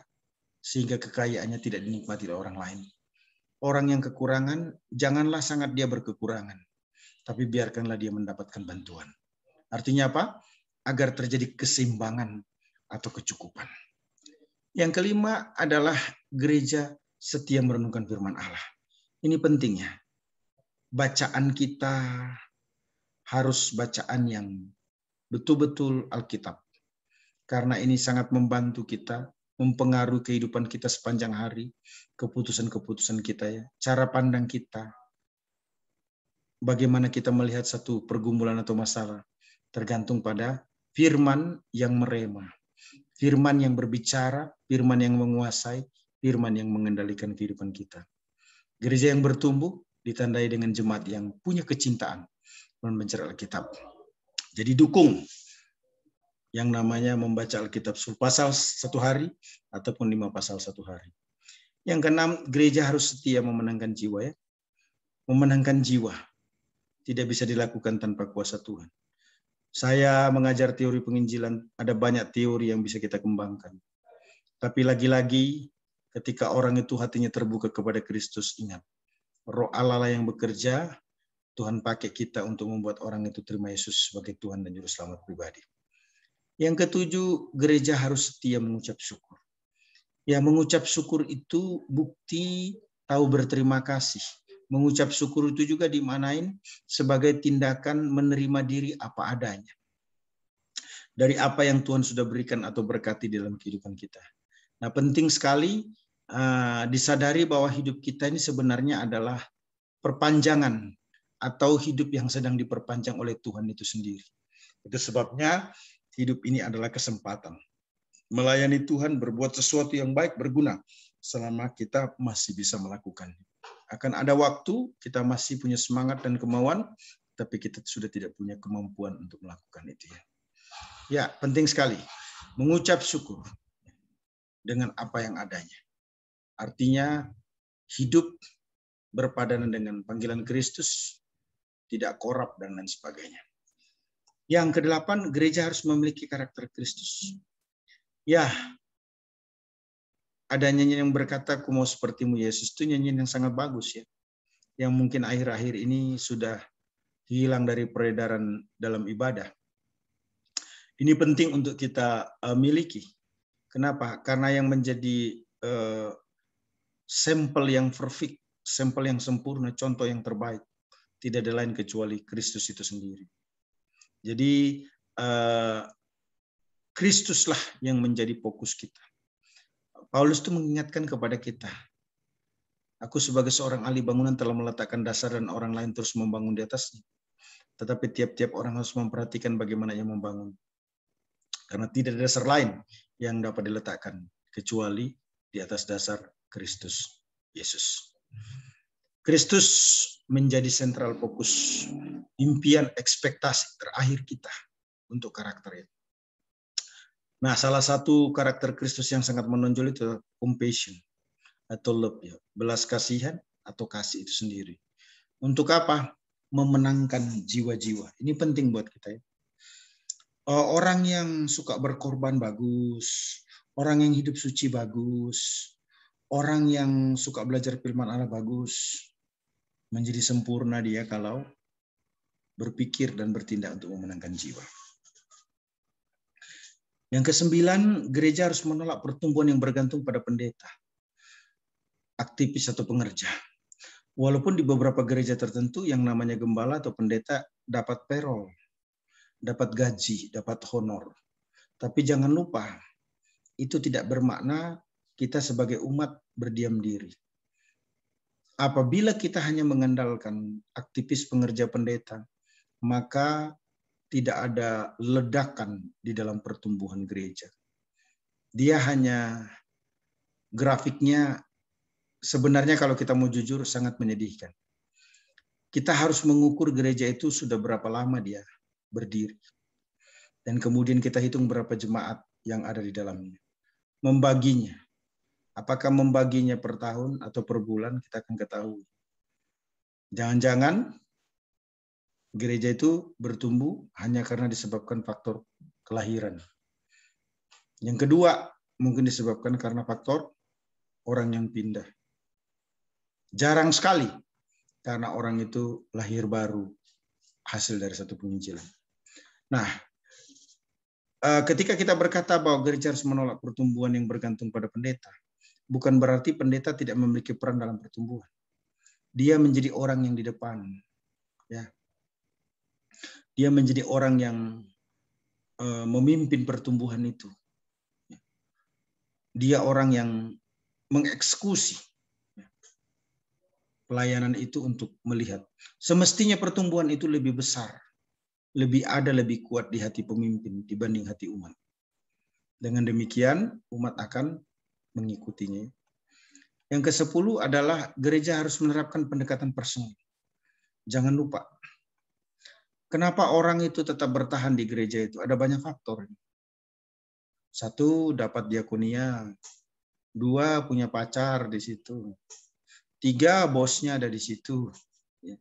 sehingga kekayaannya tidak dinikmati oleh orang lain. Orang yang kekurangan, janganlah sangat dia berkekurangan, tapi biarkanlah dia mendapatkan bantuan. Artinya apa? Agar terjadi keseimbangan atau kecukupan. Yang kelima adalah gereja setia merenungkan firman Allah. Ini pentingnya. Bacaan kita harus bacaan yang betul-betul Alkitab. Karena ini sangat membantu kita, mempengaruhi kehidupan kita sepanjang hari, keputusan-keputusan kita ya, cara pandang kita, bagaimana kita melihat satu pergumulan atau masalah tergantung pada firman yang merema firman yang berbicara, firman yang menguasai, firman yang mengendalikan kehidupan kita. Gereja yang bertumbuh ditandai dengan jemaat yang punya kecintaan membaca Alkitab. Jadi dukung yang namanya membaca Alkitab pasal satu hari ataupun lima pasal satu hari. Yang keenam, gereja harus setia memenangkan jiwa ya. Memenangkan jiwa tidak bisa dilakukan tanpa kuasa Tuhan. Saya mengajar teori penginjilan, ada banyak teori yang bisa kita kembangkan. Tapi lagi-lagi ketika orang itu hatinya terbuka kepada Kristus, ingat, roh Allah lah yang bekerja, Tuhan pakai kita untuk membuat orang itu terima Yesus sebagai Tuhan dan Juru Selamat pribadi. Yang ketujuh, gereja harus setia mengucap syukur. Ya, mengucap syukur itu bukti tahu berterima kasih. Mengucap syukur itu juga dimanain sebagai tindakan menerima diri apa adanya. Dari apa yang Tuhan sudah berikan atau berkati dalam kehidupan kita. Nah penting sekali uh, disadari bahwa hidup kita ini sebenarnya adalah perpanjangan atau hidup yang sedang diperpanjang oleh Tuhan itu sendiri. Itu sebabnya hidup ini adalah kesempatan. Melayani Tuhan, berbuat sesuatu yang baik, berguna selama kita masih bisa melakukannya akan ada waktu kita masih punya semangat dan kemauan, tapi kita sudah tidak punya kemampuan untuk melakukan itu ya. Ya, penting sekali mengucap syukur dengan apa yang adanya. Artinya hidup berpadanan dengan panggilan Kristus, tidak korup dan lain sebagainya. Yang kedelapan, gereja harus memiliki karakter Kristus. Ya, ada nyanyian yang berkata ku mau sepertimu Yesus itu nyanyian yang sangat bagus ya yang mungkin akhir-akhir ini sudah hilang dari peredaran dalam ibadah. Ini penting untuk kita eh, miliki. Kenapa? Karena yang menjadi eh, sampel yang perfect, sampel yang sempurna, contoh yang terbaik, tidak ada lain kecuali Kristus itu sendiri. Jadi eh, Kristuslah yang menjadi fokus kita. Paulus itu mengingatkan kepada kita. Aku sebagai seorang ahli bangunan telah meletakkan dasar dan orang lain terus membangun di atasnya. Tetapi tiap-tiap orang harus memperhatikan bagaimana ia membangun. Karena tidak ada dasar lain yang dapat diletakkan kecuali di atas dasar Kristus Yesus. Kristus menjadi sentral fokus impian ekspektasi terakhir kita untuk karakter itu. Nah, salah satu karakter Kristus yang sangat menonjol itu compassion atau love ya, belas kasihan atau kasih itu sendiri. Untuk apa? Memenangkan jiwa-jiwa. Ini penting buat kita ya. Eh, orang yang suka berkorban bagus, orang yang hidup suci bagus, orang yang suka belajar firman Allah bagus. Menjadi sempurna dia kalau berpikir dan bertindak untuk memenangkan jiwa. Yang kesembilan, gereja harus menolak pertumbuhan yang bergantung pada pendeta, aktivis atau pengerja. Walaupun di beberapa gereja tertentu yang namanya gembala atau pendeta dapat perol, dapat gaji, dapat honor. Tapi jangan lupa, itu tidak bermakna kita sebagai umat berdiam diri. Apabila kita hanya mengandalkan aktivis pengerja pendeta, maka tidak ada ledakan di dalam pertumbuhan gereja. Dia hanya grafiknya sebenarnya kalau kita mau jujur sangat menyedihkan. Kita harus mengukur gereja itu sudah berapa lama dia berdiri. Dan kemudian kita hitung berapa jemaat yang ada di dalamnya. Membaginya. Apakah membaginya per tahun atau per bulan kita akan ketahui. Jangan-jangan gereja itu bertumbuh hanya karena disebabkan faktor kelahiran. Yang kedua, mungkin disebabkan karena faktor orang yang pindah. Jarang sekali karena orang itu lahir baru hasil dari satu penginjilan. Nah, eh, ketika kita berkata bahwa gereja harus menolak pertumbuhan yang bergantung pada pendeta, bukan berarti pendeta tidak memiliki peran dalam pertumbuhan. Dia menjadi orang yang di depan. Ya, dia menjadi orang yang eh, memimpin pertumbuhan itu. Dia orang yang mengeksekusi pelayanan itu untuk melihat. Semestinya pertumbuhan itu lebih besar, lebih ada, lebih kuat di hati pemimpin dibanding hati umat. Dengan demikian, umat akan mengikutinya. Yang ke-10 adalah gereja harus menerapkan pendekatan personal. Jangan lupa, Kenapa orang itu tetap bertahan di gereja itu? Ada banyak faktor. Satu, dapat diakonia. Dua, punya pacar di situ. Tiga, bosnya ada di situ. Ya.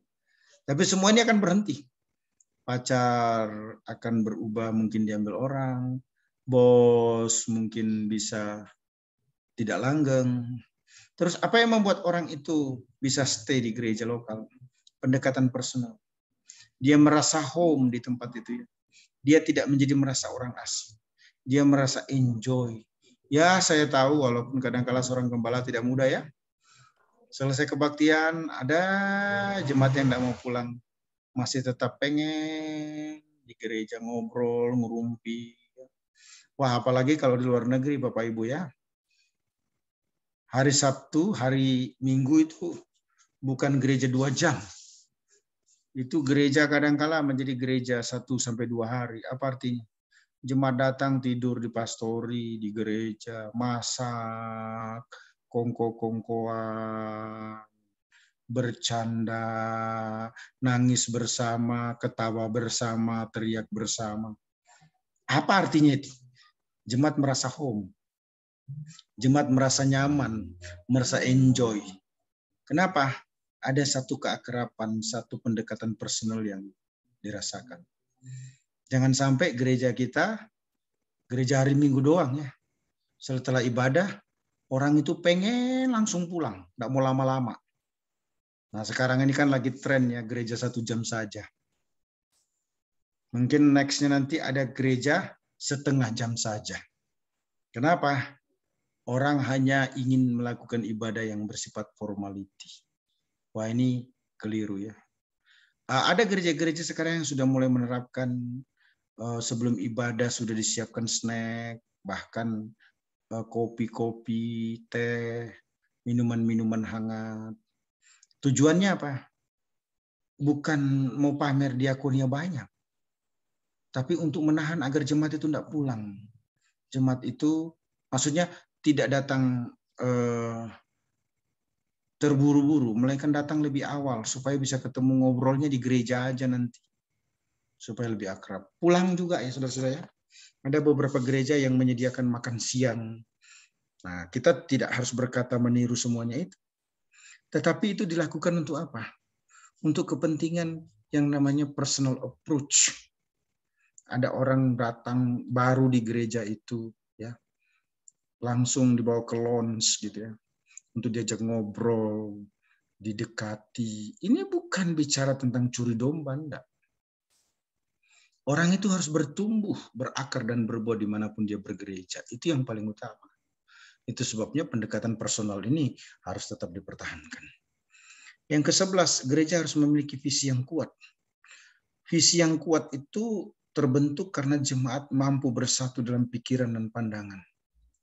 Tapi semua ini akan berhenti. Pacar akan berubah, mungkin diambil orang. Bos mungkin bisa tidak langgeng. Terus apa yang membuat orang itu bisa stay di gereja lokal? Pendekatan personal dia merasa home di tempat itu ya. Dia tidak menjadi merasa orang asing. Dia merasa enjoy. Ya, saya tahu walaupun kadang kadangkala seorang gembala tidak mudah ya. Selesai kebaktian, ada jemaat yang tidak mau pulang. Masih tetap pengen di gereja ngobrol, ngurumpi. Wah, apalagi kalau di luar negeri Bapak Ibu ya. Hari Sabtu, hari Minggu itu bukan gereja dua jam. Itu gereja kadangkala menjadi gereja satu sampai dua hari. Apa artinya? Jemaat datang tidur di pastori, di gereja, masak, kongko-kongkoan, bercanda, nangis bersama, ketawa bersama, teriak bersama. Apa artinya itu? Jemaat merasa home. Jemaat merasa nyaman, merasa enjoy. Kenapa? ada satu keakraban, satu pendekatan personal yang dirasakan. Jangan sampai gereja kita, gereja hari Minggu doang ya. Setelah ibadah, orang itu pengen langsung pulang, tidak mau lama-lama. Nah sekarang ini kan lagi tren ya gereja satu jam saja. Mungkin nextnya nanti ada gereja setengah jam saja. Kenapa? Orang hanya ingin melakukan ibadah yang bersifat formality wah ini keliru ya. Ah, ada gereja-gereja sekarang yang sudah mulai menerapkan eh, sebelum ibadah sudah disiapkan snack, bahkan eh, kopi-kopi, teh, minuman-minuman hangat. Tujuannya apa? Bukan mau pamer diakonnya banyak, tapi untuk menahan agar jemaat itu tidak pulang. Jemaat itu maksudnya tidak datang eh, terburu-buru, melainkan datang lebih awal supaya bisa ketemu ngobrolnya di gereja aja nanti. Supaya lebih akrab. Pulang juga ya saudara-saudara ya. Ada beberapa gereja yang menyediakan makan siang. Nah, kita tidak harus berkata meniru semuanya itu. Tetapi itu dilakukan untuk apa? Untuk kepentingan yang namanya personal approach. Ada orang datang baru di gereja itu ya. Langsung dibawa ke lounge gitu ya untuk diajak ngobrol, didekati. Ini bukan bicara tentang curi domba, enggak. Orang itu harus bertumbuh, berakar dan berbuah dimanapun dia bergereja. Itu yang paling utama. Itu sebabnya pendekatan personal ini harus tetap dipertahankan. Yang ke-11, gereja harus memiliki visi yang kuat. Visi yang kuat itu terbentuk karena jemaat mampu bersatu dalam pikiran dan pandangan.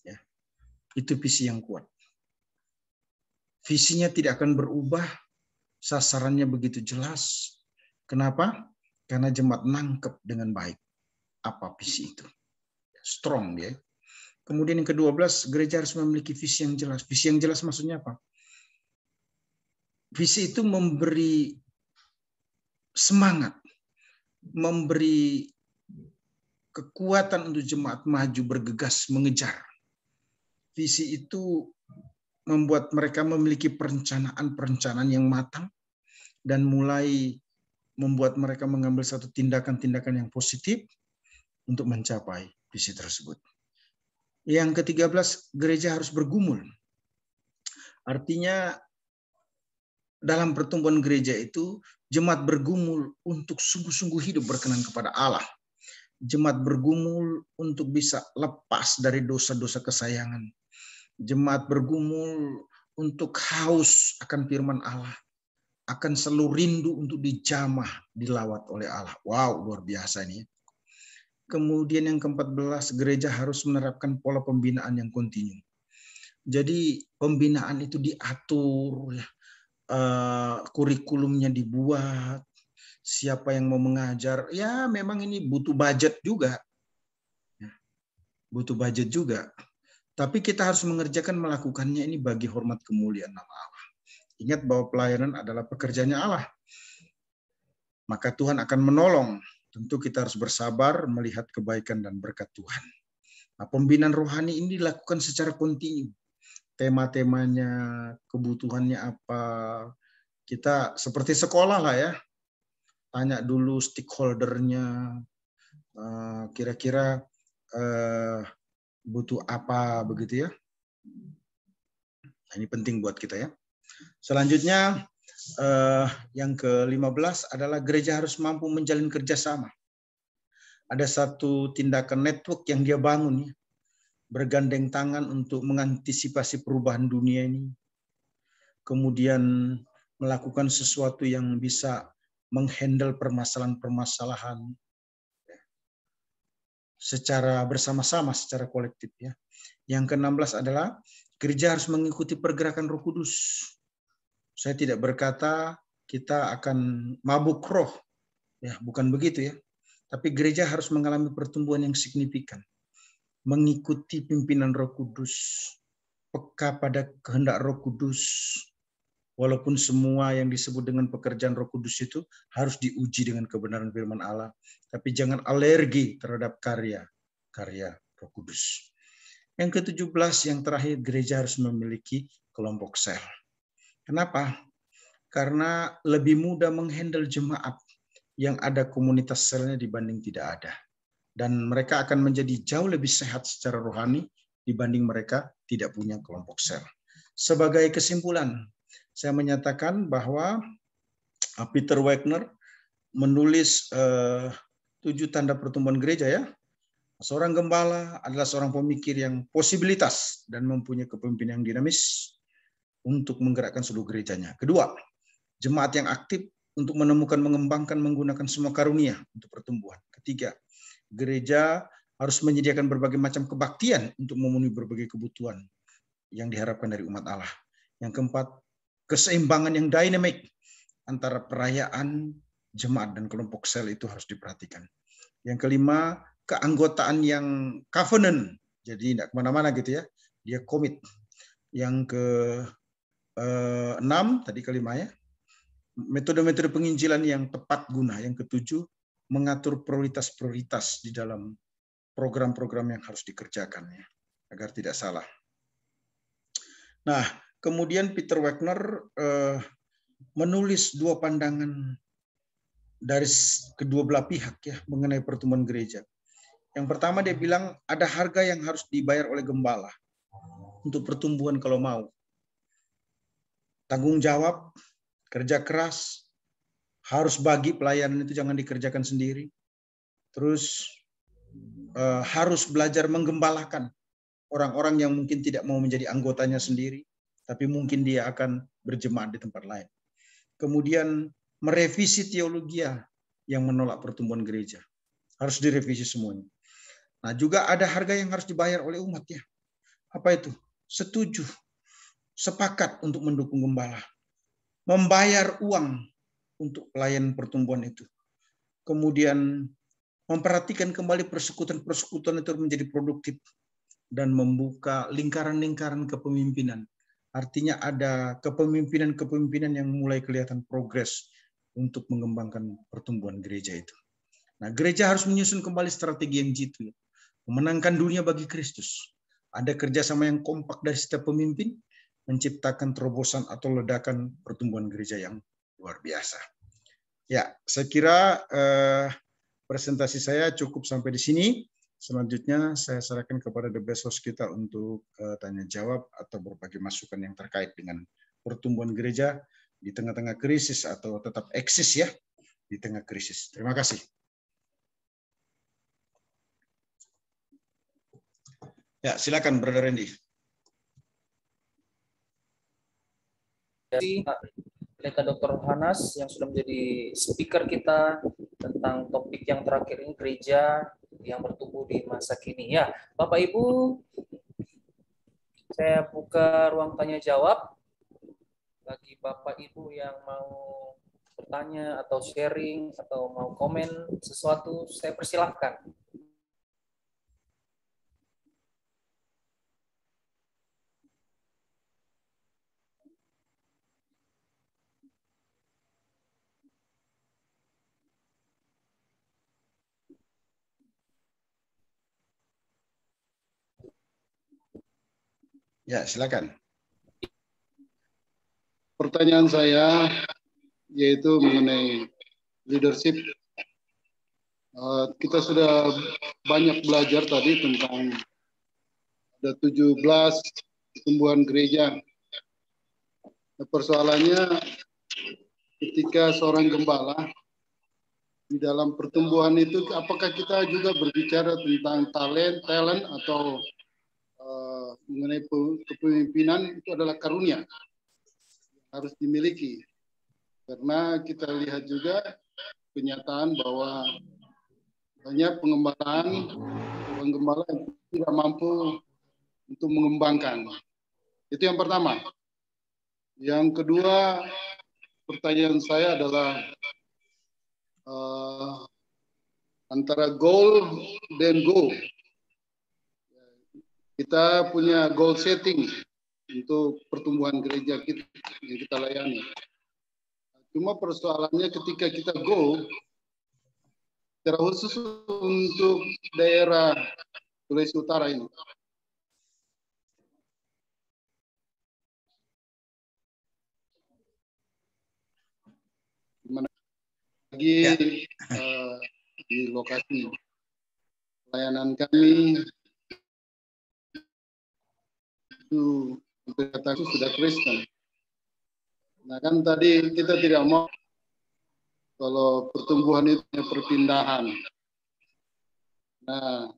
Ya. Itu visi yang kuat. Visinya tidak akan berubah, sasarannya begitu jelas. Kenapa? Karena jemaat nangkep dengan baik apa visi itu. Strong dia. Kemudian yang ke-12, gereja harus memiliki visi yang jelas. Visi yang jelas maksudnya apa? Visi itu memberi semangat, memberi kekuatan untuk jemaat maju bergegas mengejar. Visi itu membuat mereka memiliki perencanaan-perencanaan yang matang dan mulai membuat mereka mengambil satu tindakan-tindakan yang positif untuk mencapai visi tersebut. Yang ke-13, gereja harus bergumul. Artinya dalam pertumbuhan gereja itu jemaat bergumul untuk sungguh-sungguh hidup berkenan kepada Allah. Jemaat bergumul untuk bisa lepas dari dosa-dosa kesayangan, Jemaat bergumul untuk haus akan firman Allah. Akan selalu rindu untuk dijamah, dilawat oleh Allah. Wow, luar biasa ini. Kemudian yang keempat belas, gereja harus menerapkan pola pembinaan yang kontinu. Jadi pembinaan itu diatur, ya. eh, kurikulumnya dibuat, siapa yang mau mengajar. Ya memang ini butuh budget juga. Ya, butuh budget juga. Tapi kita harus mengerjakan melakukannya ini bagi hormat kemuliaan nama Allah. Ingat bahwa pelayanan adalah pekerjaannya Allah. Maka Tuhan akan menolong. Tentu kita harus bersabar melihat kebaikan dan berkat Tuhan. Nah, pembinaan rohani ini dilakukan secara kontinu. Tema-temanya, kebutuhannya apa. Kita seperti sekolah lah ya. Tanya dulu stakeholdernya, eh, kira-kira uh, butuh apa begitu ya. Nah, ini penting buat kita ya. Selanjutnya eh, yang ke-15 adalah gereja harus mampu menjalin kerjasama. Ada satu tindakan network yang dia bangun ya. Bergandeng tangan untuk mengantisipasi perubahan dunia ini. Kemudian melakukan sesuatu yang bisa menghandle permasalahan-permasalahan secara bersama-sama, secara kolektif ya. Yang ke-16 adalah gereja harus mengikuti pergerakan Roh Kudus. Saya tidak berkata kita akan mabuk roh. Ya, bukan begitu ya. Tapi gereja harus mengalami pertumbuhan yang signifikan. Mengikuti pimpinan Roh Kudus, peka pada kehendak Roh Kudus, Walaupun semua yang disebut dengan pekerjaan Roh Kudus itu harus diuji dengan kebenaran firman Allah, tapi jangan alergi terhadap karya-karya Roh Kudus. Yang ke-17 yang terakhir gereja harus memiliki kelompok sel. Kenapa? Karena lebih mudah menghandle jemaat yang ada komunitas selnya dibanding tidak ada. Dan mereka akan menjadi jauh lebih sehat secara rohani dibanding mereka tidak punya kelompok sel. Sebagai kesimpulan, saya menyatakan bahwa uh, Peter Wagner menulis uh, tujuh tanda pertumbuhan gereja ya. Seorang gembala adalah seorang pemikir yang posibilitas dan mempunyai kepemimpinan yang dinamis untuk menggerakkan seluruh gerejanya. Kedua, jemaat yang aktif untuk menemukan, mengembangkan, menggunakan semua karunia untuk pertumbuhan. Ketiga, gereja harus menyediakan berbagai macam kebaktian untuk memenuhi berbagai kebutuhan yang diharapkan dari umat Allah. Yang keempat, keseimbangan yang dinamik antara perayaan jemaat dan kelompok sel itu harus diperhatikan. Yang kelima, keanggotaan yang covenant. Jadi tidak kemana-mana gitu ya. Dia komit. Yang ke eh, enam, tadi kelima ya. Metode-metode penginjilan yang tepat guna. Yang ketujuh, mengatur prioritas-prioritas di dalam program-program yang harus dikerjakan. Ya, agar tidak salah. Nah, Kemudian Peter Wagner eh, menulis dua pandangan dari kedua belah pihak ya mengenai pertemuan gereja. Yang pertama dia bilang ada harga yang harus dibayar oleh gembala untuk pertumbuhan kalau mau. Tanggung jawab, kerja keras, harus bagi pelayanan itu jangan dikerjakan sendiri. Terus eh, harus belajar menggembalakan orang-orang yang mungkin tidak mau menjadi anggotanya sendiri tapi mungkin dia akan berjemaat di tempat lain. Kemudian merevisi teologi ya yang menolak pertumbuhan gereja. Harus direvisi semuanya. Nah, juga ada harga yang harus dibayar oleh umat ya. Apa itu? Setuju. Sepakat untuk mendukung gembala. Membayar uang untuk pelayan pertumbuhan itu. Kemudian memperhatikan kembali persekutuan-persekutuan itu menjadi produktif dan membuka lingkaran-lingkaran kepemimpinan Artinya ada kepemimpinan-kepemimpinan yang mulai kelihatan progres untuk mengembangkan pertumbuhan gereja itu. Nah, gereja harus menyusun kembali strategi yang jitu, memenangkan dunia bagi Kristus. Ada kerjasama yang kompak dari setiap pemimpin, menciptakan terobosan atau ledakan pertumbuhan gereja yang luar biasa. Ya, saya kira eh, presentasi saya cukup sampai di sini. Selanjutnya, saya serahkan kepada the best kita untuk eh, tanya jawab atau berbagi masukan yang terkait dengan pertumbuhan gereja di tengah-tengah krisis atau tetap eksis ya di tengah krisis. Terima kasih. Ya, silakan Brother Randy. Dari Pendeta Dr. Hanas yang sudah menjadi speaker kita tentang topik yang terakhir ini gereja yang bertumbuh di masa kini. Ya, Bapak Ibu, saya buka ruang tanya jawab bagi Bapak Ibu yang mau bertanya atau sharing atau mau komen sesuatu, saya persilahkan. Ya, silakan. Pertanyaan saya yaitu mengenai leadership. Eh, kita sudah banyak belajar tadi tentang ada 17 pertumbuhan gereja. Nah, persoalannya ketika seorang gembala di dalam pertumbuhan itu apakah kita juga berbicara tentang talent, talent atau Eh, mengenai kepemimpinan itu adalah karunia harus dimiliki karena kita lihat juga kenyataan bahwa banyak pengembalaan penggembala yang tidak mampu untuk mengembangkan itu yang pertama yang kedua pertanyaan saya adalah uh, antara goal dan go kita punya goal setting untuk pertumbuhan gereja kita yang kita layani. Cuma persoalannya ketika kita go, secara khusus untuk daerah Sulawesi Utara ini. Dimana lagi ya. uh, di lokasi layanan kami itu kata sudah Kristen. Nah kan tadi kita tidak mau kalau pertumbuhan itu perpindahan. Nah,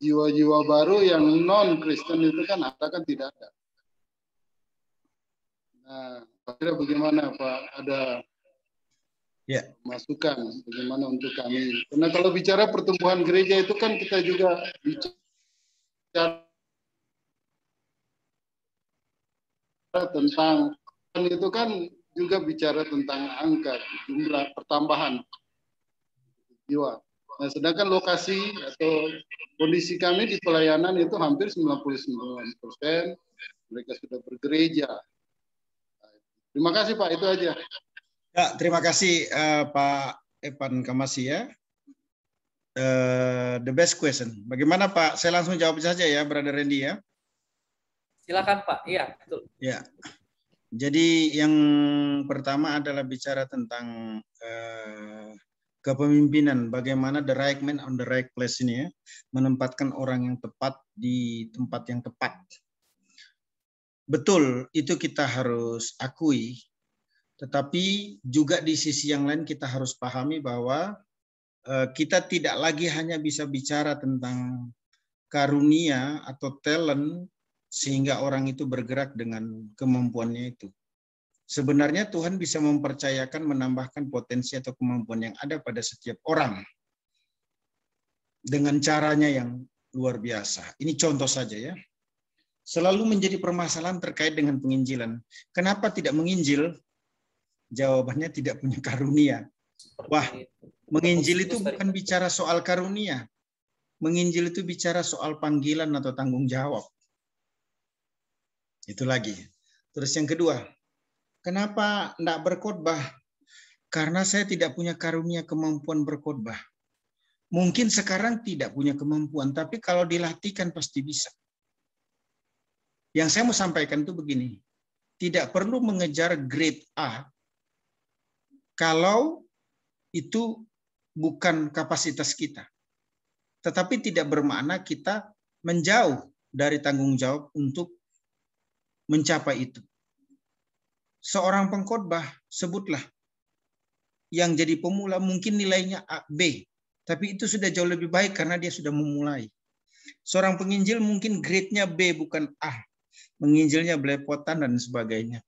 jiwa-jiwa baru yang non-Kristen itu kan ada kan tidak ada. Nah, kira bagaimana Pak? Ada ya. masukan bagaimana untuk kami? Karena kalau bicara pertumbuhan gereja itu kan kita juga bicara tentang itu kan juga bicara tentang angka jumlah pertambahan jiwa. Nah, sedangkan lokasi atau kondisi kami di pelayanan itu hampir 99 persen mereka sudah bergereja. Terima kasih Pak, itu aja. Ya, terima kasih uh, Pak Evan Kamasia. Ya. Uh, eh, the best question. Bagaimana Pak? Saya langsung jawab saja ya, Brother Randy ya. Silakan Pak. Iya, betul. Ya. Jadi yang pertama adalah bicara tentang eh, kepemimpinan, bagaimana the right man on the right place ini ya, menempatkan orang yang tepat di tempat yang tepat. Betul, itu kita harus akui. Tetapi juga di sisi yang lain kita harus pahami bahwa eh, kita tidak lagi hanya bisa bicara tentang karunia atau talent sehingga orang itu bergerak dengan kemampuannya itu. Sebenarnya Tuhan bisa mempercayakan menambahkan potensi atau kemampuan yang ada pada setiap orang dengan caranya yang luar biasa. Ini contoh saja ya. Selalu menjadi permasalahan terkait dengan penginjilan. Kenapa tidak menginjil? Jawabannya tidak punya karunia. Wah, menginjil itu bukan bicara soal karunia. Menginjil itu bicara soal panggilan atau tanggung jawab itu lagi. Terus yang kedua, kenapa tidak berkhotbah? Karena saya tidak punya karunia kemampuan berkhotbah. Mungkin sekarang tidak punya kemampuan, tapi kalau dilatihkan pasti bisa. Yang saya mau sampaikan itu begini, tidak perlu mengejar grade A kalau itu bukan kapasitas kita. Tetapi tidak bermakna kita menjauh dari tanggung jawab untuk mencapai itu. Seorang pengkhotbah sebutlah yang jadi pemula mungkin nilainya A, B, tapi itu sudah jauh lebih baik karena dia sudah memulai. Seorang penginjil mungkin grade-nya B bukan A. Menginjilnya belepotan dan sebagainya.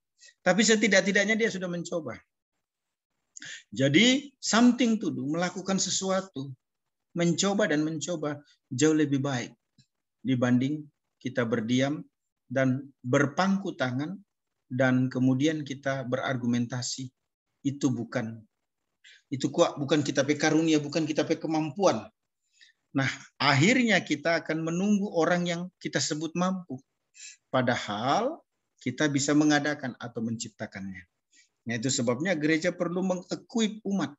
Tapi setidak-tidaknya dia sudah mencoba. Jadi something to do, melakukan sesuatu, mencoba dan mencoba jauh lebih baik dibanding kita berdiam dan berpangku tangan dan kemudian kita berargumentasi itu bukan itu kuat bukan kita karunia bukan kita kemampuan nah akhirnya kita akan menunggu orang yang kita sebut mampu padahal kita bisa mengadakan atau menciptakannya nah itu sebabnya gereja perlu mengequip umat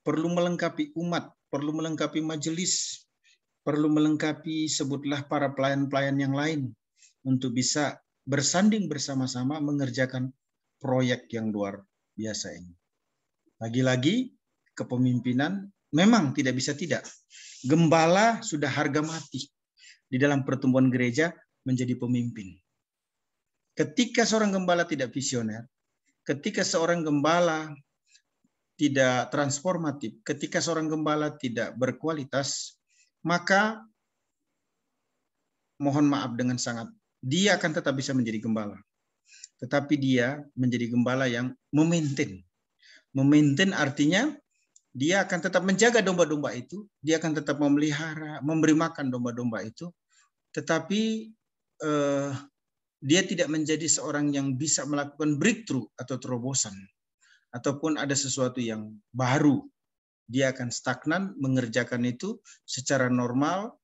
perlu melengkapi umat perlu melengkapi majelis perlu melengkapi sebutlah para pelayan-pelayan yang lain untuk bisa bersanding bersama-sama mengerjakan proyek yang luar biasa ini. Lagi-lagi kepemimpinan memang tidak bisa tidak. Gembala sudah harga mati di dalam pertumbuhan gereja menjadi pemimpin. Ketika seorang gembala tidak visioner, ketika seorang gembala tidak transformatif, ketika seorang gembala tidak berkualitas, maka mohon maaf dengan sangat dia akan tetap bisa menjadi gembala. Tetapi dia menjadi gembala yang memaintain. Memaintain artinya dia akan tetap menjaga domba-domba itu, dia akan tetap memelihara, memberi makan domba-domba itu, tetapi eh, dia tidak menjadi seorang yang bisa melakukan breakthrough atau terobosan, ataupun ada sesuatu yang baru dia akan stagnan mengerjakan itu secara normal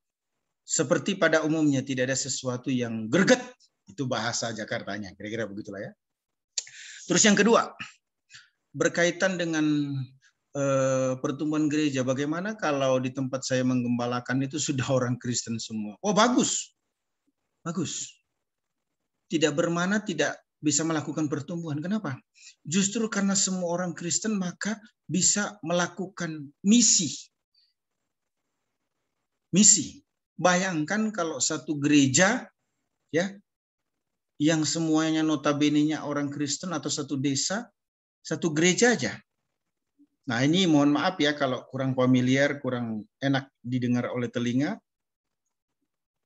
seperti pada umumnya tidak ada sesuatu yang greget itu bahasa Jakartanya kira-kira begitulah ya terus yang kedua berkaitan dengan eh, pertumbuhan gereja bagaimana kalau di tempat saya menggembalakan itu sudah *laughs* orang Kristen semua oh bagus bagus tidak bermana tidak bisa melakukan pertumbuhan. Kenapa? Justru karena semua orang Kristen maka bisa melakukan misi. Misi. Bayangkan kalau satu gereja ya yang semuanya notabene orang Kristen atau satu desa, satu gereja aja. Nah ini mohon maaf ya kalau kurang familiar, kurang enak didengar oleh telinga.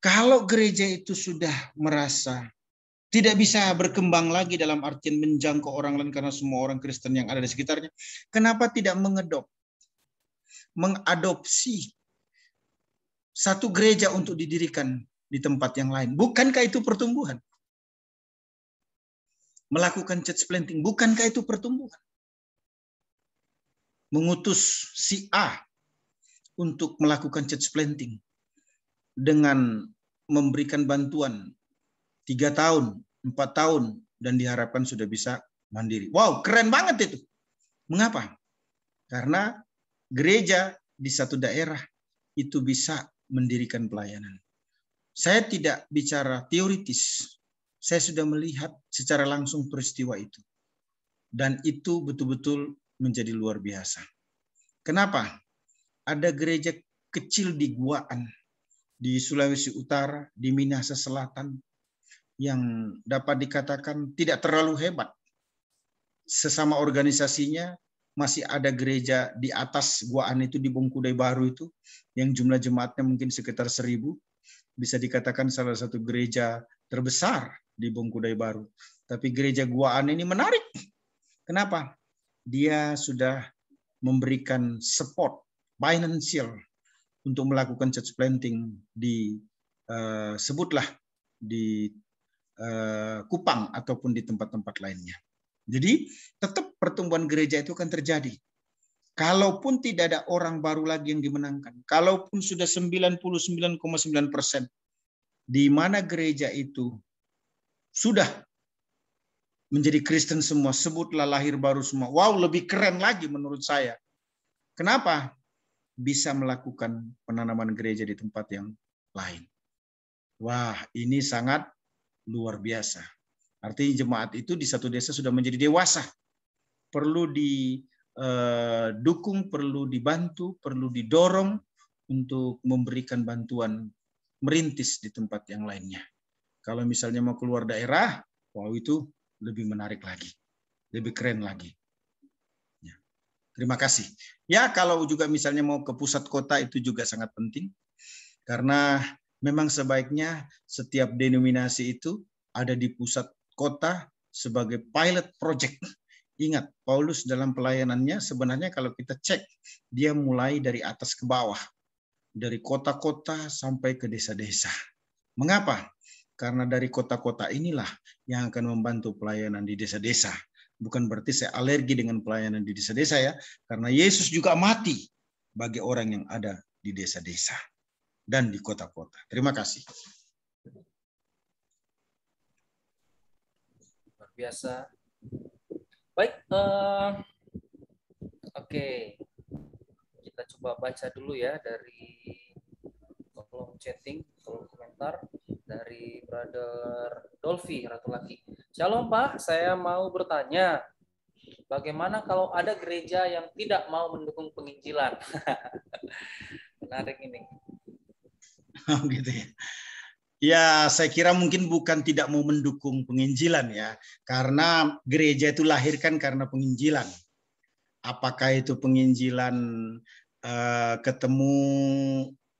Kalau gereja itu sudah merasa tidak bisa berkembang lagi dalam artian menjangkau orang lain karena semua orang Kristen yang ada di sekitarnya. Kenapa tidak mengedop, mengadopsi satu gereja untuk didirikan di tempat yang lain? Bukankah itu pertumbuhan? Melakukan church planting, bukankah itu pertumbuhan? Mengutus si A untuk melakukan church planting dengan memberikan bantuan tiga tahun, empat tahun, dan diharapkan sudah bisa mandiri. Wow, keren banget itu. Mengapa? Karena gereja di satu daerah itu bisa mendirikan pelayanan. Saya tidak bicara teoritis. Saya sudah melihat secara langsung peristiwa itu. Dan itu betul-betul menjadi luar biasa. Kenapa? Ada gereja kecil di Guaan, di Sulawesi Utara, di Minahasa Selatan, yang dapat dikatakan tidak terlalu hebat. Sesama organisasinya masih ada gereja di atas guaan itu di Bungkudai Baru itu yang jumlah jemaatnya mungkin sekitar seribu bisa dikatakan salah satu gereja terbesar di Bungkudai Baru. Tapi gereja guaan ini menarik. Kenapa? Dia sudah memberikan support financial untuk melakukan church planting di eh, sebutlah di Eh, kupang ataupun di tempat-tempat lainnya. Jadi tetap pertumbuhan gereja itu akan terjadi. Kalaupun tidak ada orang baru lagi yang dimenangkan, kalaupun sudah 99,9 persen, di mana gereja itu sudah menjadi Kristen semua, sebutlah lahir baru semua. Wow, lebih keren lagi menurut saya. Kenapa? Bisa melakukan penanaman gereja di tempat yang lain. Wah, ini sangat luar biasa. Artinya jemaat itu di satu desa sudah menjadi dewasa. Perlu didukung, eh, perlu dibantu, perlu didorong untuk memberikan bantuan merintis di tempat yang lainnya. Kalau misalnya mau keluar daerah, wow itu lebih menarik lagi, lebih keren lagi. Ya. Terima kasih. Ya kalau juga misalnya mau ke pusat kota itu juga sangat penting karena memang sebaiknya setiap denominasi itu ada di pusat kota sebagai pilot project. Ingat, Paulus dalam pelayanannya sebenarnya kalau kita cek, dia mulai dari atas ke bawah. Dari kota-kota sampai ke desa-desa. Mengapa? Karena dari kota-kota inilah yang akan membantu pelayanan di desa-desa. Bukan berarti saya alergi dengan pelayanan di desa-desa ya. Karena Yesus juga mati bagi orang yang ada di desa-desa dan di kota-kota. Terima kasih. Luar biasa. Baik, uh, oke. Okay. Kita coba baca dulu ya dari kolom chatting, kolom komentar dari Brother Dolfi laki. Shalom Pak, saya mau bertanya, bagaimana kalau ada gereja yang tidak mau mendukung penginjilan? *laughs* Menarik ini. *laughs* Oh, gitu ya. Ya, saya kira mungkin bukan tidak mau mendukung penginjilan ya, karena gereja itu lahirkan karena penginjilan. Apakah itu penginjilan eh, ketemu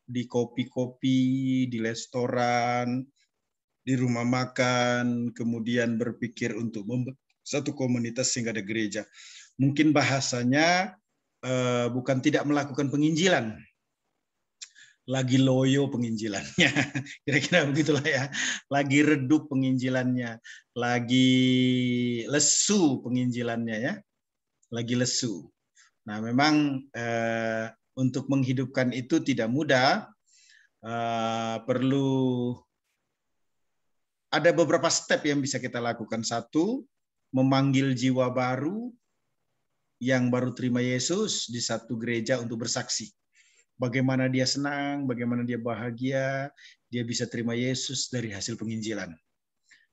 di kopi-kopi, di restoran, di rumah makan, kemudian berpikir untuk satu komunitas sehingga ada gereja. Mungkin bahasanya eh, bukan tidak melakukan penginjilan, lagi loyo penginjilannya. *laughs* Kira-kira begitulah ya. Lagi redup penginjilannya, lagi lesu penginjilannya ya. Lagi lesu. Nah, memang eh, untuk menghidupkan itu tidak mudah. Eh, perlu ada beberapa step yang bisa kita lakukan. Satu, memanggil jiwa baru yang baru terima Yesus di satu gereja untuk bersaksi bagaimana dia senang, bagaimana dia bahagia, dia bisa terima Yesus dari hasil penginjilan.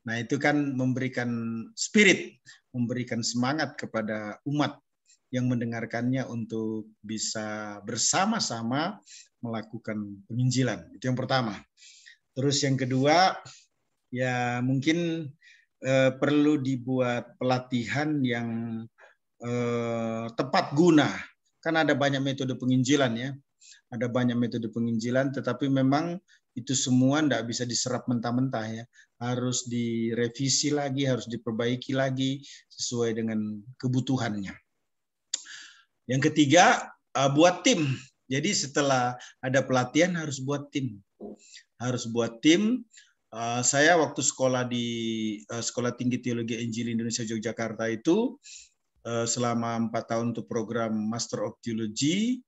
Nah, itu kan memberikan spirit, memberikan semangat kepada umat yang mendengarkannya untuk bisa bersama-sama melakukan penginjilan. Itu yang pertama. Terus yang kedua, ya mungkin eh, perlu dibuat pelatihan yang eh, tepat guna. Kan ada banyak metode penginjilan ya ada banyak metode penginjilan, tetapi memang itu semua tidak bisa diserap mentah-mentah ya. Harus direvisi lagi, harus diperbaiki lagi sesuai dengan kebutuhannya. Yang ketiga, eh, buat tim. Jadi setelah ada pelatihan harus buat tim. Harus buat tim. Eh, saya waktu sekolah di eh, Sekolah Tinggi Teologi Injil Indonesia Yogyakarta itu selama empat tahun untuk program Master of Theology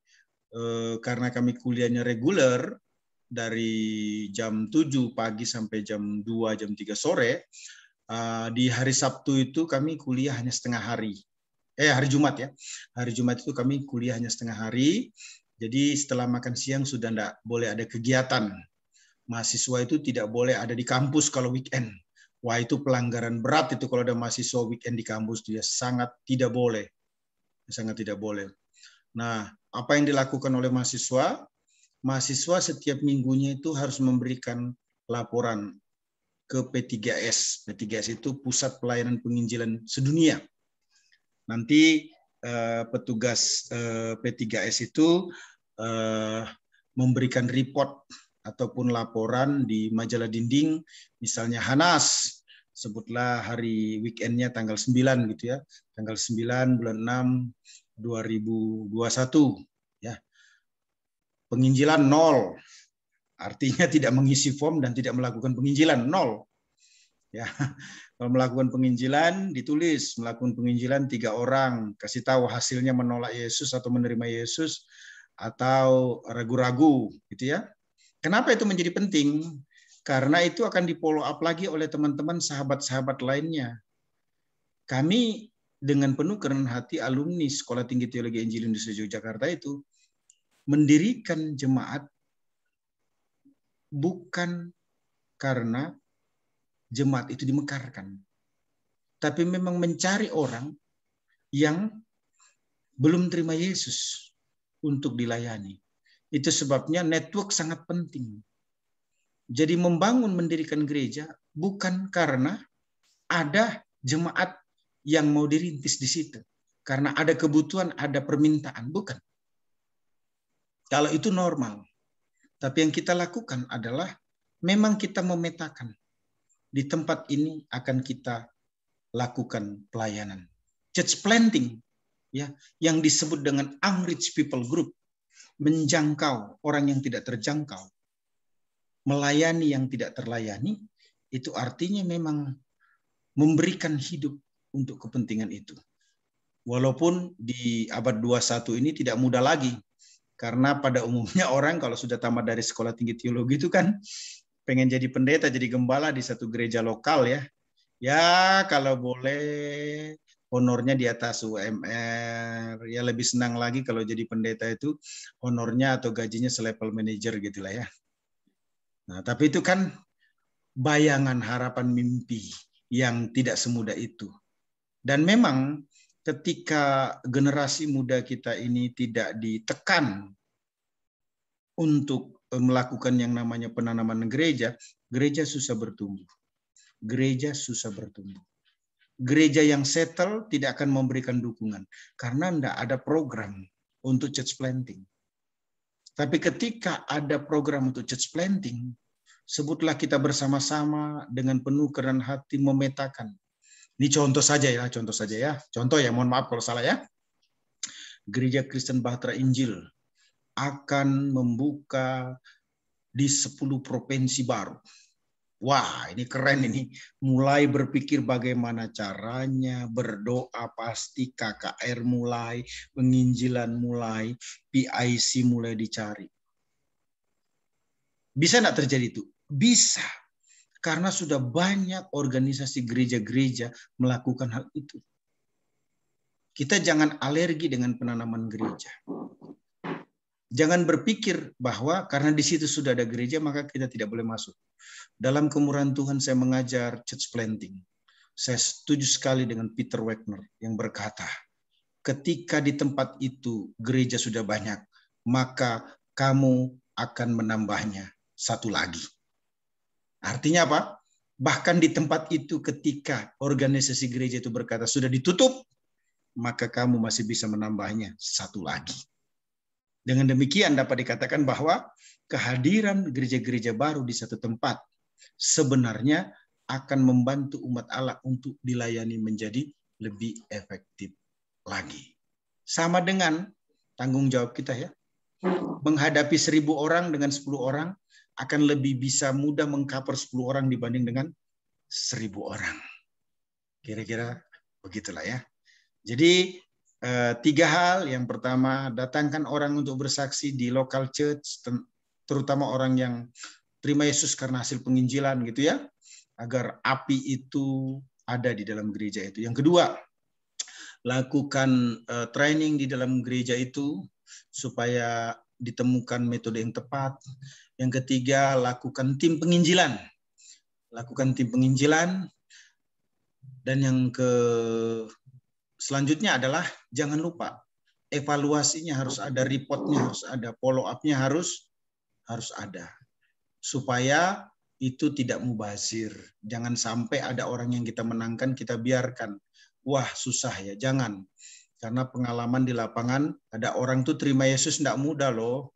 Eh, karena kami kuliahnya reguler dari jam 7 pagi sampai jam 2 jam 3 sore eh, di hari Sabtu itu kami kuliah hanya setengah hari eh hari Jumat ya hari Jumat itu kami kuliah hanya setengah hari jadi setelah makan siang sudah tidak boleh ada kegiatan mahasiswa itu tidak boleh ada di kampus kalau weekend wah itu pelanggaran berat itu kalau ada mahasiswa weekend di kampus dia sangat tidak boleh sangat tidak boleh Nah, apa yang dilakukan oleh mahasiswa? Mahasiswa setiap minggunya itu harus memberikan laporan ke P3S. P3S itu Pusat Pelayanan Penginjilan Sedunia. Nanti eh, petugas eh, P3S itu eh, memberikan report ataupun laporan di majalah dinding, misalnya Hanas, sebutlah hari weekendnya tanggal 9 gitu ya, tanggal 9 bulan 6 2021 ya. Penginjilan nol. Artinya *laughs* tidak mengisi form dan tidak melakukan penginjilan nol. Ya. *laughs* Kalau melakukan penginjilan ditulis melakukan penginjilan tiga orang, kasih tahu hasilnya menolak Yesus atau menerima Yesus atau ragu-ragu gitu ya. Kenapa itu menjadi penting? Karena itu akan di follow up lagi oleh teman-teman sahabat-sahabat lainnya. Kami dengan penuh kerenan hati alumni Sekolah Tinggi Teologi Injil Indonesia Yogyakarta itu mendirikan jemaat bukan karena jemaat itu dimekarkan, tapi memang mencari orang yang belum terima Yesus untuk dilayani. Itu sebabnya network sangat penting. Jadi membangun mendirikan gereja bukan karena ada jemaat yang mau dirintis di situ. Karena ada kebutuhan, ada permintaan, bukan. Kalau itu normal. Tapi yang kita lakukan adalah memang kita memetakan di tempat ini akan kita lakukan pelayanan. Church planting ya yang disebut dengan unreached people group menjangkau orang yang tidak terjangkau melayani yang tidak terlayani itu artinya memang memberikan hidup untuk kepentingan itu. Walaupun di abad 21 ini tidak mudah lagi. Karena pada umumnya *laughs* orang kalau sudah tamat dari sekolah tinggi teologi itu kan pengen jadi pendeta, jadi gembala di satu gereja lokal ya. Ya kalau boleh honornya di atas UMR. Ya lebih senang lagi kalau jadi pendeta itu honornya atau gajinya selevel manajer gitu lah ya. Nah, tapi itu kan bayangan harapan mimpi yang tidak semudah itu. Dan memang ketika generasi muda kita ini tidak ditekan untuk eh, melakukan yang namanya penanaman gereja, gereja susah bertumbuh. Gereja susah bertumbuh. Gereja yang settle tidak akan memberikan dukungan karena tidak ada program untuk church planting. Tapi ketika ada program untuk church planting, sebutlah kita bersama-sama dengan penuh keran hati memetakan ini contoh saja ya, contoh saja ya. Contoh ya, mohon maaf kalau salah ya. Gereja Kristen Bahtera Injil akan membuka di 10 provinsi baru. Wah, ini keren ini. Mulai berpikir bagaimana caranya, berdoa pasti, KKR mulai, penginjilan mulai, PIC mulai dicari. Bisa nggak terjadi itu? Bisa. Karena sudah banyak organisasi gereja-gereja melakukan hal itu. Kita jangan alergi dengan penanaman gereja. Jangan berpikir bahwa karena di situ sudah ada gereja maka kita tidak boleh masuk. Dalam kemurahan Tuhan saya mengajar church planting. Saya setuju sekali dengan Peter Wagner yang berkata, ketika di tempat itu gereja sudah banyak, maka kamu akan menambahnya satu lagi. Artinya apa? Bahkan di tempat itu ketika organisasi gereja itu berkata sudah ditutup, maka kamu masih bisa menambahnya satu lagi. Dengan demikian dapat dikatakan bahwa kehadiran gereja-gereja baru di satu tempat sebenarnya akan membantu umat Allah untuk dilayani menjadi lebih efektif lagi. Sama dengan tanggung jawab kita ya. Menghadapi seribu orang dengan sepuluh orang akan lebih bisa mudah mengcover 10 orang dibanding dengan 1000 orang. Kira-kira begitulah ya. Jadi eh, tiga hal. Yang pertama, datangkan orang untuk bersaksi di local church, terutama orang yang terima Yesus karena hasil penginjilan gitu ya, agar api itu ada di dalam gereja itu. Yang kedua, lakukan eh, training di dalam gereja itu supaya ditemukan metode yang tepat. Yang ketiga, lakukan tim penginjilan. Lakukan tim penginjilan. Dan yang ke selanjutnya adalah jangan lupa evaluasinya harus ada, reportnya harus ada, follow up-nya harus harus ada supaya itu tidak mubazir. Jangan sampai ada orang yang kita menangkan kita biarkan. Wah susah ya, jangan karena pengalaman di lapangan ada orang tuh terima Yesus tidak mudah loh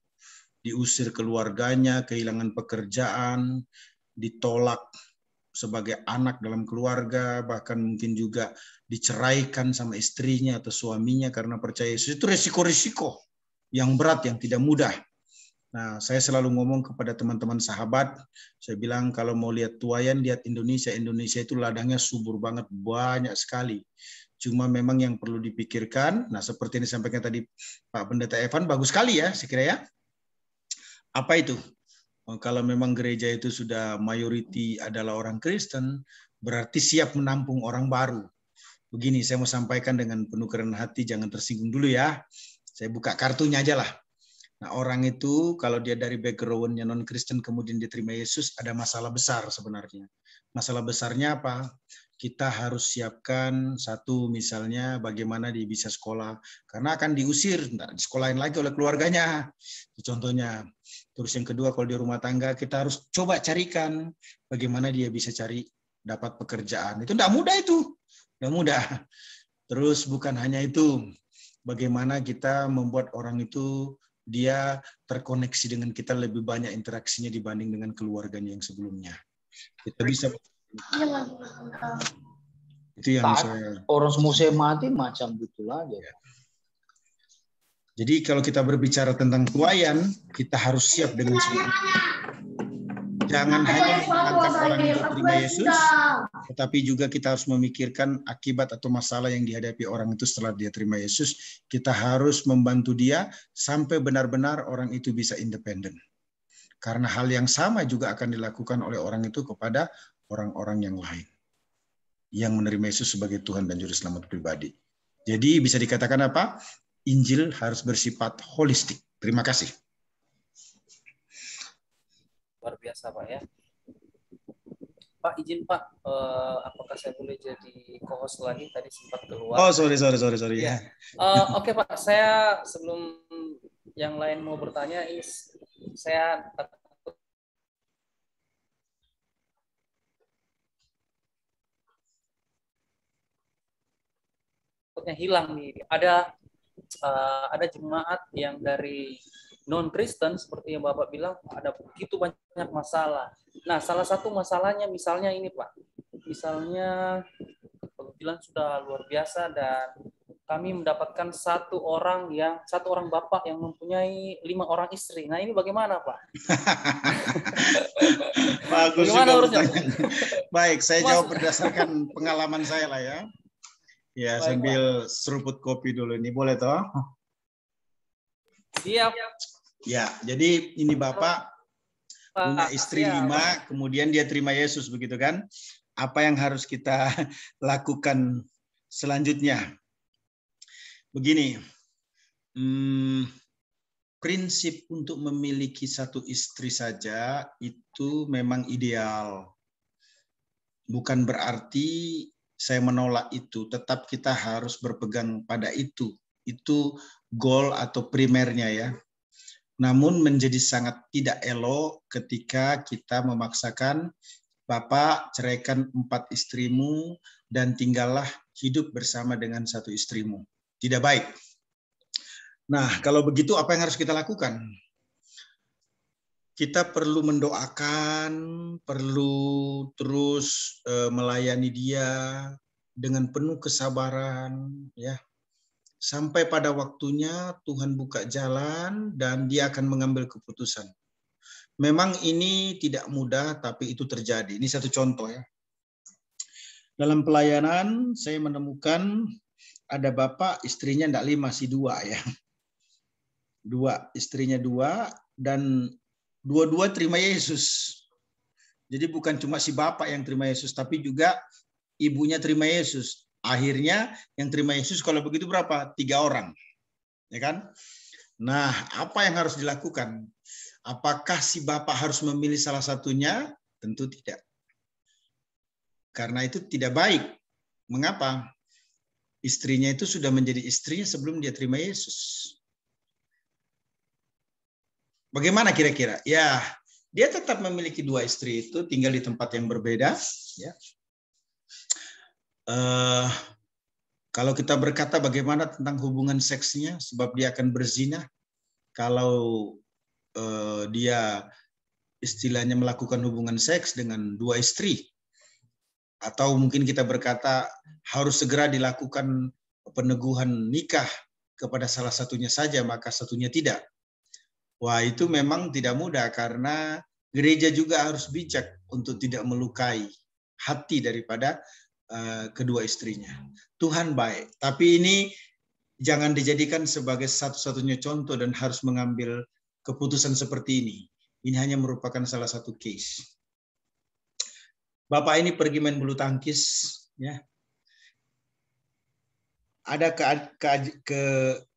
diusir keluarganya kehilangan pekerjaan ditolak sebagai anak dalam keluarga bahkan mungkin juga diceraikan sama istrinya atau suaminya karena percaya Yesus itu resiko-resiko yang berat yang tidak mudah Nah, saya selalu ngomong kepada teman-teman sahabat, saya bilang kalau mau lihat tuayan, lihat Indonesia. Indonesia itu ladangnya subur banget, banyak sekali. Cuma memang yang perlu dipikirkan, nah seperti yang disampaikan tadi Pak Pendeta Evan, bagus sekali ya, saya kira ya. Apa itu? Oh, kalau memang gereja itu sudah mayoriti adalah orang Kristen, berarti siap menampung orang baru. Begini, saya mau sampaikan dengan penuh keren hati, jangan tersinggung dulu ya. Saya buka kartunya aja lah. Nah, orang itu kalau dia dari backgroundnya non-Kristen kemudian diterima Yesus, ada masalah besar sebenarnya. Masalah besarnya apa? kita harus siapkan satu misalnya bagaimana dia bisa sekolah karena akan diusir di sekolahin lagi oleh keluarganya contohnya terus yang kedua kalau di rumah tangga kita harus coba carikan bagaimana dia bisa cari dapat pekerjaan itu tidak mudah itu tidak mudah terus bukan hanya itu bagaimana kita membuat orang itu dia terkoneksi dengan kita lebih banyak interaksinya dibanding dengan keluarganya yang sebelumnya kita bisa Iya, itu yang Saat saya... orang semua mati macam gitu Ya. Jadi kalau kita berbicara tentang tuayan, kita harus siap dengan segala Jangan hanya mengangkat orang yang terima Yesus, tetapi juga kita harus memikirkan akibat atau masalah yang dihadapi orang itu setelah dia terima Yesus. Kita harus membantu dia sampai benar-benar orang itu bisa independen. Karena hal yang sama juga akan dilakukan oleh orang itu kepada orang-orang yang lain yang menerima Yesus sebagai Tuhan dan Juruselamat pribadi. Jadi bisa dikatakan apa? Injil harus bersifat holistik. Terima kasih. Luar biasa Pak ya. Pak izin Pak, uh, apakah saya boleh jadi co-host lagi? Tadi sempat keluar. Oh sorry sorry sorry sorry. Ya. Yeah. Uh, Oke okay, Pak, saya sebelum yang lain mau bertanya, is, saya takutnya hilang nih. Ada uh, ada jemaat yang dari non Kristen seperti yang Bapak bilang ada begitu banyak masalah. Nah, salah satu masalahnya misalnya ini, Pak. Misalnya pengadilan sudah luar biasa dan kami mendapatkan satu orang yang satu orang bapak yang mempunyai lima orang istri. Nah ini bagaimana pak? *laughs* Bagus bagaimana harusnya? *laughs* Baik, saya Mas... jawab berdasarkan pengalaman saya lah ya. Ya, Baik, sambil Pak. seruput kopi dulu ini boleh toh? Iya. Ya, jadi ini Bapak punya istri ya, lima, kemudian dia terima Yesus begitu kan? Apa yang harus kita *laughs* lakukan selanjutnya? Begini, hmm, prinsip untuk memiliki satu istri saja itu memang ideal. Bukan berarti saya menolak itu, tetap kita harus berpegang pada itu. Itu goal atau primernya ya. Namun menjadi sangat tidak elok ketika kita memaksakan Bapak ceraikan empat istrimu dan tinggallah hidup bersama dengan satu istrimu. Tidak baik. Nah, kalau begitu apa yang harus kita lakukan? kita perlu mendoakan, perlu terus eh, melayani dia dengan penuh kesabaran ya. Sampai pada waktunya Tuhan buka jalan dan dia akan mengambil keputusan. Memang ini tidak mudah tapi itu terjadi. Ini satu contoh ya. Dalam pelayanan saya menemukan ada bapak istrinya tidak lima si dua ya. Dua istrinya dua dan dua-dua terima Yesus. Jadi bukan cuma si bapak yang terima Yesus, tapi juga ibunya terima Yesus. Akhirnya yang terima Yesus kalau begitu berapa? Tiga orang, ya kan? Nah, apa yang harus dilakukan? Apakah si bapak harus memilih salah satunya? Tentu tidak. Karena itu tidak baik. Mengapa? Istrinya itu sudah menjadi istrinya sebelum dia terima Yesus. Bagaimana kira-kira? Ya, dia tetap memiliki dua istri itu tinggal di tempat yang berbeda. Ya. Uh, kalau kita berkata bagaimana tentang hubungan seksnya, sebab dia akan berzina. Kalau uh, dia istilahnya melakukan hubungan seks dengan dua istri, atau mungkin kita berkata harus segera dilakukan peneguhan nikah kepada salah satunya saja maka satunya tidak Wah, itu memang tidak mudah karena gereja juga harus bijak untuk tidak melukai hati daripada uh, kedua istrinya. Tuhan baik, tapi ini jangan dijadikan sebagai satu-satunya contoh dan harus mengambil keputusan seperti ini. Ini hanya merupakan salah satu case. Bapak ini pergi main bulu tangkis, ya. Ada ke, ke,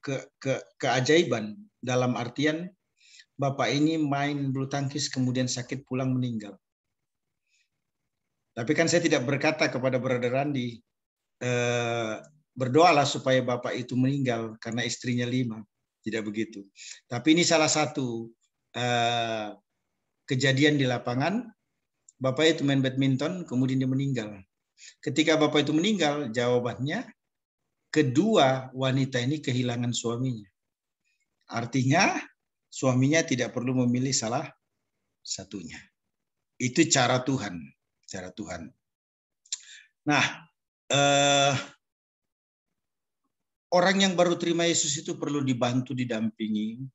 ke, ke, keajaiban dalam artian bapak ini main bulu tangkis kemudian sakit pulang meninggal. Tapi kan saya tidak berkata kepada Brother Randi, eh, berdoalah supaya bapak itu meninggal karena istrinya lima. Tidak begitu. Tapi ini salah satu eh, kejadian di lapangan. Bapak itu main badminton, kemudian dia meninggal. Ketika bapak itu meninggal, jawabannya kedua wanita ini kehilangan suaminya. Artinya suaminya tidak perlu memilih salah satunya. Itu cara Tuhan, cara Tuhan. Nah, eh, orang yang baru terima Yesus itu perlu dibantu, didampingi.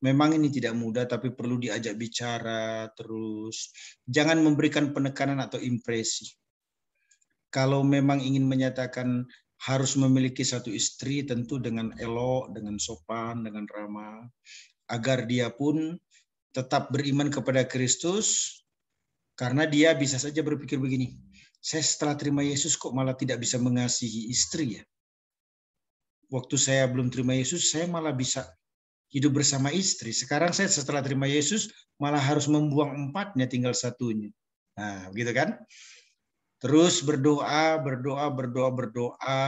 Memang ini tidak mudah, tapi perlu diajak bicara terus. Jangan memberikan penekanan atau impresi. Kalau memang ingin menyatakan harus memiliki satu istri tentu dengan elok, dengan sopan, dengan ramah agar dia pun tetap beriman kepada Kristus karena dia bisa saja berpikir begini, saya setelah terima Yesus kok malah tidak bisa mengasihi istri ya. Waktu saya belum terima Yesus, saya malah bisa hidup bersama istri. Sekarang saya setelah terima Yesus malah harus membuang empatnya tinggal satunya. Nah, begitu kan? Terus berdoa, berdoa, berdoa, berdoa,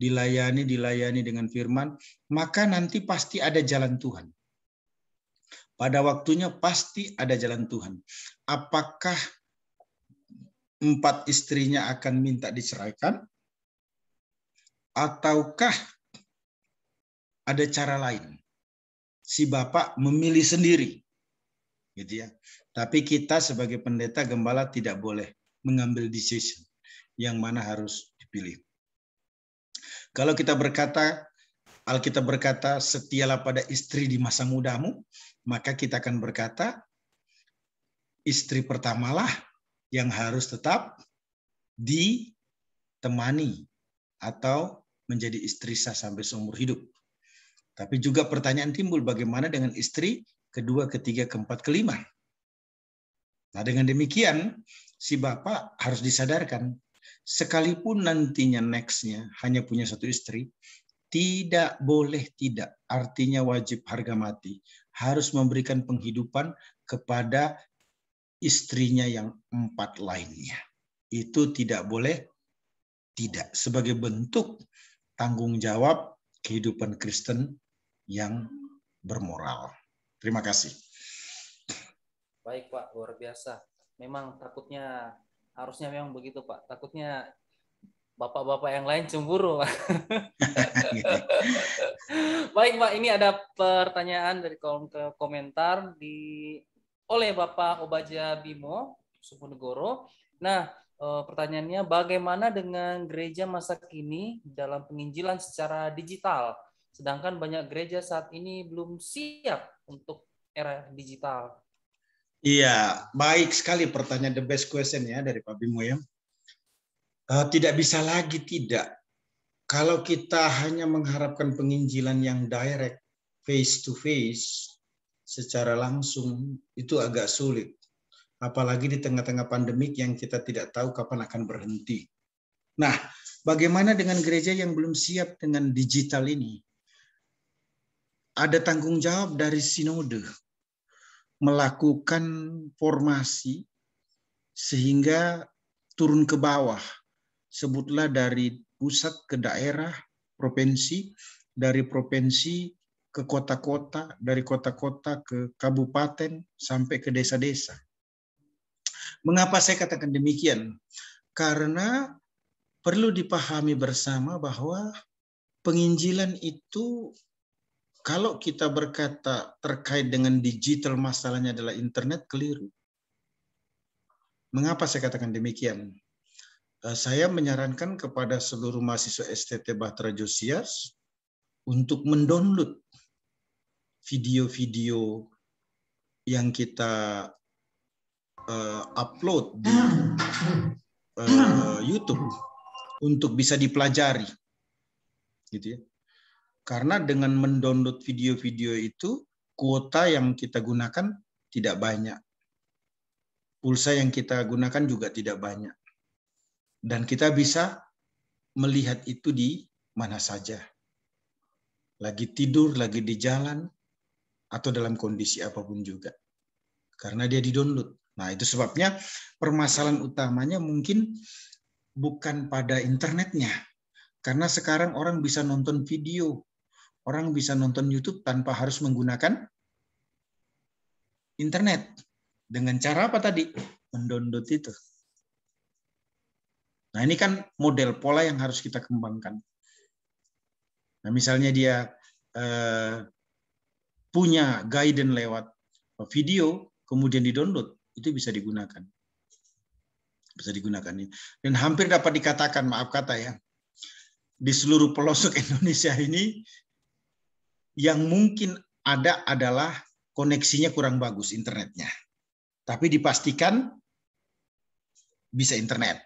dilayani, dilayani dengan firman, maka nanti pasti ada jalan Tuhan. Pada waktunya pasti ada jalan Tuhan. Apakah empat istrinya akan minta diceraikan? Ataukah ada cara lain? Si bapak memilih sendiri. Gitu ya. Tapi kita sebagai pendeta gembala tidak boleh mengambil decision yang mana harus dipilih. Kalau kita berkata, Alkitab berkata, setialah pada istri di masa mudamu, maka kita akan berkata istri pertamalah yang harus tetap ditemani atau menjadi istri sah sampai seumur hidup. Tapi juga pertanyaan timbul bagaimana dengan istri kedua, ketiga, keempat, kelima. Nah dengan demikian si bapak harus disadarkan sekalipun nantinya nextnya hanya punya satu istri, tidak boleh tidak. Artinya wajib harga mati harus memberikan penghidupan kepada istrinya yang empat lainnya. Itu tidak boleh tidak sebagai bentuk tanggung jawab kehidupan Kristen yang bermoral. Terima kasih. Baik Pak, luar biasa. Memang takutnya harusnya memang begitu Pak. Takutnya bapak-bapak yang lain cemburu. *laughs* Baik, Pak, ini ada pertanyaan dari kolom komentar di oleh Bapak Obaja Bimo Supunegoro. Nah, eh, pertanyaannya bagaimana dengan gereja masa kini dalam penginjilan secara digital? Sedangkan banyak gereja saat ini belum siap untuk era digital. Iya, baik sekali pertanyaan the best question ya dari Pak Bimo ya. Eh, tidak bisa lagi tidak. Kalau kita hanya mengharapkan penginjilan yang direct, face to face, secara langsung, itu agak sulit. Apalagi di tengah-tengah pandemik yang kita tidak tahu kapan akan berhenti. Nah, bagaimana dengan gereja yang belum siap dengan digital ini? Ada tanggung jawab dari sinode melakukan formasi sehingga turun ke bawah sebutlah dari pusat ke daerah, provinsi, dari provinsi ke kota-kota, dari kota-kota ke kabupaten, sampai ke desa-desa. Mengapa saya katakan demikian? Karena perlu dipahami bersama bahwa penginjilan itu kalau kita berkata terkait dengan digital masalahnya adalah internet, keliru. Mengapa saya katakan demikian? Eh, saya menyarankan kepada seluruh mahasiswa STT Bahtera Josias untuk mendownload video-video yang kita uh, upload di uh, YouTube untuk bisa dipelajari, gitu ya. Karena dengan mendownload video-video itu kuota yang kita gunakan tidak banyak, pulsa yang kita gunakan juga tidak banyak. Dan kita bisa melihat itu di mana saja. Lagi tidur, lagi di jalan, atau dalam kondisi apapun juga. Karena dia di-download. Nah, itu sebabnya permasalahan utamanya mungkin bukan pada internetnya. Karena sekarang orang bisa nonton video, orang bisa nonton YouTube tanpa harus menggunakan internet. Dengan cara apa tadi? Mendownload itu. Nah ini kan model pola yang harus kita kembangkan. Nah misalnya dia eh, punya guidance lewat video, kemudian di download itu bisa digunakan. Bisa digunakan. Ya. Dan hampir dapat dikatakan, maaf kata ya, di seluruh pelosok *laughs* Indonesia ini, yang mungkin ada adalah koneksinya kurang bagus internetnya. Tapi dipastikan bisa internet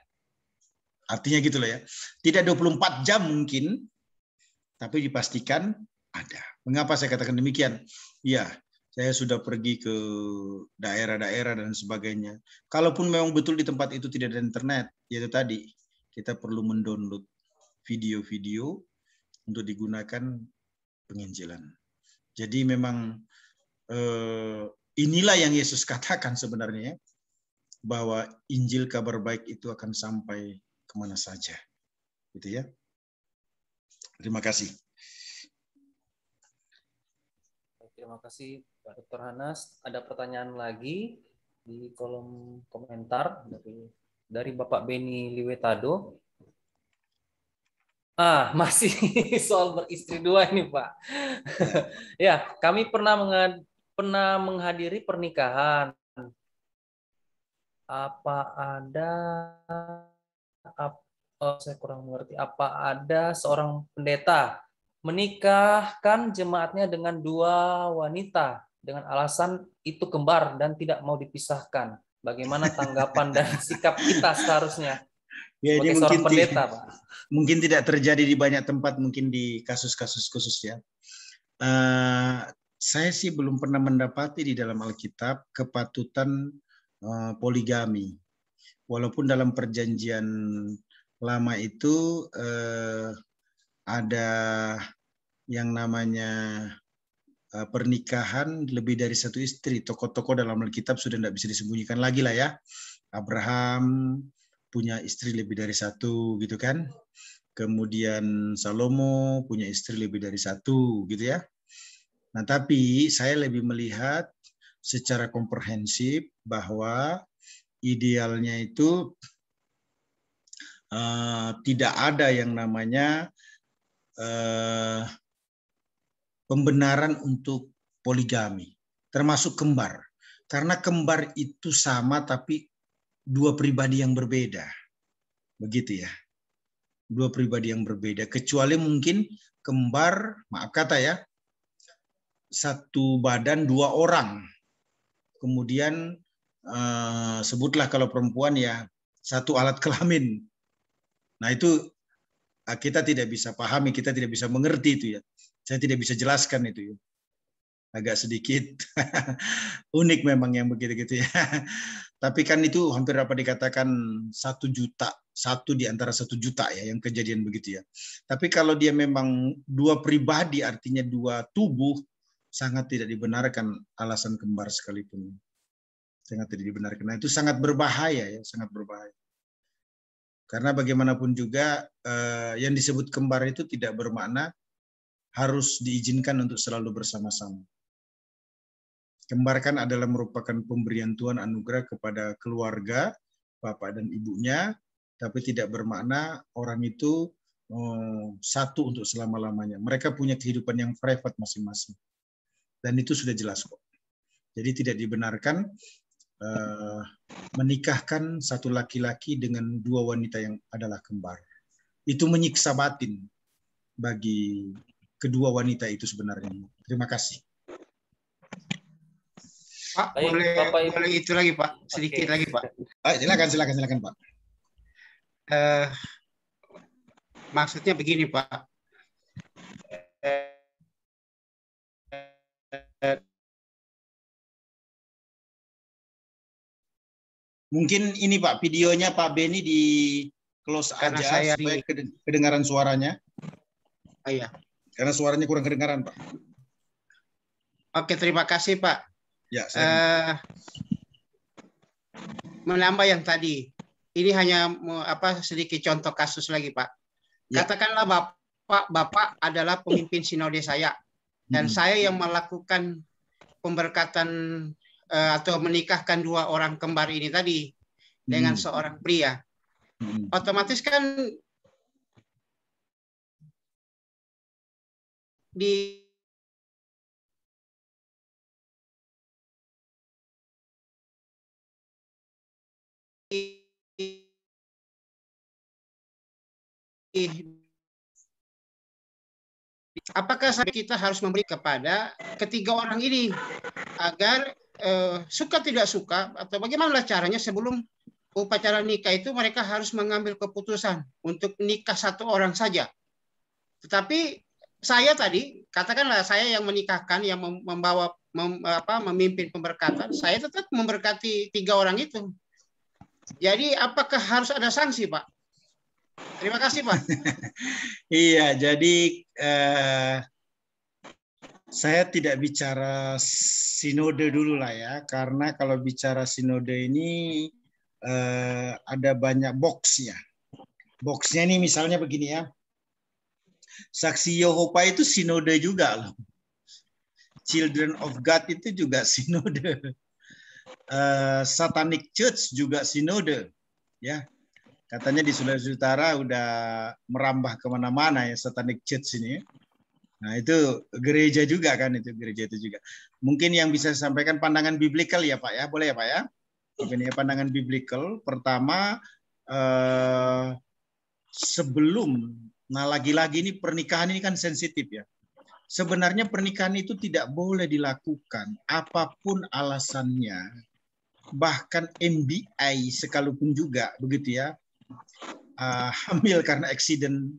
Artinya gitu loh ya. Tidak 24 jam mungkin, tapi dipastikan ada. Mengapa saya katakan demikian? Ya, saya sudah pergi ke daerah-daerah dan sebagainya. Kalaupun memang betul di tempat itu tidak ada internet, yaitu tadi kita perlu mendownload video-video untuk digunakan penginjilan. Jadi memang eh, inilah yang Yesus katakan sebenarnya bahwa Injil kabar baik itu akan sampai kemana saja. Gitu ya. Terima kasih. Terima kasih Pak Dr. Hanas. Ada pertanyaan lagi di kolom komentar dari dari Bapak Beni Liwetado. Ah, *laughs* masih soal beristri dua ini, Pak. *laughs* ya, kami pernah mengad pernah menghadiri pernikahan. Apa ada apa oh, eh, saya kurang mengerti apa ada seorang pendeta menikahkan jemaatnya dengan dua wanita dengan alasan itu kembar dan tidak mau dipisahkan. Bagaimana tanggapan dan sikap kita seharusnya? Ya, seorang mungkin pendeta, Pak. mungkin tidak terjadi di banyak tempat, mungkin di kasus-kasus khusus ya. Uh, saya sih belum pernah mendapati di dalam Alkitab kepatutan uh, poligami walaupun dalam perjanjian lama itu eh, ada yang namanya eh, pernikahan lebih dari satu istri. Tokoh-tokoh dalam Alkitab sudah tidak bisa disembunyikan lagi lah ya. Abraham punya istri lebih dari satu gitu kan. Kemudian Salomo punya istri lebih dari satu gitu ya. Nah tapi saya lebih melihat secara komprehensif bahwa idealnya itu uh, tidak ada yang namanya uh, pembenaran untuk poligami, termasuk kembar. Karena kembar itu sama tapi dua pribadi yang berbeda. Begitu ya. Dua pribadi yang berbeda. Kecuali mungkin kembar, maaf kata ya, satu badan dua orang. Kemudian Eh, sebutlah kalau perempuan ya satu alat *laughs* kelamin. Nah itu ah, kita tidak bisa pahami, kita tidak bisa mengerti itu ya. Saya tidak bisa jelaskan itu ya. Agak sedikit *laughs* unik memang yang begitu-gitu ya. *laughs* Tapi kan itu hampir dapat dikatakan satu juta, satu di antara satu juta ya yang kejadian begitu ya. Tapi kalau dia memang dua pribadi artinya dua tubuh sangat tidak dibenarkan alasan kembar sekalipun sangat tidak dibenarkan. Nah, itu sangat berbahaya ya, sangat berbahaya. Karena bagaimanapun juga eh, yang disebut kembar itu tidak bermakna harus diizinkan untuk selalu bersama-sama. Kembar kan adalah merupakan pemberian Tuhan anugerah kepada keluarga, bapak dan ibunya, tapi tidak bermakna orang itu eh, satu untuk selama-lamanya. Mereka punya kehidupan yang private masing-masing. Dan itu sudah jelas kok. Jadi tidak dibenarkan uh, menikahkan satu laki-laki dengan dua wanita yang adalah kembar. Itu menyiksa batin bagi kedua wanita itu sebenarnya. Terima kasih. Pak, Baik, boleh, Bapak, Ibu. boleh itu lagi Pak, sedikit okay. lagi Pak. Baik, eh, silakan, silakan, silakan Pak. Uh, maksudnya begini Pak. Uh, uh, Mungkin ini Pak, videonya Pak Beni di close Karena aja saya supaya di... kedengaran suaranya. Oh, iya. Karena suaranya kurang kedengaran Pak. Oke, terima kasih Pak. Ya, saya uh, menambah yang tadi. Ini hanya apa sedikit contoh kasus lagi Pak. Ya. Katakanlah Bapak Bapak adalah pemimpin sinode saya dan hmm. saya yang melakukan pemberkatan Eh, atau menikahkan dua orang kembar ini tadi dengan hmm. seorang pria. Hmm. Otomatis kan di apakah kita harus memberi kepada ketiga orang ini agar Eh, suka tidak suka atau bagaimana caranya sebelum upacara nikah itu mereka harus mengambil keputusan untuk nikah satu orang saja. Tetapi saya tadi katakanlah saya yang menikahkan yang membawa mem, apa, memimpin pemberkatan, saya tetap memberkati tiga orang itu. Jadi apakah harus ada sanksi, Pak? Terima kasih, Pak. *laughs* iya, jadi eh, saya tidak bicara sinode dulu lah ya, karena kalau bicara sinode ini eh, ada banyak boxnya. Boxnya ini misalnya begini ya, saksi Yehova itu sinode juga loh. Children of God itu juga sinode. Uh, Satanic Church juga sinode. Ya, katanya di Sulawesi Utara udah merambah kemana-mana ya Satanic Church ini. Nah, itu gereja juga kan itu gereja itu juga. Mungkin yang bisa saya sampaikan pandangan biblical ya, Pak ya. Boleh ya, Pak ya? ini pandangan biblical pertama eh, sebelum nah lagi-lagi ini pernikahan ini kan sensitif ya. Sebenarnya pernikahan itu tidak boleh dilakukan apapun alasannya. Bahkan MBI sekalipun juga begitu ya. Uh, hamil karena accident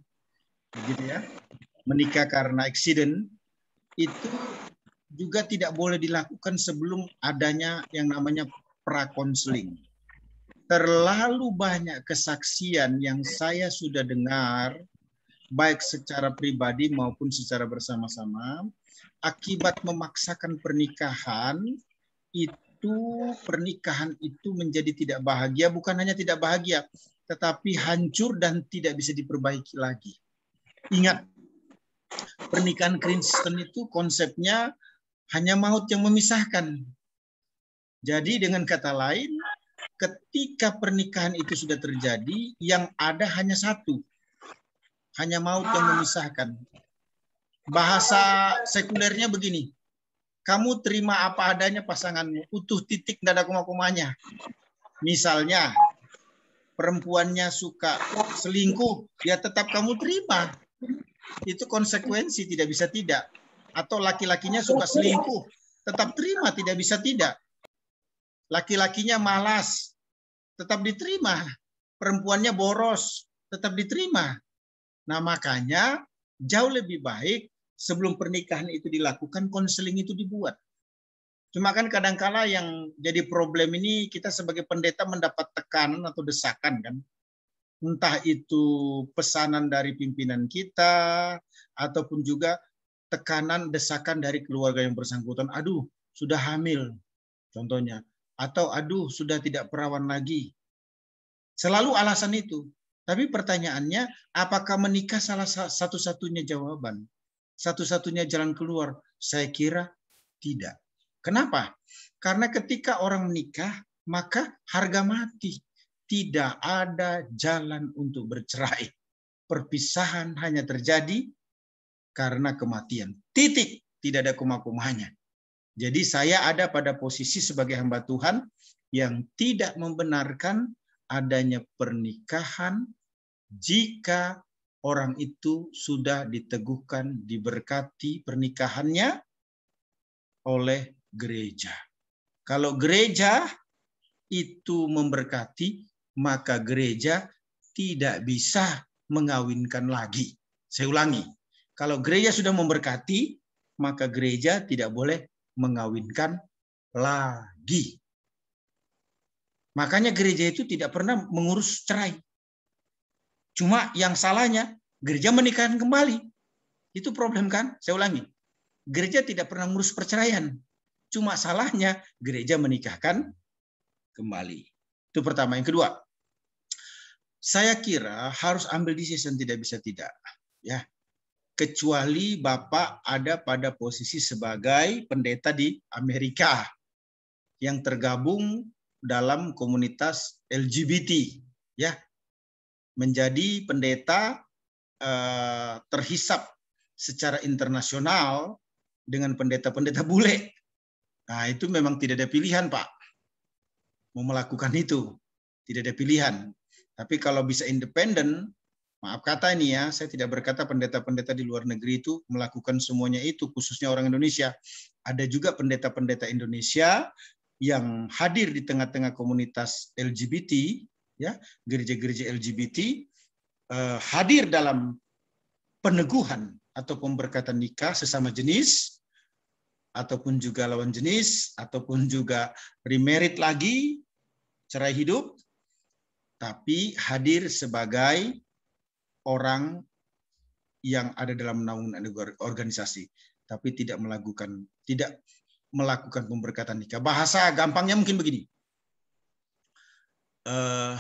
begitu ya menikah karena accident itu juga tidak boleh dilakukan sebelum adanya yang namanya prakonseling. Terlalu banyak kesaksian yang saya sudah dengar baik secara pribadi maupun secara bersama-sama akibat memaksakan pernikahan itu pernikahan itu menjadi tidak bahagia bukan hanya tidak bahagia tetapi hancur dan tidak bisa diperbaiki lagi ingat pernikahan Kristen itu konsepnya hanya maut yang memisahkan. Jadi dengan kata lain, ketika pernikahan itu sudah terjadi, yang ada hanya satu. Hanya maut yang memisahkan. Bahasa sekulernya begini. Kamu terima apa adanya pasanganmu, utuh titik dada koma-komanya. Misalnya, perempuannya suka selingkuh, ya tetap kamu terima itu konsekuensi tidak bisa tidak. Atau laki-lakinya suka selingkuh, tetap terima tidak bisa tidak. Laki-lakinya malas, tetap diterima. Perempuannya boros, tetap diterima. Nah makanya jauh lebih baik sebelum pernikahan itu dilakukan, konseling itu dibuat. Cuma kan kadangkala yang jadi problem ini kita sebagai pendeta mendapat tekanan atau desakan kan entah itu pesanan dari pimpinan kita ataupun juga tekanan desakan dari keluarga yang bersangkutan aduh sudah hamil contohnya atau aduh sudah tidak perawan lagi selalu alasan itu tapi pertanyaannya apakah menikah salah satu-satunya jawaban satu-satunya jalan keluar saya kira tidak kenapa karena ketika orang menikah maka harga mati tidak ada jalan untuk bercerai. Perpisahan hanya terjadi karena kematian. Titik, tidak ada koma-komanya. Jadi saya ada pada posisi sebagai hamba Tuhan yang tidak membenarkan adanya pernikahan jika orang itu sudah diteguhkan, diberkati pernikahannya oleh gereja. Kalau gereja itu memberkati, maka gereja tidak bisa mengawinkan lagi. Saya ulangi, kalau gereja sudah memberkati, maka gereja tidak boleh mengawinkan lagi. Makanya gereja itu tidak pernah mengurus cerai. Cuma yang salahnya gereja menikahkan kembali. Itu problem kan? Saya ulangi. Gereja tidak pernah mengurus perceraian. Cuma salahnya gereja menikahkan kembali. Itu pertama. Yang kedua, saya kira harus ambil decision tidak bisa tidak. Ya. Kecuali Bapak ada pada posisi sebagai pendeta di Amerika yang tergabung dalam komunitas LGBT ya. Menjadi pendeta eh, terhisap secara internasional dengan pendeta-pendeta bule. Nah, itu memang tidak ada pilihan, Pak. Mau melakukan itu, tidak ada pilihan tapi kalau bisa independen, maaf kata ini ya, saya tidak berkata pendeta-pendeta di luar negeri itu melakukan semuanya itu, khususnya orang Indonesia. Ada juga pendeta-pendeta Indonesia yang hadir di tengah-tengah komunitas LGBT, ya gereja-gereja LGBT, eh, hadir dalam peneguhan atau pemberkatan nikah sesama jenis, ataupun juga lawan jenis, ataupun juga remarried lagi, cerai hidup, tapi hadir sebagai orang yang ada dalam naungan organisasi, tapi tidak melakukan tidak melakukan pemberkatan nikah. Bahasa gampangnya mungkin begini: uh,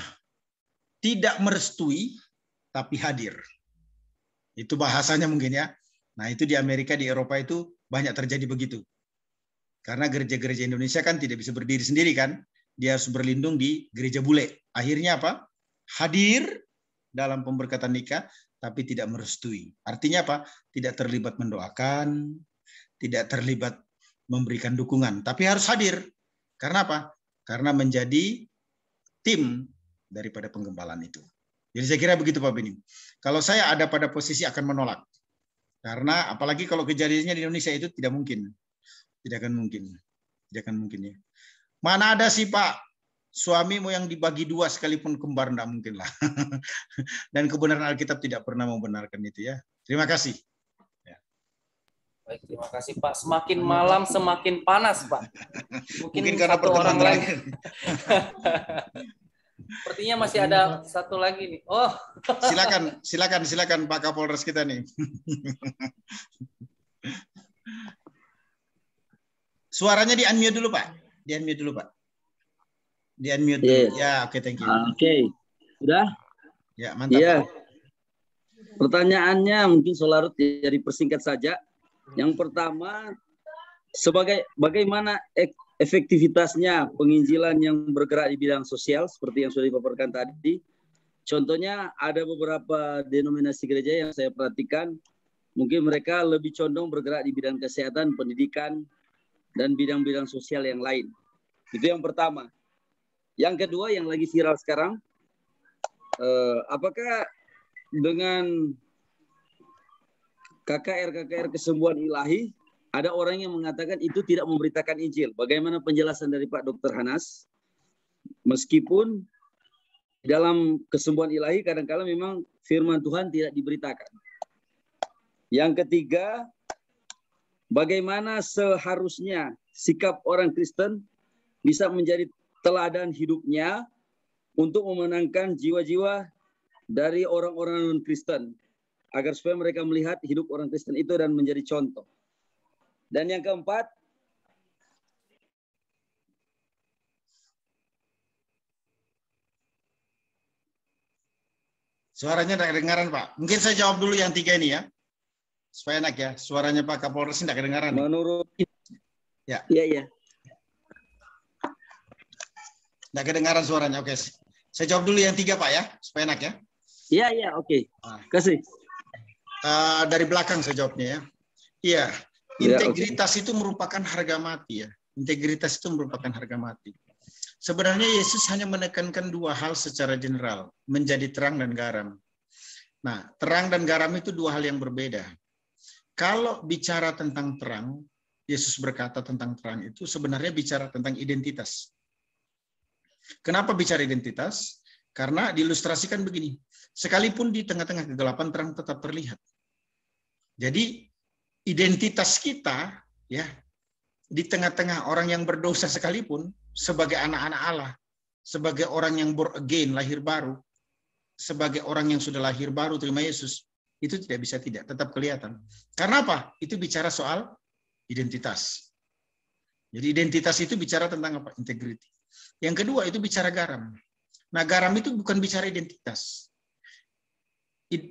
tidak merestui tapi hadir. Itu bahasanya mungkin ya. Nah itu di Amerika di Eropa itu banyak terjadi begitu. Karena gereja-gereja Indonesia kan tidak bisa berdiri sendiri kan dia harus berlindung di gereja bule. Akhirnya apa? Hadir dalam pemberkatan nikah, tapi tidak merestui. Artinya apa? Tidak terlibat mendoakan, tidak terlibat memberikan dukungan, tapi harus hadir. Karena apa? Karena menjadi tim daripada penggembalan itu. Jadi saya kira begitu Pak Bening. Kalau saya ada pada posisi akan menolak. Karena apalagi kalau kejadiannya di Indonesia itu tidak mungkin. Tidak akan mungkin. Tidak akan mungkin ya. Mana ada sih Pak suamimu yang dibagi dua sekalipun kembar tidak mungkin lah. *laughs* Dan kebenaran Alkitab tidak pernah membenarkan itu ya. Terima kasih. Ya. Baik, terima kasih Pak. Semakin malam semakin panas Pak. *laughs* Mungkin, Mungkin karena satu orang lain. *laughs* Sepertinya masih ada satu lagi nih. Oh. silakan, silakan, silakan Pak Kapolres kita nih. Suaranya di unmute dulu Pak. Di unmute dulu, Pak. Di unmute yeah. dulu. Ya, oke, okay, thank you. Ah, oke. Okay. Udah? Ya, mantap. Yeah. Pertanyaannya mungkin Solarut jadi persingkat saja. Yang pertama, sebagai bagaimana ek, efektivitasnya penginjilan yang bergerak di bidang sosial seperti yang sudah dipaparkan tadi. Contohnya ada beberapa denominasi gereja yang saya perhatikan mungkin mereka lebih condong bergerak di bidang kesehatan, pendidikan, dan bidang-bidang sosial yang lain. Itu yang pertama. Yang kedua yang lagi viral sekarang, eh, apakah dengan KKR-KKR kesembuhan ilahi, ada orang yang mengatakan itu tidak memberitakan Injil. Bagaimana penjelasan dari Pak Dr. Hanas? Meskipun dalam kesembuhan ilahi kadang kadang memang firman Tuhan tidak diberitakan. Yang ketiga, Bagaimana seharusnya sikap orang Kristen bisa menjadi teladan hidupnya untuk memenangkan jiwa-jiwa dari orang-orang non-Kristen agar supaya mereka melihat hidup orang Kristen itu dan menjadi contoh. Dan yang keempat, Suaranya tidak kedengaran, Pak. Mungkin saya jawab dulu yang tiga ini ya supaya enak ya suaranya Pak Kapolres tidak kedengaran. Menurut ya. Iya iya. Tidak kedengaran suaranya. Oke. Saya jawab dulu yang tiga Pak ya supaya enak ya. Iya iya oke. Nah. Kasih. Uh, dari belakang saya jawabnya ya. Iya. iya integritas ya, okay. itu merupakan harga mati ya. Integritas itu merupakan harga mati. Sebenarnya Yesus hanya menekankan dua hal secara general, menjadi terang dan garam. Nah, terang dan garam itu dua hal yang berbeda. Kalau bicara tentang terang, Yesus berkata tentang terang itu sebenarnya bicara tentang identitas. Kenapa bicara identitas? Karena diilustrasikan begini, sekalipun di tengah-tengah kegelapan terang tetap terlihat. Jadi identitas kita ya di tengah-tengah orang yang berdosa sekalipun sebagai anak-anak Allah, sebagai orang yang born again, lahir baru, sebagai orang yang sudah lahir baru terima Yesus, itu tidak bisa tidak, tetap kelihatan. Karena apa? Itu bicara soal identitas. Jadi identitas itu bicara tentang apa? Integrity. Yang kedua itu bicara garam. Nah garam itu bukan bicara identitas.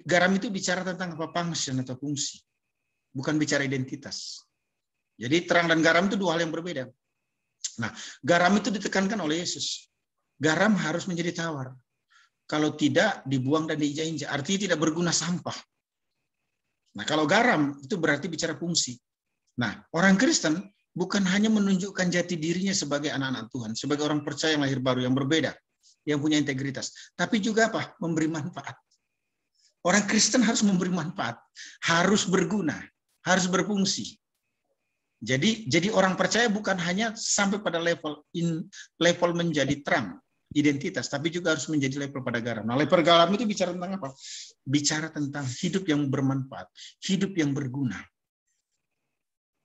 Garam itu bicara tentang apa? Function atau fungsi. Bukan bicara identitas. Jadi terang dan garam itu dua hal yang berbeda. Nah, garam itu ditekankan oleh Yesus. Garam harus menjadi tawar. Kalau tidak, dibuang dan diinjak-injak. Artinya tidak berguna sampah. Nah, kalau garam itu berarti bicara fungsi. Nah, orang Kristen bukan hanya menunjukkan jati dirinya sebagai anak-anak Tuhan, sebagai orang percaya yang lahir baru yang berbeda, yang punya integritas, tapi juga apa? memberi manfaat. Orang Kristen harus memberi manfaat, harus berguna, harus berfungsi. Jadi jadi orang percaya bukan hanya sampai pada level in level menjadi terang, identitas, tapi juga harus menjadi level pada garam. Nah, level garam itu bicara tentang apa? Bicara tentang hidup yang bermanfaat, hidup yang berguna.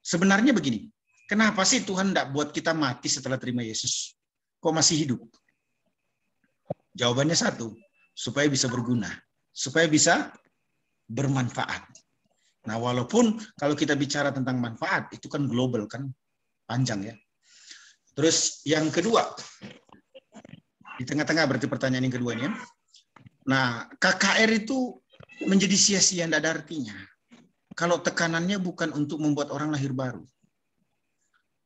Sebenarnya begini, kenapa sih Tuhan tidak buat kita mati setelah terima Yesus? Kok masih hidup? Jawabannya satu, supaya bisa berguna, supaya bisa bermanfaat. Nah, walaupun kalau kita bicara tentang manfaat, itu kan global, kan panjang ya. Terus yang kedua, di tengah-tengah berarti pertanyaan yang kedua nih. Nah, KKR itu menjadi sia-sia tidak ada artinya. Kalau tekanannya bukan untuk membuat orang lahir baru.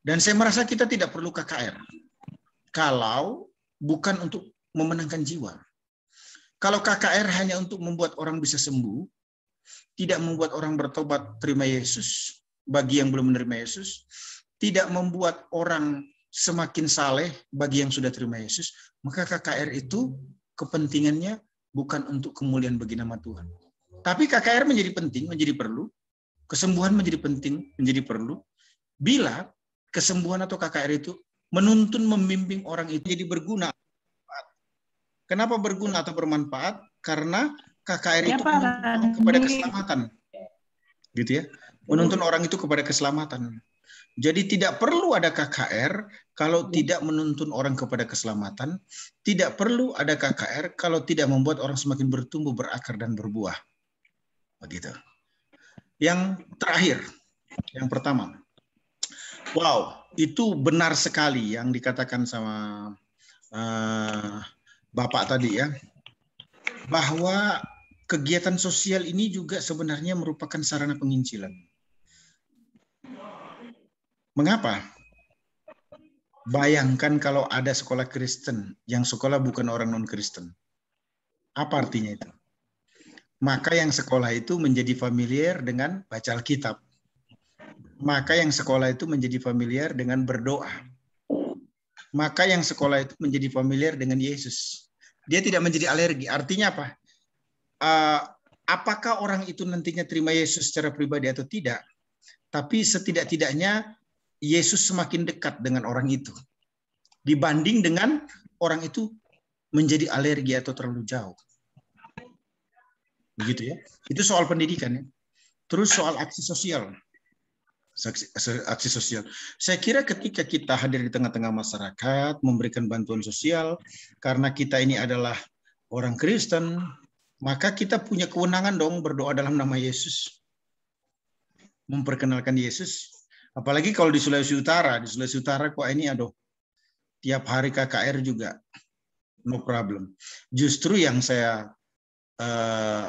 Dan saya merasa kita tidak perlu KKR. Kalau bukan untuk memenangkan jiwa. Kalau KKR hanya untuk membuat orang bisa sembuh, tidak membuat orang bertobat terima Yesus, bagi yang belum menerima Yesus, tidak membuat orang semakin saleh bagi yang sudah terima Yesus, maka KKR itu kepentingannya bukan untuk kemuliaan bagi nama Tuhan. Tapi KKR menjadi penting, menjadi perlu. Kesembuhan menjadi penting, menjadi perlu. Bila kesembuhan atau KKR itu menuntun, membimbing orang itu jadi berguna. Kenapa berguna atau bermanfaat? Karena KKR ya, itu ya, kepada keselamatan. Gitu ya. Menuntun orang itu kepada keselamatan. Jadi tidak perlu ada KKR kalau ya. tidak menuntun orang kepada keselamatan, tidak perlu ada KKR kalau tidak membuat orang semakin bertumbuh, berakar dan berbuah. Begitu. Yang terakhir, yang pertama. Wow, itu benar sekali yang dikatakan sama uh, Bapak tadi ya. Bahwa kegiatan sosial ini juga sebenarnya merupakan sarana penginjilan Mengapa? Bayangkan kalau ada sekolah Kristen yang sekolah bukan orang non-Kristen. Apa artinya itu? Maka yang sekolah itu menjadi familiar dengan baca Alkitab. Maka yang sekolah itu menjadi familiar dengan berdoa. Maka yang sekolah itu menjadi familiar dengan Yesus. Dia tidak menjadi alergi. Artinya apa? Eh, apakah orang itu nantinya terima Yesus secara pribadi atau tidak? Tapi setidak-tidaknya Yesus semakin dekat dengan orang itu dibanding dengan orang itu menjadi alergi atau terlalu jauh. Begitu ya. Itu soal pendidikan ya. Terus soal aksi sosial. Aksi sosial. Saya kira ketika kita hadir di tengah-tengah masyarakat, memberikan bantuan sosial, karena kita ini adalah orang Kristen, maka kita punya kewenangan dong berdoa dalam nama Yesus. Memperkenalkan Yesus Apalagi kalau di Sulawesi Utara, di Sulawesi Utara kok ini aduh tiap hari KKR juga no problem. Justru yang saya eh,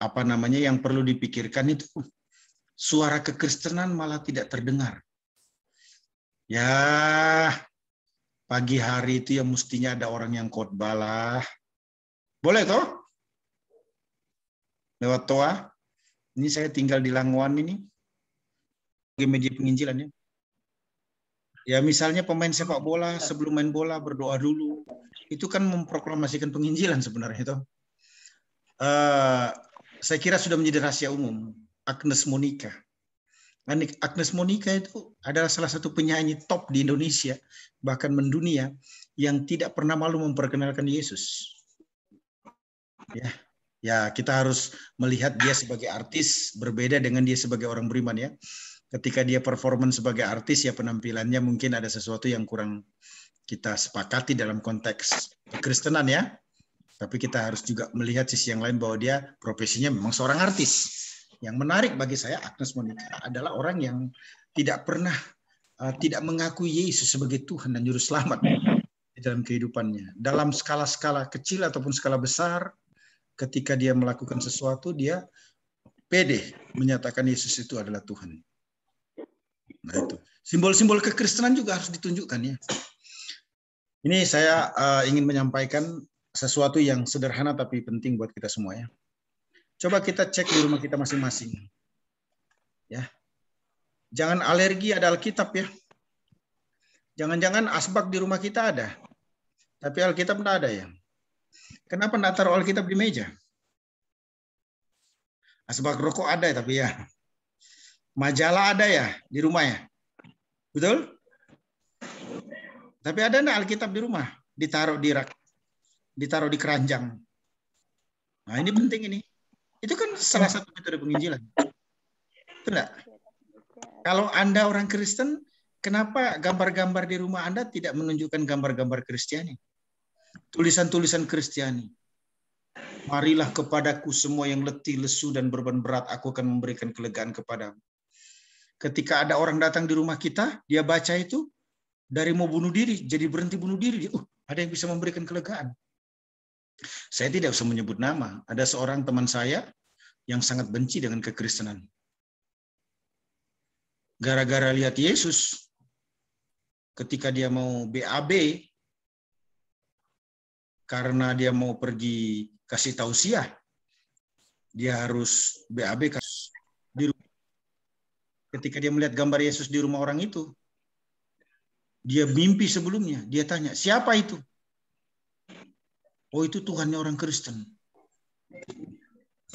apa namanya yang perlu dipikirkan itu suara kekristenan malah tidak terdengar. Ya pagi hari itu ya mestinya ada orang yang khotbah lah. Boleh toh? Lewat toa. Ini saya tinggal di Langwan ini sebagai media penginjilan ya. Ya misalnya pemain sepak bola iya. sebelum main bola berdoa dulu, itu kan memproklamasikan penginjilan sebenarnya itu. Uh, eh, saya kira sudah menjadi rahasia umum Agnes Monica. Kan Agnes Monica itu adalah salah satu penyanyi top di Indonesia bahkan mendunia yang tidak pernah malu memperkenalkan Yesus. Ya, ya kita harus melihat dia sebagai artis berbeda dengan dia sebagai orang beriman ya ketika dia performan sebagai artis ya penampilannya mungkin ada sesuatu yang kurang kita sepakati dalam konteks kekristenan ya. Tapi kita harus juga melihat sisi yang lain bahwa dia profesinya memang seorang artis. Yang menarik bagi saya Agnes Monica adalah orang yang tidak pernah eh, tidak mengakui Yesus sebagai Tuhan dan juru selamat di dalam kehidupannya. Dalam skala-skala kecil ataupun skala besar ketika dia melakukan sesuatu dia pede menyatakan Yesus itu adalah Tuhan. Nah itu simbol-simbol kekristenan juga harus ditunjukkan ya. Ini saya eh, ingin menyampaikan sesuatu yang sederhana tapi penting buat kita semua ya. Coba kita cek di rumah kita masing-masing. Ya. Jangan alergi ada Alkitab ya. Jangan-jangan asbak di rumah kita ada. Tapi Alkitab tidak ada ya. Kenapa tidak taruh Alkitab di meja? Asbak rokok ada tapi ya. Majalah ada ya di rumah ya? Betul? Tapi ada enggak Alkitab di rumah? Ditaruh di rak, ditaruh di keranjang. Nah ini penting ini. Itu kan salah satu metode penginjilan. itu enggak? Kalau Anda orang Kristen, kenapa gambar-gambar di rumah Anda tidak menunjukkan gambar-gambar Kristiani? Tulisan-tulisan Kristiani. Marilah kepadaku semua yang letih, lesu, dan berban berat. Aku akan memberikan kelegaan kepadamu. Ketika ada orang datang di rumah kita, dia baca itu dari mau bunuh diri jadi berhenti bunuh diri. Uh, ada yang bisa memberikan kelegaan. Saya tidak usah menyebut nama. Ada seorang teman saya yang sangat benci dengan kekristenan. Gara-gara lihat Yesus, ketika dia mau BAB, karena dia mau pergi kasih tausiah, dia harus BAB di rumah ketika dia melihat gambar Yesus di rumah orang itu, dia mimpi sebelumnya, dia tanya, siapa itu? Oh itu Tuhannya orang Kristen.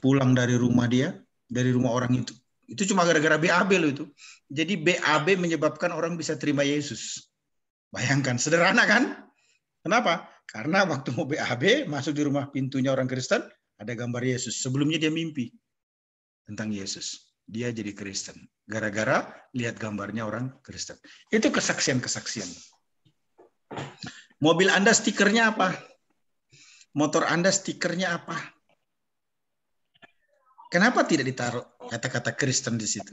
Pulang dari rumah dia, dari rumah orang itu. Itu cuma gara-gara BAB loh itu. Jadi BAB menyebabkan orang bisa terima Yesus. Bayangkan, sederhana kan? Kenapa? Karena waktu mau BAB, masuk di rumah pintunya orang Kristen, ada gambar Yesus. Sebelumnya dia mimpi tentang Yesus dia jadi Kristen. Gara-gara lihat gambarnya orang Kristen. Itu kesaksian-kesaksian. Mobil Anda stikernya apa? Motor Anda stikernya apa? Kenapa tidak ditaruh kata-kata Kristen di situ?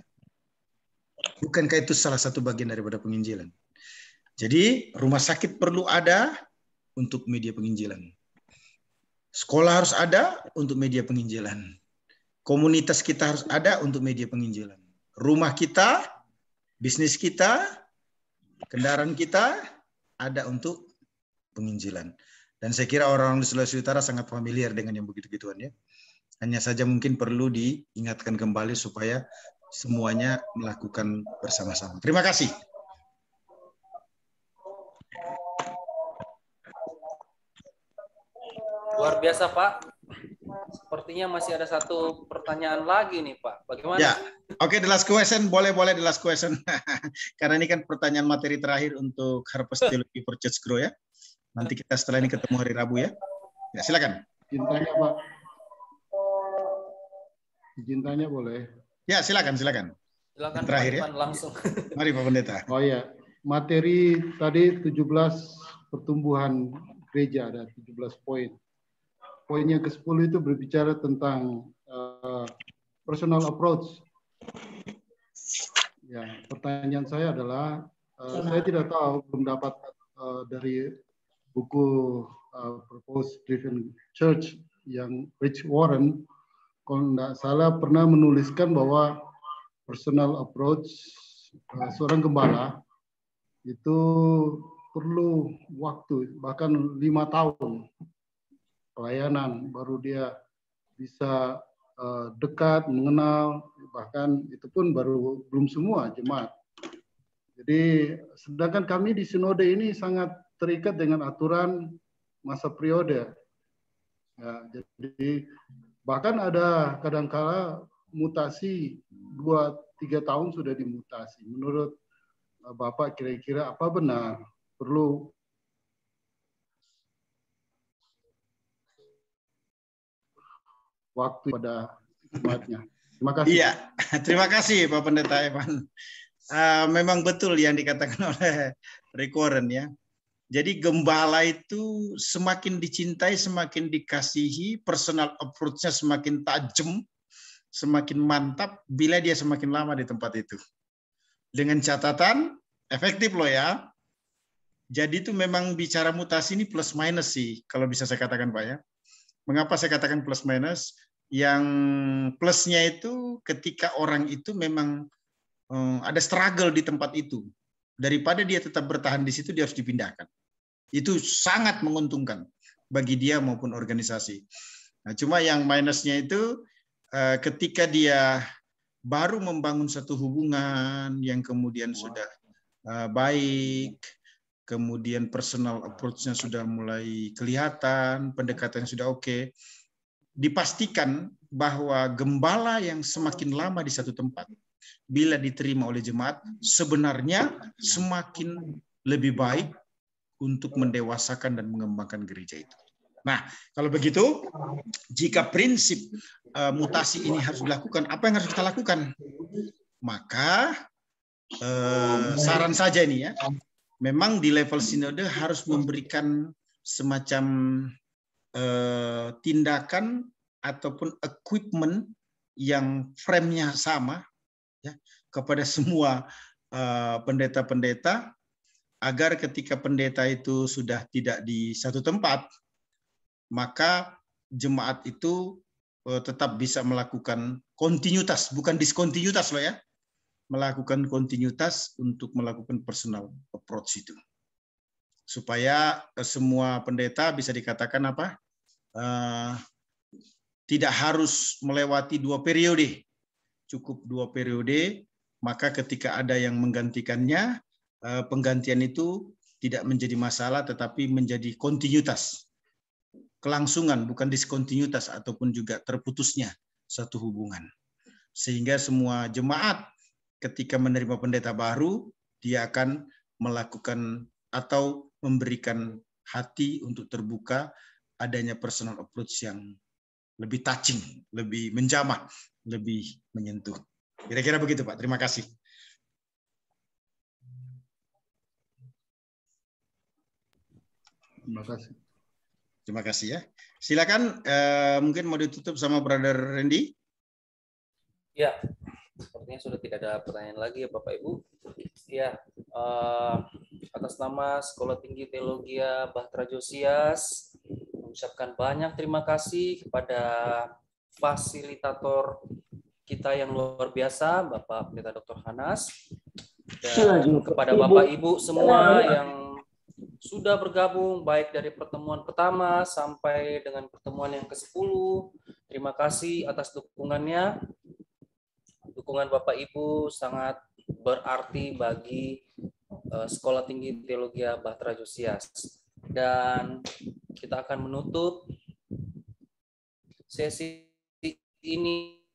Bukankah itu salah satu bagian daripada penginjilan? Jadi rumah sakit perlu ada untuk media penginjilan. Sekolah harus ada untuk media penginjilan. Komunitas kita harus ada untuk media penginjilan. Rumah kita, bisnis kita, kendaraan kita ada untuk penginjilan. Dan saya kira orang-orang di Sulawesi Utara sangat familiar dengan yang begitu-gituan ya. Hanya saja mungkin perlu diingatkan kembali supaya semuanya melakukan bersama-sama. Terima kasih. Luar biasa Pak, Sepertinya masih ada satu pertanyaan lagi nih Pak. Bagaimana? Ya. Oke, okay, the last question. Boleh, boleh the last question. *laughs* Karena ini kan pertanyaan materi terakhir untuk Harvest Theology for Church Grow ya. Nanti kita setelah ini ketemu hari Rabu ya. Ya, silakan. Cintanya Pak. Cintanya boleh. Ya, silakan, silakan. Silakan yang terakhir ya. langsung. *laughs* Mari Pak Pendeta. Oh iya. Materi tadi 17 pertumbuhan gereja ada 17 poin poinnya ke-10 itu berbicara tentang uh, personal approach. Ya, pertanyaan saya adalah uh, saya tidak tahu belum dapat uh, eh, dari buku uh, Purpose Driven Church yang Rich Warren kalau tidak salah pernah menuliskan bahwa personal approach uh, seorang gembala itu perlu waktu bahkan lima tahun pelayanan, baru dia bisa uh, dekat, mengenal, bahkan itu pun baru belum semua jemaat. Jadi sedangkan kami di sinode ini sangat terikat dengan aturan masa periode. Ya, jadi bahkan ada kadangkala mutasi dua tiga tahun sudah dimutasi. Menurut eh, Bapak kira-kira apa benar perlu waktu pada tempatnya. Terima kasih. Iya, *laughs* terima kasih Pak Pendeta Evan. Uh, memang betul yang dikatakan *laughs* oleh Rekoren ya. Jadi gembala itu semakin dicintai, semakin dikasihi, personal approach-nya semakin tajam, semakin mantap bila dia semakin lama di tempat itu. Dengan catatan efektif loh ya. Jadi itu memang bicara mutasi ini plus minus sih kalau bisa saya katakan Pak ya. Mengapa saya katakan plus minus? yang plusnya itu ketika orang itu memang eh, ada struggle di tempat itu daripada dia tetap bertahan di situ dia harus dipindahkan itu sangat menguntungkan bagi dia maupun organisasi nah, cuma yang minusnya itu eh, ketika dia baru membangun satu hubungan yang kemudian sudah eh, baik kemudian personal approach-nya sudah mulai kelihatan pendekatan sudah oke okay dipastikan bahwa gembala yang semakin lama di satu tempat bila diterima oleh jemaat sebenarnya semakin lebih baik untuk mendewasakan dan mengembangkan gereja itu. Nah, kalau begitu, jika prinsip uh, mutasi ini harus dilakukan, apa yang harus kita lakukan? Maka uh, saran saja ini ya, memang di level sinode harus memberikan semacam eh, tindakan ataupun equipment yang frame-nya sama ya, kepada semua eh, pendeta-pendeta eh, agar ketika pendeta itu sudah tidak di satu tempat maka jemaat itu eh, tetap bisa melakukan kontinuitas bukan diskontinuitas loh ya melakukan kontinuitas untuk melakukan personal approach itu supaya eh, semua pendeta bisa dikatakan apa Eh, tidak harus melewati dua periode. Cukup dua periode, maka ketika ada yang menggantikannya, eh, penggantian itu tidak menjadi masalah tetapi menjadi kontinuitas. Kelangsungan bukan diskontinuitas ataupun juga terputusnya satu hubungan. Sehingga semua jemaat ketika menerima pendeta baru, dia akan melakukan atau memberikan hati untuk terbuka adanya personal approach yang lebih touching, lebih menjamah, lebih menyentuh. Kira-kira begitu Pak. Terima kasih. Terima kasih. Terima kasih ya. Silakan eh, mungkin mau ditutup sama Brother Randy. Ya. Sepertinya sudah tidak ada pertanyaan lagi ya Bapak Ibu. Ya, uh, atas nama Sekolah Tinggi Teologia ya, Bahtera Josias, mengucapkan banyak terima kasih kepada fasilitator kita yang luar biasa, Bapak Pendeta Dr. Hanas, dan kepada Bapak Ibu semua yang sudah bergabung baik dari pertemuan pertama sampai dengan pertemuan yang ke-10. Terima kasih atas dukungannya dukungan Bapak Ibu sangat berarti bagi uh, Sekolah Tinggi Teologi Bahtera Josias. Dan kita akan menutup sesi ini